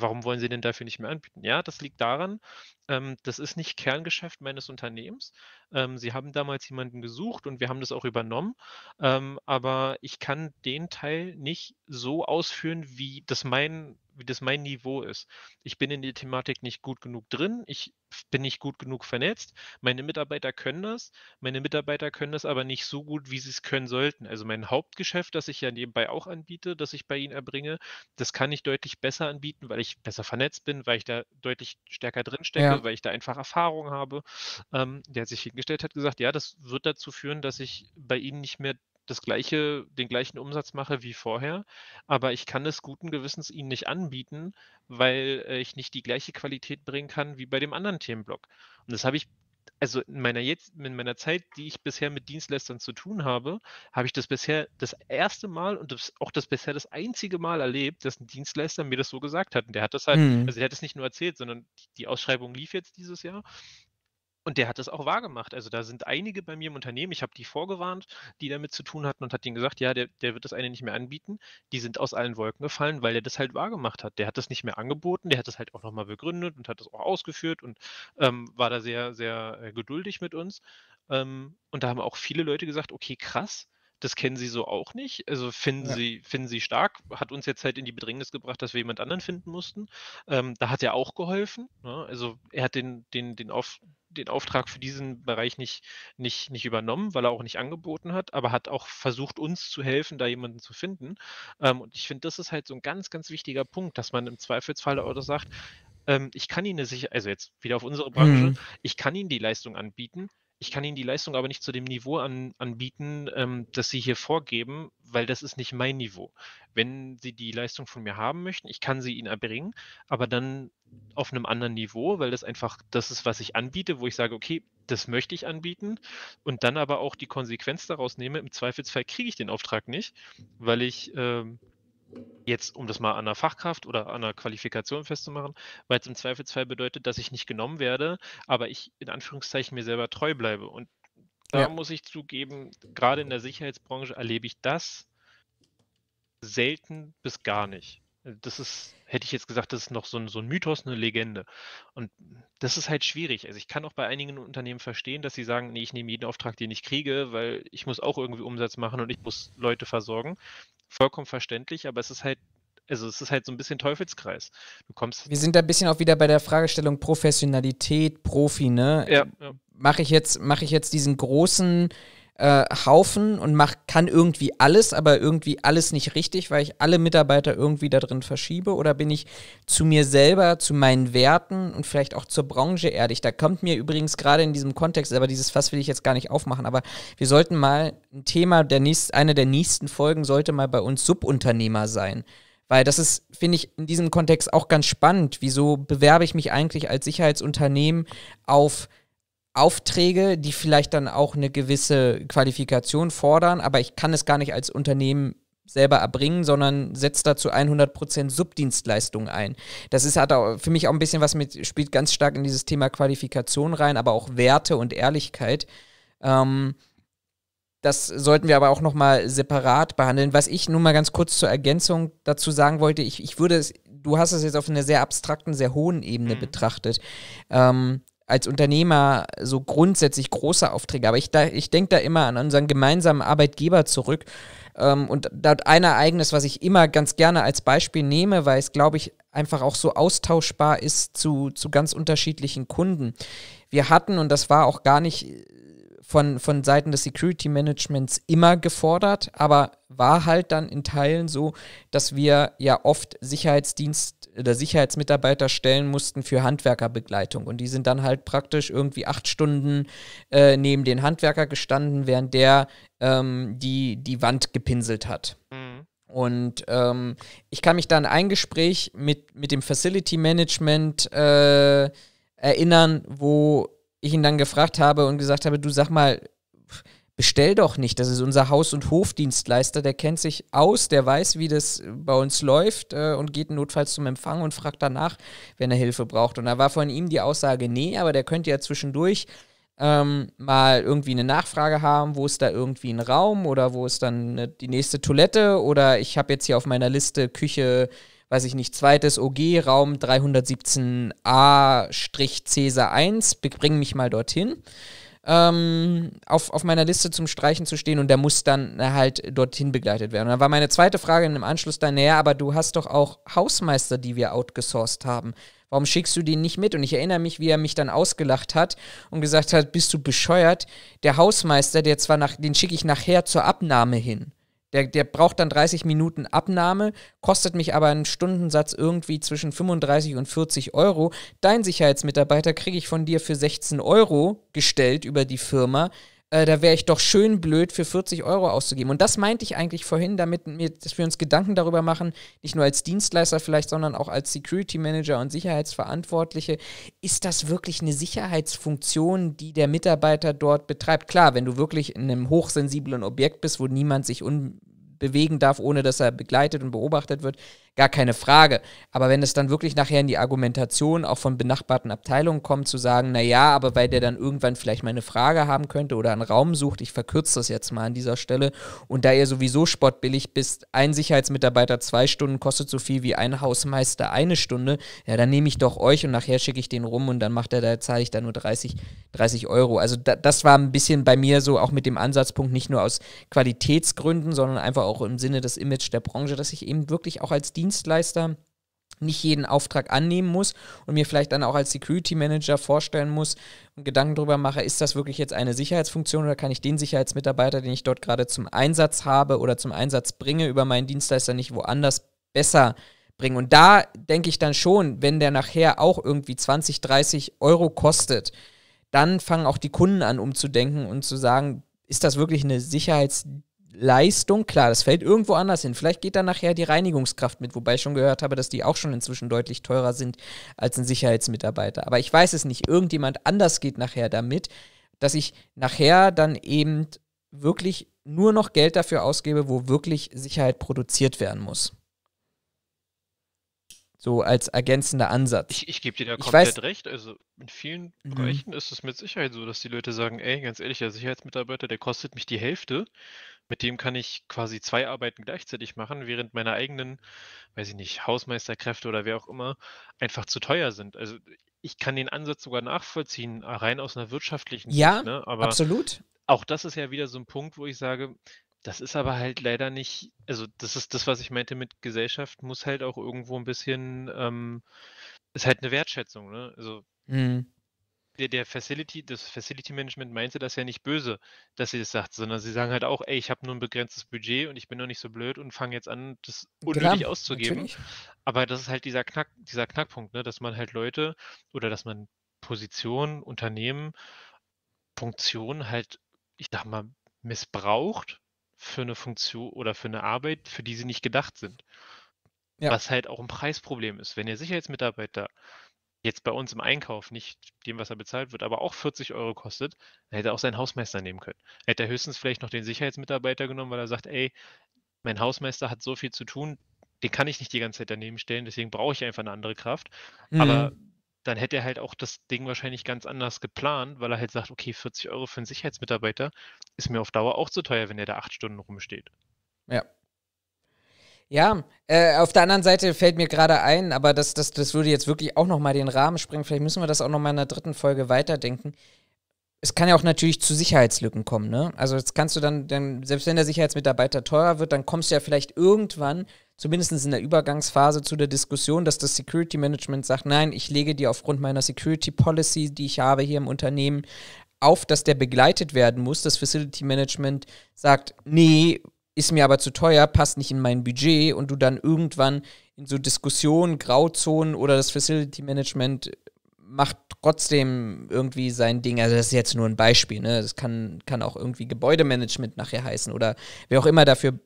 Speaker 2: warum wollen Sie denn dafür nicht mehr anbieten? Ja, das liegt daran, ähm, das ist nicht Kerngeschäft meines Unternehmens. Ähm, Sie haben damals jemanden gesucht und wir haben das auch übernommen, ähm, aber ich kann den Teil nicht so ausführen, wie das mein wie das mein Niveau ist. Ich bin in die Thematik nicht gut genug drin, ich bin nicht gut genug vernetzt. Meine Mitarbeiter können das, meine Mitarbeiter können das aber nicht so gut, wie sie es können sollten. Also mein Hauptgeschäft, das ich ja nebenbei auch anbiete, das ich bei ihnen erbringe, das kann ich deutlich besser anbieten, weil ich besser vernetzt bin, weil ich da deutlich stärker drin stecke, ja. weil ich da einfach Erfahrung habe. Ähm, der sich hingestellt hat, gesagt, ja, das wird dazu führen, dass ich bei ihnen nicht mehr das gleiche, den gleichen Umsatz mache wie vorher, aber ich kann es guten Gewissens Ihnen nicht anbieten, weil äh, ich nicht die gleiche Qualität bringen kann wie bei dem anderen Themenblock. Und das habe ich, also in meiner, jetzt, in meiner Zeit, die ich bisher mit Dienstleistern zu tun habe, habe ich das bisher das erste Mal und das, auch das bisher das einzige Mal erlebt, dass ein Dienstleister mir das so gesagt hat. Und der hat das halt, hm. also der hat es nicht nur erzählt, sondern die Ausschreibung lief jetzt dieses Jahr und der hat es auch wahrgemacht. Also da sind einige bei mir im Unternehmen, ich habe die vorgewarnt, die damit zu tun hatten und hat denen gesagt, ja, der, der wird das eine nicht mehr anbieten. Die sind aus allen Wolken gefallen, weil der das halt wahrgemacht hat. Der hat das nicht mehr angeboten, der hat das halt auch nochmal begründet und hat das auch ausgeführt und ähm, war da sehr, sehr äh, geduldig mit uns. Ähm, und da haben auch viele Leute gesagt, okay, krass, das kennen sie so auch nicht. Also finden, ja. sie, finden sie stark. Hat uns jetzt halt in die Bedrängnis gebracht, dass wir jemand anderen finden mussten. Ähm, da hat er auch geholfen. Ne? Also er hat den, den, den, Auf, den Auftrag für diesen Bereich nicht, nicht, nicht übernommen, weil er auch nicht angeboten hat, aber hat auch versucht, uns zu helfen, da jemanden zu finden. Ähm, und ich finde, das ist halt so ein ganz, ganz wichtiger Punkt, dass man im Zweifelsfall auch sagt, ähm, ich kann Ihnen eine sicher, also jetzt wieder auf unsere Branche, mhm. ich kann Ihnen die Leistung anbieten, ich kann Ihnen die Leistung aber nicht zu dem Niveau an, anbieten, ähm, das Sie hier vorgeben, weil das ist nicht mein Niveau. Wenn Sie die Leistung von mir haben möchten, ich kann sie Ihnen erbringen, aber dann auf einem anderen Niveau, weil das einfach das ist, was ich anbiete, wo ich sage, okay, das möchte ich anbieten und dann aber auch die Konsequenz daraus nehme, im Zweifelsfall kriege ich den Auftrag nicht, weil ich... Ähm, jetzt, um das mal an der Fachkraft oder an der Qualifikation festzumachen, weil es im Zweifelsfall bedeutet, dass ich nicht genommen werde, aber ich in Anführungszeichen mir selber treu bleibe. Und da ja. muss ich zugeben, gerade in der Sicherheitsbranche erlebe ich das selten bis gar nicht. Das ist, hätte ich jetzt gesagt, das ist noch so ein, so ein Mythos, eine Legende. Und das ist halt schwierig. Also ich kann auch bei einigen Unternehmen verstehen, dass sie sagen, nee, ich nehme jeden Auftrag, den ich kriege, weil ich muss auch irgendwie Umsatz machen und ich muss Leute versorgen vollkommen verständlich, aber es ist halt, also es ist halt so ein bisschen Teufelskreis. Du kommst. Wir sind
Speaker 1: da ein bisschen auch wieder bei der Fragestellung Professionalität, Profi, ne? Ja. ja. Mache ich jetzt, mache ich jetzt diesen großen äh, Haufen und mach, kann irgendwie alles, aber irgendwie alles nicht richtig, weil ich alle Mitarbeiter irgendwie da drin verschiebe? Oder bin ich zu mir selber, zu meinen Werten und vielleicht auch zur Branche ehrlich? Da kommt mir übrigens gerade in diesem Kontext, aber dieses Fass will ich jetzt gar nicht aufmachen, aber wir sollten mal ein Thema, der nächst, eine der nächsten Folgen sollte mal bei uns Subunternehmer sein. Weil das ist, finde ich, in diesem Kontext auch ganz spannend. Wieso bewerbe ich mich eigentlich als Sicherheitsunternehmen auf Aufträge, die vielleicht dann auch eine gewisse Qualifikation fordern, aber ich kann es gar nicht als Unternehmen selber erbringen, sondern setzt dazu 100% Subdienstleistung ein. Das ist, hat auch für mich auch ein bisschen was mit, spielt ganz stark in dieses Thema Qualifikation rein, aber auch Werte und Ehrlichkeit. Ähm, das sollten wir aber auch nochmal separat behandeln. Was ich nun mal ganz kurz zur Ergänzung dazu sagen wollte, ich, ich würde es, du hast es jetzt auf einer sehr abstrakten, sehr hohen Ebene mhm. betrachtet. Ähm, als Unternehmer so grundsätzlich große Aufträge, aber ich, da, ich denke da immer an unseren gemeinsamen Arbeitgeber zurück. Ähm, und dort ein Ereignis, was ich immer ganz gerne als Beispiel nehme, weil es, glaube ich, einfach auch so austauschbar ist zu, zu ganz unterschiedlichen Kunden. Wir hatten, und das war auch gar nicht von, von Seiten des Security Managements immer gefordert, aber war halt dann in Teilen so, dass wir ja oft Sicherheitsdienst oder äh, Sicherheitsmitarbeiter stellen mussten für Handwerkerbegleitung. Und die sind dann halt praktisch irgendwie acht Stunden äh, neben den Handwerker gestanden, während der ähm, die, die Wand gepinselt hat. Mhm. Und ähm, ich kann mich dann ein Gespräch mit, mit dem Facility Management äh, erinnern, wo ich ihn dann gefragt habe und gesagt habe, du sag mal, bestell doch nicht, das ist unser Haus- und Hofdienstleister, der kennt sich aus, der weiß, wie das äh, bei uns läuft äh, und geht notfalls zum Empfang und fragt danach, wenn er Hilfe braucht. Und da war von ihm die Aussage, nee, aber der könnte ja zwischendurch ähm, mal irgendwie eine Nachfrage haben, wo ist da irgendwie ein Raum oder wo ist dann ne, die nächste Toilette oder ich habe jetzt hier auf meiner Liste Küche weiß ich nicht, zweites OG, Raum 317a-Cäsar1, bring mich mal dorthin, ähm, auf, auf meiner Liste zum Streichen zu stehen und der muss dann äh, halt dorthin begleitet werden. Und dann war meine zweite Frage im Anschluss dann, naja, aber du hast doch auch Hausmeister, die wir outgesourced haben. Warum schickst du den nicht mit? Und ich erinnere mich, wie er mich dann ausgelacht hat und gesagt hat, bist du bescheuert? Der Hausmeister, der zwar nach, den schicke ich nachher zur Abnahme hin. Der, der braucht dann 30 Minuten Abnahme, kostet mich aber einen Stundensatz irgendwie zwischen 35 und 40 Euro. Dein Sicherheitsmitarbeiter kriege ich von dir für 16 Euro gestellt über die Firma. Äh, da wäre ich doch schön blöd, für 40 Euro auszugeben. Und das meinte ich eigentlich vorhin damit, dass wir uns Gedanken darüber machen, nicht nur als Dienstleister vielleicht, sondern auch als Security Manager und Sicherheitsverantwortliche. Ist das wirklich eine Sicherheitsfunktion, die der Mitarbeiter dort betreibt? Klar, wenn du wirklich in einem hochsensiblen Objekt bist, wo niemand sich un bewegen darf, ohne dass er begleitet und beobachtet wird gar keine Frage. Aber wenn es dann wirklich nachher in die Argumentation auch von benachbarten Abteilungen kommt, zu sagen, naja, aber weil der dann irgendwann vielleicht mal eine Frage haben könnte oder einen Raum sucht, ich verkürze das jetzt mal an dieser Stelle, und da ihr sowieso spottbillig bist, ein Sicherheitsmitarbeiter zwei Stunden kostet so viel wie ein Hausmeister eine Stunde, ja, dann nehme ich doch euch und nachher schicke ich den rum und dann macht er da, zahle ich da nur 30, 30 Euro. Also da, das war ein bisschen bei mir so auch mit dem Ansatzpunkt, nicht nur aus Qualitätsgründen, sondern einfach auch im Sinne des Image der Branche, dass ich eben wirklich auch als Dienst Dienstleister nicht jeden Auftrag annehmen muss und mir vielleicht dann auch als Security Manager vorstellen muss und Gedanken darüber mache, ist das wirklich jetzt eine Sicherheitsfunktion oder kann ich den Sicherheitsmitarbeiter, den ich dort gerade zum Einsatz habe oder zum Einsatz bringe, über meinen Dienstleister nicht woanders besser bringen. Und da denke ich dann schon, wenn der nachher auch irgendwie 20, 30 Euro kostet, dann fangen auch die Kunden an umzudenken und zu sagen, ist das wirklich eine Sicherheits Leistung, klar, das fällt irgendwo anders hin. Vielleicht geht da nachher die Reinigungskraft mit, wobei ich schon gehört habe, dass die auch schon inzwischen deutlich teurer sind als ein Sicherheitsmitarbeiter. Aber ich weiß es nicht. Irgendjemand anders geht nachher damit, dass ich nachher dann eben wirklich nur noch Geld dafür ausgebe, wo wirklich Sicherheit produziert werden muss. So als ergänzender Ansatz. Ich, ich gebe dir da komplett weiß,
Speaker 2: recht. Also in vielen mhm. Bereichen ist es mit Sicherheit so, dass die Leute sagen, ey, ganz ehrlich, der Sicherheitsmitarbeiter, der kostet mich die Hälfte. Mit dem kann ich quasi zwei Arbeiten gleichzeitig machen, während meine eigenen, weiß ich nicht, Hausmeisterkräfte oder wer auch immer, einfach zu teuer sind. Also ich kann den Ansatz sogar nachvollziehen, äh, rein aus einer wirtschaftlichen Sicht. Ja, ne? absolut. Auch das ist ja wieder so ein Punkt, wo ich sage, das ist aber halt leider nicht, also das ist das, was ich meinte mit Gesellschaft, muss halt auch irgendwo ein bisschen, ähm, ist halt eine Wertschätzung, ne? Also mhm der, der Facility, das Facility Management meinte das ja nicht böse, dass sie das sagt, sondern sie sagen halt auch, ey, ich habe nur ein begrenztes Budget und ich bin noch nicht so blöd und fange jetzt an, das unnötig Gramm, auszugeben. Natürlich. Aber das ist halt dieser Knack, dieser Knackpunkt, ne, dass man halt Leute oder dass man Positionen, Unternehmen, Funktionen halt, ich sag mal, missbraucht für eine Funktion oder für eine Arbeit, für die sie nicht gedacht sind. Ja. Was halt auch ein Preisproblem ist. Wenn ihr Sicherheitsmitarbeiter jetzt bei uns im Einkauf, nicht dem, was er bezahlt wird, aber auch 40 Euro kostet, dann hätte er auch seinen Hausmeister nehmen können. Dann hätte er höchstens vielleicht noch den Sicherheitsmitarbeiter genommen, weil er sagt, ey, mein Hausmeister hat so viel zu tun, den kann ich nicht die ganze Zeit daneben stellen, deswegen brauche ich einfach eine andere Kraft. Mhm. Aber dann hätte er halt auch das Ding wahrscheinlich ganz anders geplant, weil er halt sagt, okay, 40 Euro für einen Sicherheitsmitarbeiter ist mir auf Dauer auch zu teuer, wenn er da acht Stunden rumsteht.
Speaker 1: Ja, ja, äh, auf der anderen Seite fällt mir gerade ein, aber das, das, das würde jetzt wirklich auch nochmal den Rahmen sprengen. Vielleicht müssen wir das auch nochmal in der dritten Folge weiterdenken. Es kann ja auch natürlich zu Sicherheitslücken kommen, ne? Also jetzt kannst du dann, dann, selbst wenn der Sicherheitsmitarbeiter teurer wird, dann kommst du ja vielleicht irgendwann, zumindest in der Übergangsphase, zu der Diskussion, dass das Security Management sagt, nein, ich lege dir aufgrund meiner Security Policy, die ich habe hier im Unternehmen, auf, dass der begleitet werden muss. Das Facility Management sagt, nee, ist mir aber zu teuer, passt nicht in mein Budget und du dann irgendwann in so Diskussionen, Grauzonen oder das Facility Management macht trotzdem irgendwie sein Ding. Also das ist jetzt nur ein Beispiel. Ne? Das kann, kann auch irgendwie Gebäudemanagement nachher heißen oder wer auch immer dafür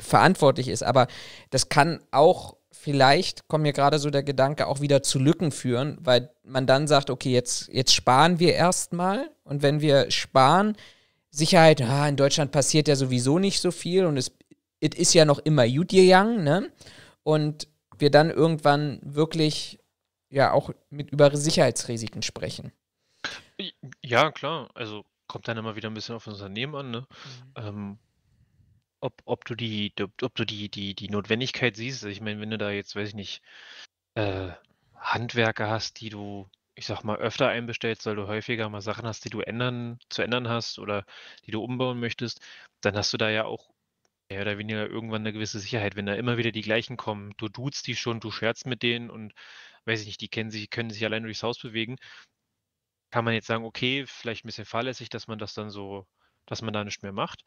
Speaker 1: verantwortlich ist. Aber das kann auch vielleicht, kommt mir gerade so der Gedanke, auch wieder zu Lücken führen, weil man dann sagt, okay, jetzt, jetzt sparen wir erstmal und wenn wir sparen, Sicherheit, ah, in Deutschland passiert ja sowieso nicht so viel und es it ist ja noch immer Judjegang, ne? Und wir dann irgendwann wirklich ja auch mit über Sicherheitsrisiken sprechen.
Speaker 2: Ja, klar. Also kommt dann immer wieder ein bisschen auf unser Unternehmen an, ne? Mhm. Ähm, ob, ob du die, ob, du die, die, die Notwendigkeit siehst. Also, ich meine, wenn du da jetzt, weiß ich nicht, äh, Handwerker hast, die du ich sag mal, öfter einbestellst, weil du häufiger mal Sachen hast, die du ändern, zu ändern hast oder die du umbauen möchtest, dann hast du da ja auch mehr oder weniger irgendwann eine gewisse Sicherheit, wenn da immer wieder die gleichen kommen. Du duzt die schon, du scherzt mit denen und weiß ich nicht, die kennen sich, können sich allein durchs Haus bewegen. Kann man jetzt sagen, okay, vielleicht ein bisschen fahrlässig, dass man das dann so, dass man da nichts mehr macht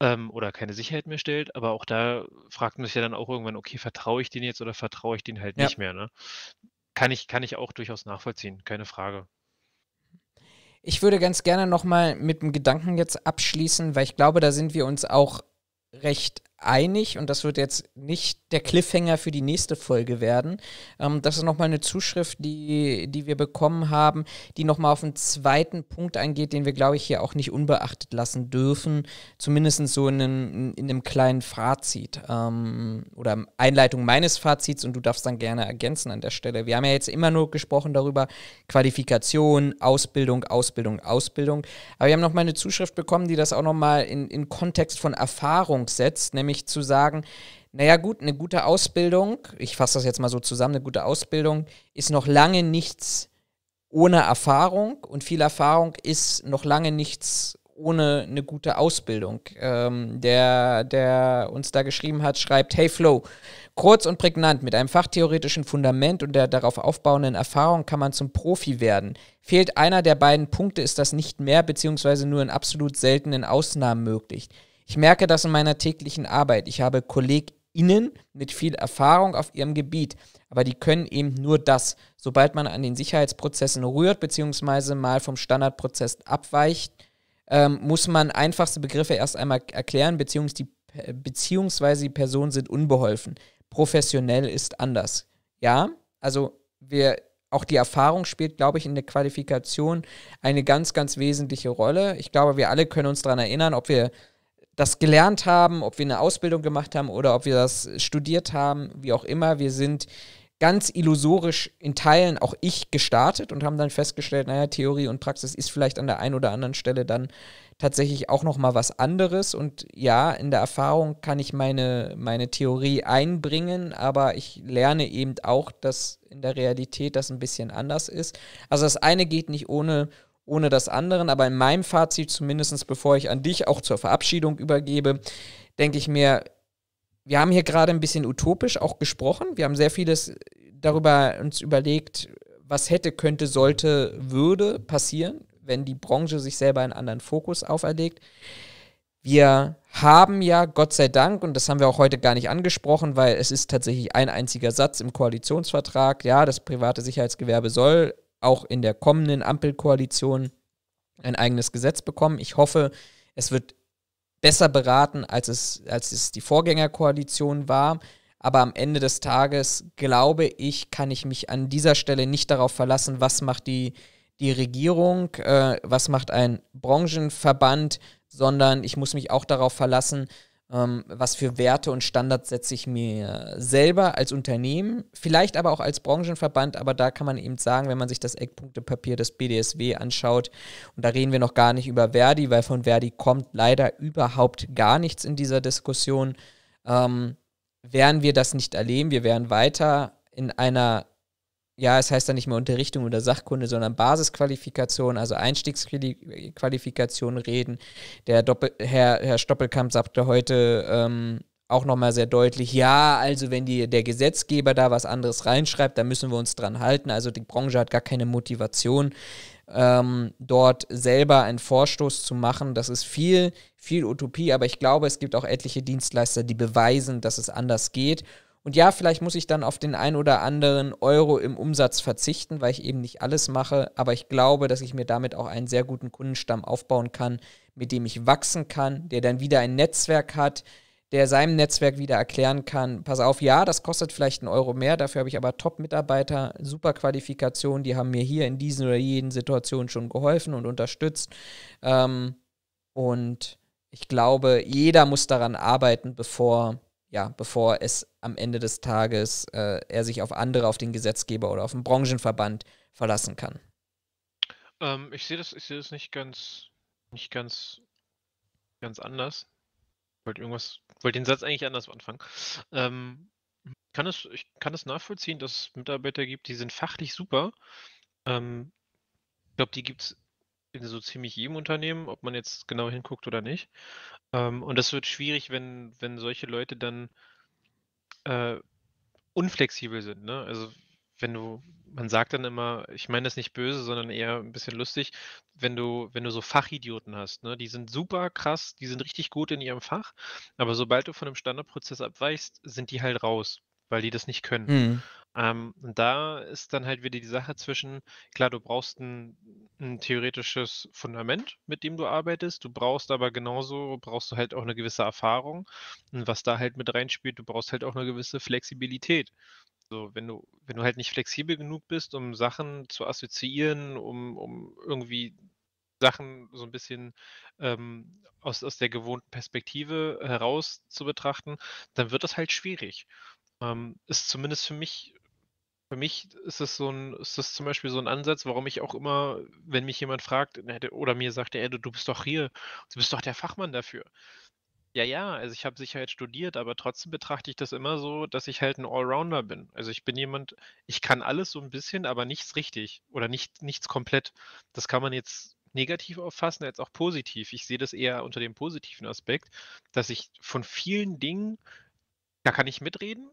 Speaker 2: ähm, oder keine Sicherheit mehr stellt. Aber auch da fragt man sich ja dann auch irgendwann, okay, vertraue ich den jetzt oder vertraue ich den halt ja. nicht mehr. Ne? Kann ich, kann ich auch durchaus nachvollziehen, keine Frage.
Speaker 1: Ich würde ganz gerne nochmal mit dem Gedanken jetzt abschließen, weil ich glaube, da sind wir uns auch recht einig, und das wird jetzt nicht der Cliffhanger für die nächste Folge werden, ähm, das ist nochmal eine Zuschrift, die, die wir bekommen haben, die nochmal auf einen zweiten Punkt eingeht, den wir, glaube ich, hier auch nicht unbeachtet lassen dürfen, zumindest so in einem, in einem kleinen Fazit ähm, oder Einleitung meines Fazits, und du darfst dann gerne ergänzen an der Stelle. Wir haben ja jetzt immer nur gesprochen darüber, Qualifikation, Ausbildung, Ausbildung, Ausbildung, aber wir haben nochmal eine Zuschrift bekommen, die das auch nochmal in, in Kontext von Erfahrung setzt, nämlich nämlich zu sagen, naja gut, eine gute Ausbildung, ich fasse das jetzt mal so zusammen, eine gute Ausbildung ist noch lange nichts ohne Erfahrung und viel Erfahrung ist noch lange nichts ohne eine gute Ausbildung. Ähm, der, der uns da geschrieben hat, schreibt, hey Flo, kurz und prägnant, mit einem fachtheoretischen Fundament und der darauf aufbauenden Erfahrung kann man zum Profi werden. Fehlt einer der beiden Punkte, ist das nicht mehr beziehungsweise nur in absolut seltenen Ausnahmen möglich. Ich merke das in meiner täglichen Arbeit. Ich habe KollegInnen mit viel Erfahrung auf ihrem Gebiet, aber die können eben nur das. Sobald man an den Sicherheitsprozessen rührt, beziehungsweise mal vom Standardprozess abweicht, ähm, muss man einfachste Begriffe erst einmal erklären, beziehungs die, äh, beziehungsweise die Personen sind unbeholfen. Professionell ist anders. Ja, also wir auch die Erfahrung spielt, glaube ich, in der Qualifikation eine ganz, ganz wesentliche Rolle. Ich glaube, wir alle können uns daran erinnern, ob wir das gelernt haben, ob wir eine Ausbildung gemacht haben oder ob wir das studiert haben, wie auch immer. Wir sind ganz illusorisch in Teilen auch ich gestartet und haben dann festgestellt, naja, Theorie und Praxis ist vielleicht an der einen oder anderen Stelle dann tatsächlich auch nochmal was anderes und ja, in der Erfahrung kann ich meine meine Theorie einbringen, aber ich lerne eben auch, dass in der Realität das ein bisschen anders ist. Also das eine geht nicht ohne ohne das anderen. Aber in meinem Fazit zumindest, bevor ich an dich auch zur Verabschiedung übergebe, denke ich mir, wir haben hier gerade ein bisschen utopisch auch gesprochen. Wir haben sehr vieles äh, darüber uns überlegt, was hätte, könnte, sollte, würde passieren, wenn die Branche sich selber einen anderen Fokus auferlegt. Wir haben ja, Gott sei Dank, und das haben wir auch heute gar nicht angesprochen, weil es ist tatsächlich ein einziger Satz im Koalitionsvertrag, ja, das private Sicherheitsgewerbe soll auch in der kommenden Ampelkoalition ein eigenes Gesetz bekommen. Ich hoffe, es wird besser beraten, als es, als es die Vorgängerkoalition war. Aber am Ende des Tages, glaube ich, kann ich mich an dieser Stelle nicht darauf verlassen, was macht die, die Regierung, äh, was macht ein Branchenverband, sondern ich muss mich auch darauf verlassen, ähm, was für Werte und Standards setze ich mir selber als Unternehmen, vielleicht aber auch als Branchenverband, aber da kann man eben sagen, wenn man sich das Eckpunktepapier des BDSW anschaut, und da reden wir noch gar nicht über Verdi, weil von Verdi kommt leider überhaupt gar nichts in dieser Diskussion, ähm, werden wir das nicht erleben, wir werden weiter in einer ja, es heißt dann nicht mehr Unterrichtung oder Sachkunde, sondern Basisqualifikation, also Einstiegsqualifikation reden. Der Doppel Herr, Herr Stoppelkamp sagte heute ähm, auch nochmal sehr deutlich, ja, also wenn die, der Gesetzgeber da was anderes reinschreibt, dann müssen wir uns dran halten. Also die Branche hat gar keine Motivation, ähm, dort selber einen Vorstoß zu machen. Das ist viel, viel Utopie, aber ich glaube, es gibt auch etliche Dienstleister, die beweisen, dass es anders geht. Und ja, vielleicht muss ich dann auf den ein oder anderen Euro im Umsatz verzichten, weil ich eben nicht alles mache. Aber ich glaube, dass ich mir damit auch einen sehr guten Kundenstamm aufbauen kann, mit dem ich wachsen kann, der dann wieder ein Netzwerk hat, der seinem Netzwerk wieder erklären kann, pass auf, ja, das kostet vielleicht einen Euro mehr, dafür habe ich aber Top-Mitarbeiter, super Qualifikationen, die haben mir hier in diesen oder jeden Situationen schon geholfen und unterstützt. Ähm, und ich glaube, jeder muss daran arbeiten, bevor ja, bevor es am Ende des Tages äh, er sich auf andere, auf den Gesetzgeber oder auf den Branchenverband verlassen kann.
Speaker 2: Ähm, ich sehe das, ich sehe das nicht ganz, nicht ganz, ganz anders. Wollte irgendwas, wollte den Satz eigentlich anders anfangen. Ähm, kann es, ich kann es nachvollziehen, dass es Mitarbeiter gibt, die sind fachlich super. Ähm, ich glaube, die gibt es in so ziemlich jedem Unternehmen, ob man jetzt genau hinguckt oder nicht. Ähm, und das wird schwierig, wenn, wenn solche Leute dann äh, unflexibel sind. Ne? Also wenn du, man sagt dann immer, ich meine das nicht böse, sondern eher ein bisschen lustig, wenn du, wenn du so Fachidioten hast, ne? die sind super krass, die sind richtig gut in ihrem Fach, aber sobald du von einem Standardprozess abweichst, sind die halt raus, weil die das nicht können. Mhm. Ähm, und da ist dann halt wieder die Sache zwischen, klar, du brauchst ein, ein, theoretisches Fundament, mit dem du arbeitest, du brauchst aber genauso, brauchst du halt auch eine gewisse Erfahrung. Und was da halt mit reinspielt, du brauchst halt auch eine gewisse Flexibilität. So, wenn du, wenn du halt nicht flexibel genug bist, um Sachen zu assoziieren, um, um irgendwie Sachen so ein bisschen ähm, aus, aus der gewohnten Perspektive heraus zu betrachten, dann wird das halt schwierig. Ähm, ist zumindest für mich für mich ist das so ein, ist das zum Beispiel so ein Ansatz, warum ich auch immer, wenn mich jemand fragt oder mir sagt, ey, du, du bist doch hier, du bist doch der Fachmann dafür. Ja, ja, also ich habe Sicherheit studiert, aber trotzdem betrachte ich das immer so, dass ich halt ein Allrounder bin. Also ich bin jemand, ich kann alles so ein bisschen, aber nichts richtig oder nicht, nichts komplett. Das kann man jetzt negativ auffassen als auch positiv. Ich sehe das eher unter dem positiven Aspekt, dass ich von vielen Dingen, da kann ich mitreden,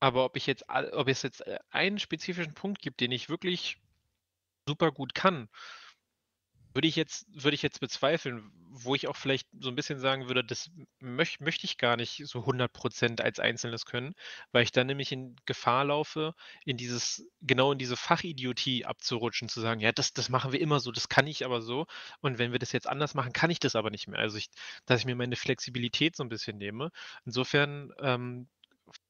Speaker 2: aber ob ich jetzt, ob es jetzt äh, einen spezifischen Punkt gibt, den ich wirklich super gut kann, würde ich jetzt, würde ich jetzt bezweifeln, wo ich auch vielleicht so ein bisschen sagen würde, das möcht, möchte ich gar nicht so 100% als Einzelnes können, weil ich dann nämlich in Gefahr laufe, in dieses, genau in diese Fachidiotie abzurutschen, zu sagen, ja, das, das machen wir immer so, das kann ich aber so und wenn wir das jetzt anders machen, kann ich das aber nicht mehr. Also ich, dass ich mir meine Flexibilität so ein bisschen nehme. Insofern ähm,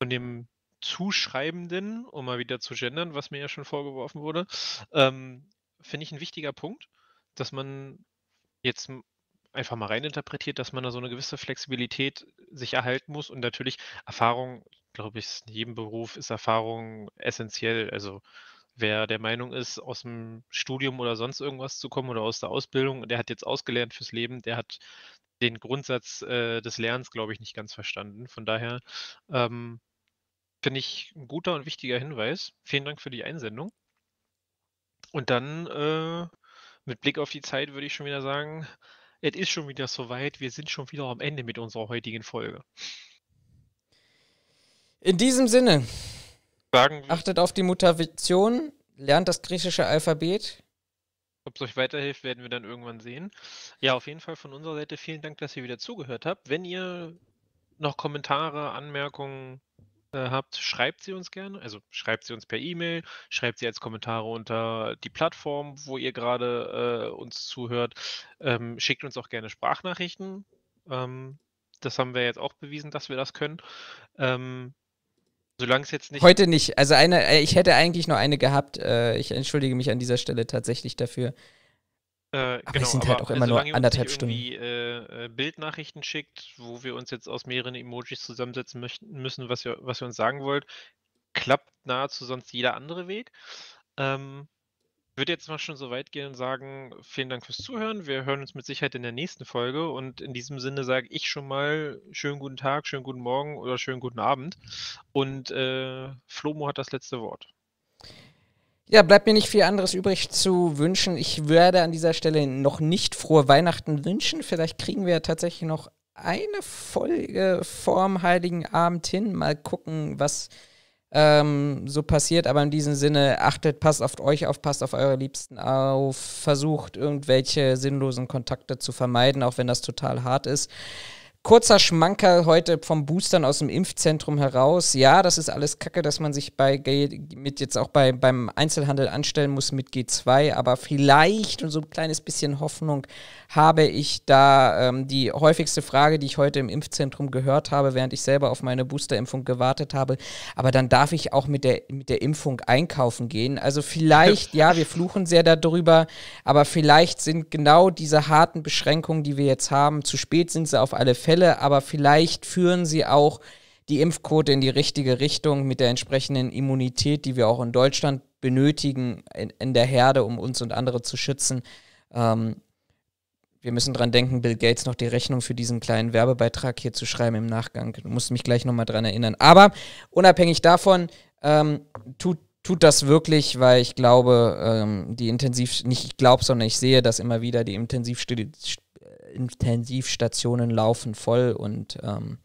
Speaker 2: von dem Zuschreibenden, um mal wieder zu gendern, was mir ja schon vorgeworfen wurde, ähm, finde ich ein wichtiger Punkt, dass man jetzt einfach mal reininterpretiert, dass man da so eine gewisse Flexibilität sich erhalten muss und natürlich Erfahrung, glaube ich, in jedem Beruf ist Erfahrung essentiell. Also wer der Meinung ist, aus dem Studium oder sonst irgendwas zu kommen oder aus der Ausbildung, der hat jetzt ausgelernt fürs Leben, der hat den Grundsatz äh, des Lernens, glaube ich, nicht ganz verstanden. Von daher ähm, Finde ich ein guter und wichtiger Hinweis. Vielen Dank für die Einsendung. Und dann äh, mit Blick auf die Zeit würde ich schon wieder sagen, es ist schon wieder soweit. Wir sind schon wieder am Ende mit unserer heutigen Folge.
Speaker 1: In diesem Sinne, Sagen achtet auf die Mutation, lernt das griechische Alphabet.
Speaker 2: Ob es euch weiterhilft, werden wir dann irgendwann sehen. Ja, auf jeden Fall von unserer Seite vielen Dank, dass ihr wieder zugehört habt. Wenn ihr noch Kommentare, Anmerkungen, äh, habt, schreibt sie uns gerne. Also schreibt sie uns per E-Mail, schreibt sie als Kommentare unter die Plattform, wo ihr gerade äh, uns zuhört. Ähm, schickt uns auch gerne Sprachnachrichten. Ähm, das haben wir jetzt auch bewiesen, dass wir das können. Ähm, solange es jetzt nicht. Heute
Speaker 1: nicht. Also eine, äh, ich hätte eigentlich nur eine gehabt. Äh, ich entschuldige mich an dieser Stelle tatsächlich dafür. Äh, aber genau, es sind aber halt auch immer also nur anderthalb Stunden. Äh,
Speaker 2: äh, Bildnachrichten schickt, wo wir uns jetzt aus mehreren Emojis zusammensetzen möchten, müssen, was ihr, was ihr uns sagen wollt, klappt nahezu sonst jeder andere Weg. Ähm, würde jetzt mal schon so weit gehen und sagen, vielen Dank fürs Zuhören. Wir hören uns mit Sicherheit in der nächsten Folge und in diesem Sinne sage ich schon mal schönen guten Tag, schönen guten Morgen oder schönen guten Abend. Und äh, Flomo hat das letzte Wort.
Speaker 1: Ja, bleibt mir nicht viel anderes übrig zu wünschen. Ich werde an dieser Stelle noch nicht frohe Weihnachten wünschen. Vielleicht kriegen wir ja tatsächlich noch eine Folge vorm Heiligen Abend hin. Mal gucken, was ähm, so passiert. Aber in diesem Sinne, achtet, passt auf euch auf, passt auf eure Liebsten auf, versucht irgendwelche sinnlosen Kontakte zu vermeiden, auch wenn das total hart ist. Kurzer Schmanker heute vom Boostern aus dem Impfzentrum heraus. Ja, das ist alles Kacke, dass man sich bei mit jetzt auch bei, beim Einzelhandel anstellen muss mit G2, aber vielleicht und so ein kleines bisschen Hoffnung habe ich da ähm, die häufigste Frage, die ich heute im Impfzentrum gehört habe, während ich selber auf meine Boosterimpfung gewartet habe. Aber dann darf ich auch mit der, mit der Impfung einkaufen gehen. Also vielleicht, ja, wir fluchen sehr darüber, aber vielleicht sind genau diese harten Beschränkungen, die wir jetzt haben, zu spät sind sie auf alle Fälle. Welle, aber vielleicht führen sie auch die Impfquote in die richtige Richtung mit der entsprechenden Immunität, die wir auch in Deutschland benötigen, in, in der Herde, um uns und andere zu schützen. Ähm, wir müssen dran denken, Bill Gates noch die Rechnung für diesen kleinen Werbebeitrag hier zu schreiben im Nachgang. Du musst mich gleich nochmal dran erinnern. Aber unabhängig davon, ähm, tut, tut das wirklich, weil ich glaube, ähm, die Intensiv, nicht ich glaube, sondern ich sehe, dass immer wieder die Intensivstationen Intensivstationen laufen voll und ähm,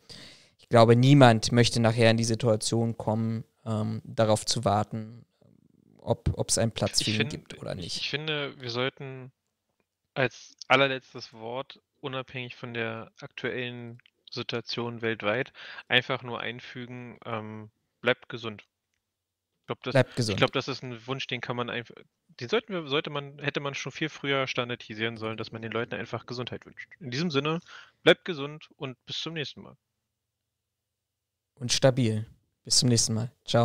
Speaker 1: ich glaube, niemand möchte nachher in die Situation kommen, ähm, darauf zu warten, ob es einen Platz für ihn gibt oder nicht.
Speaker 2: Ich finde, wir sollten als allerletztes Wort, unabhängig von der aktuellen Situation weltweit, einfach nur einfügen, ähm, bleibt gesund. Ich glaube, das, glaub, das, ist ein Wunsch, den kann man einfach, die sollten wir, sollte man, hätte man schon viel früher standardisieren sollen, dass man den Leuten einfach Gesundheit wünscht. In diesem Sinne, bleibt gesund und bis zum nächsten Mal.
Speaker 1: Und stabil. Bis zum nächsten Mal. Ciao.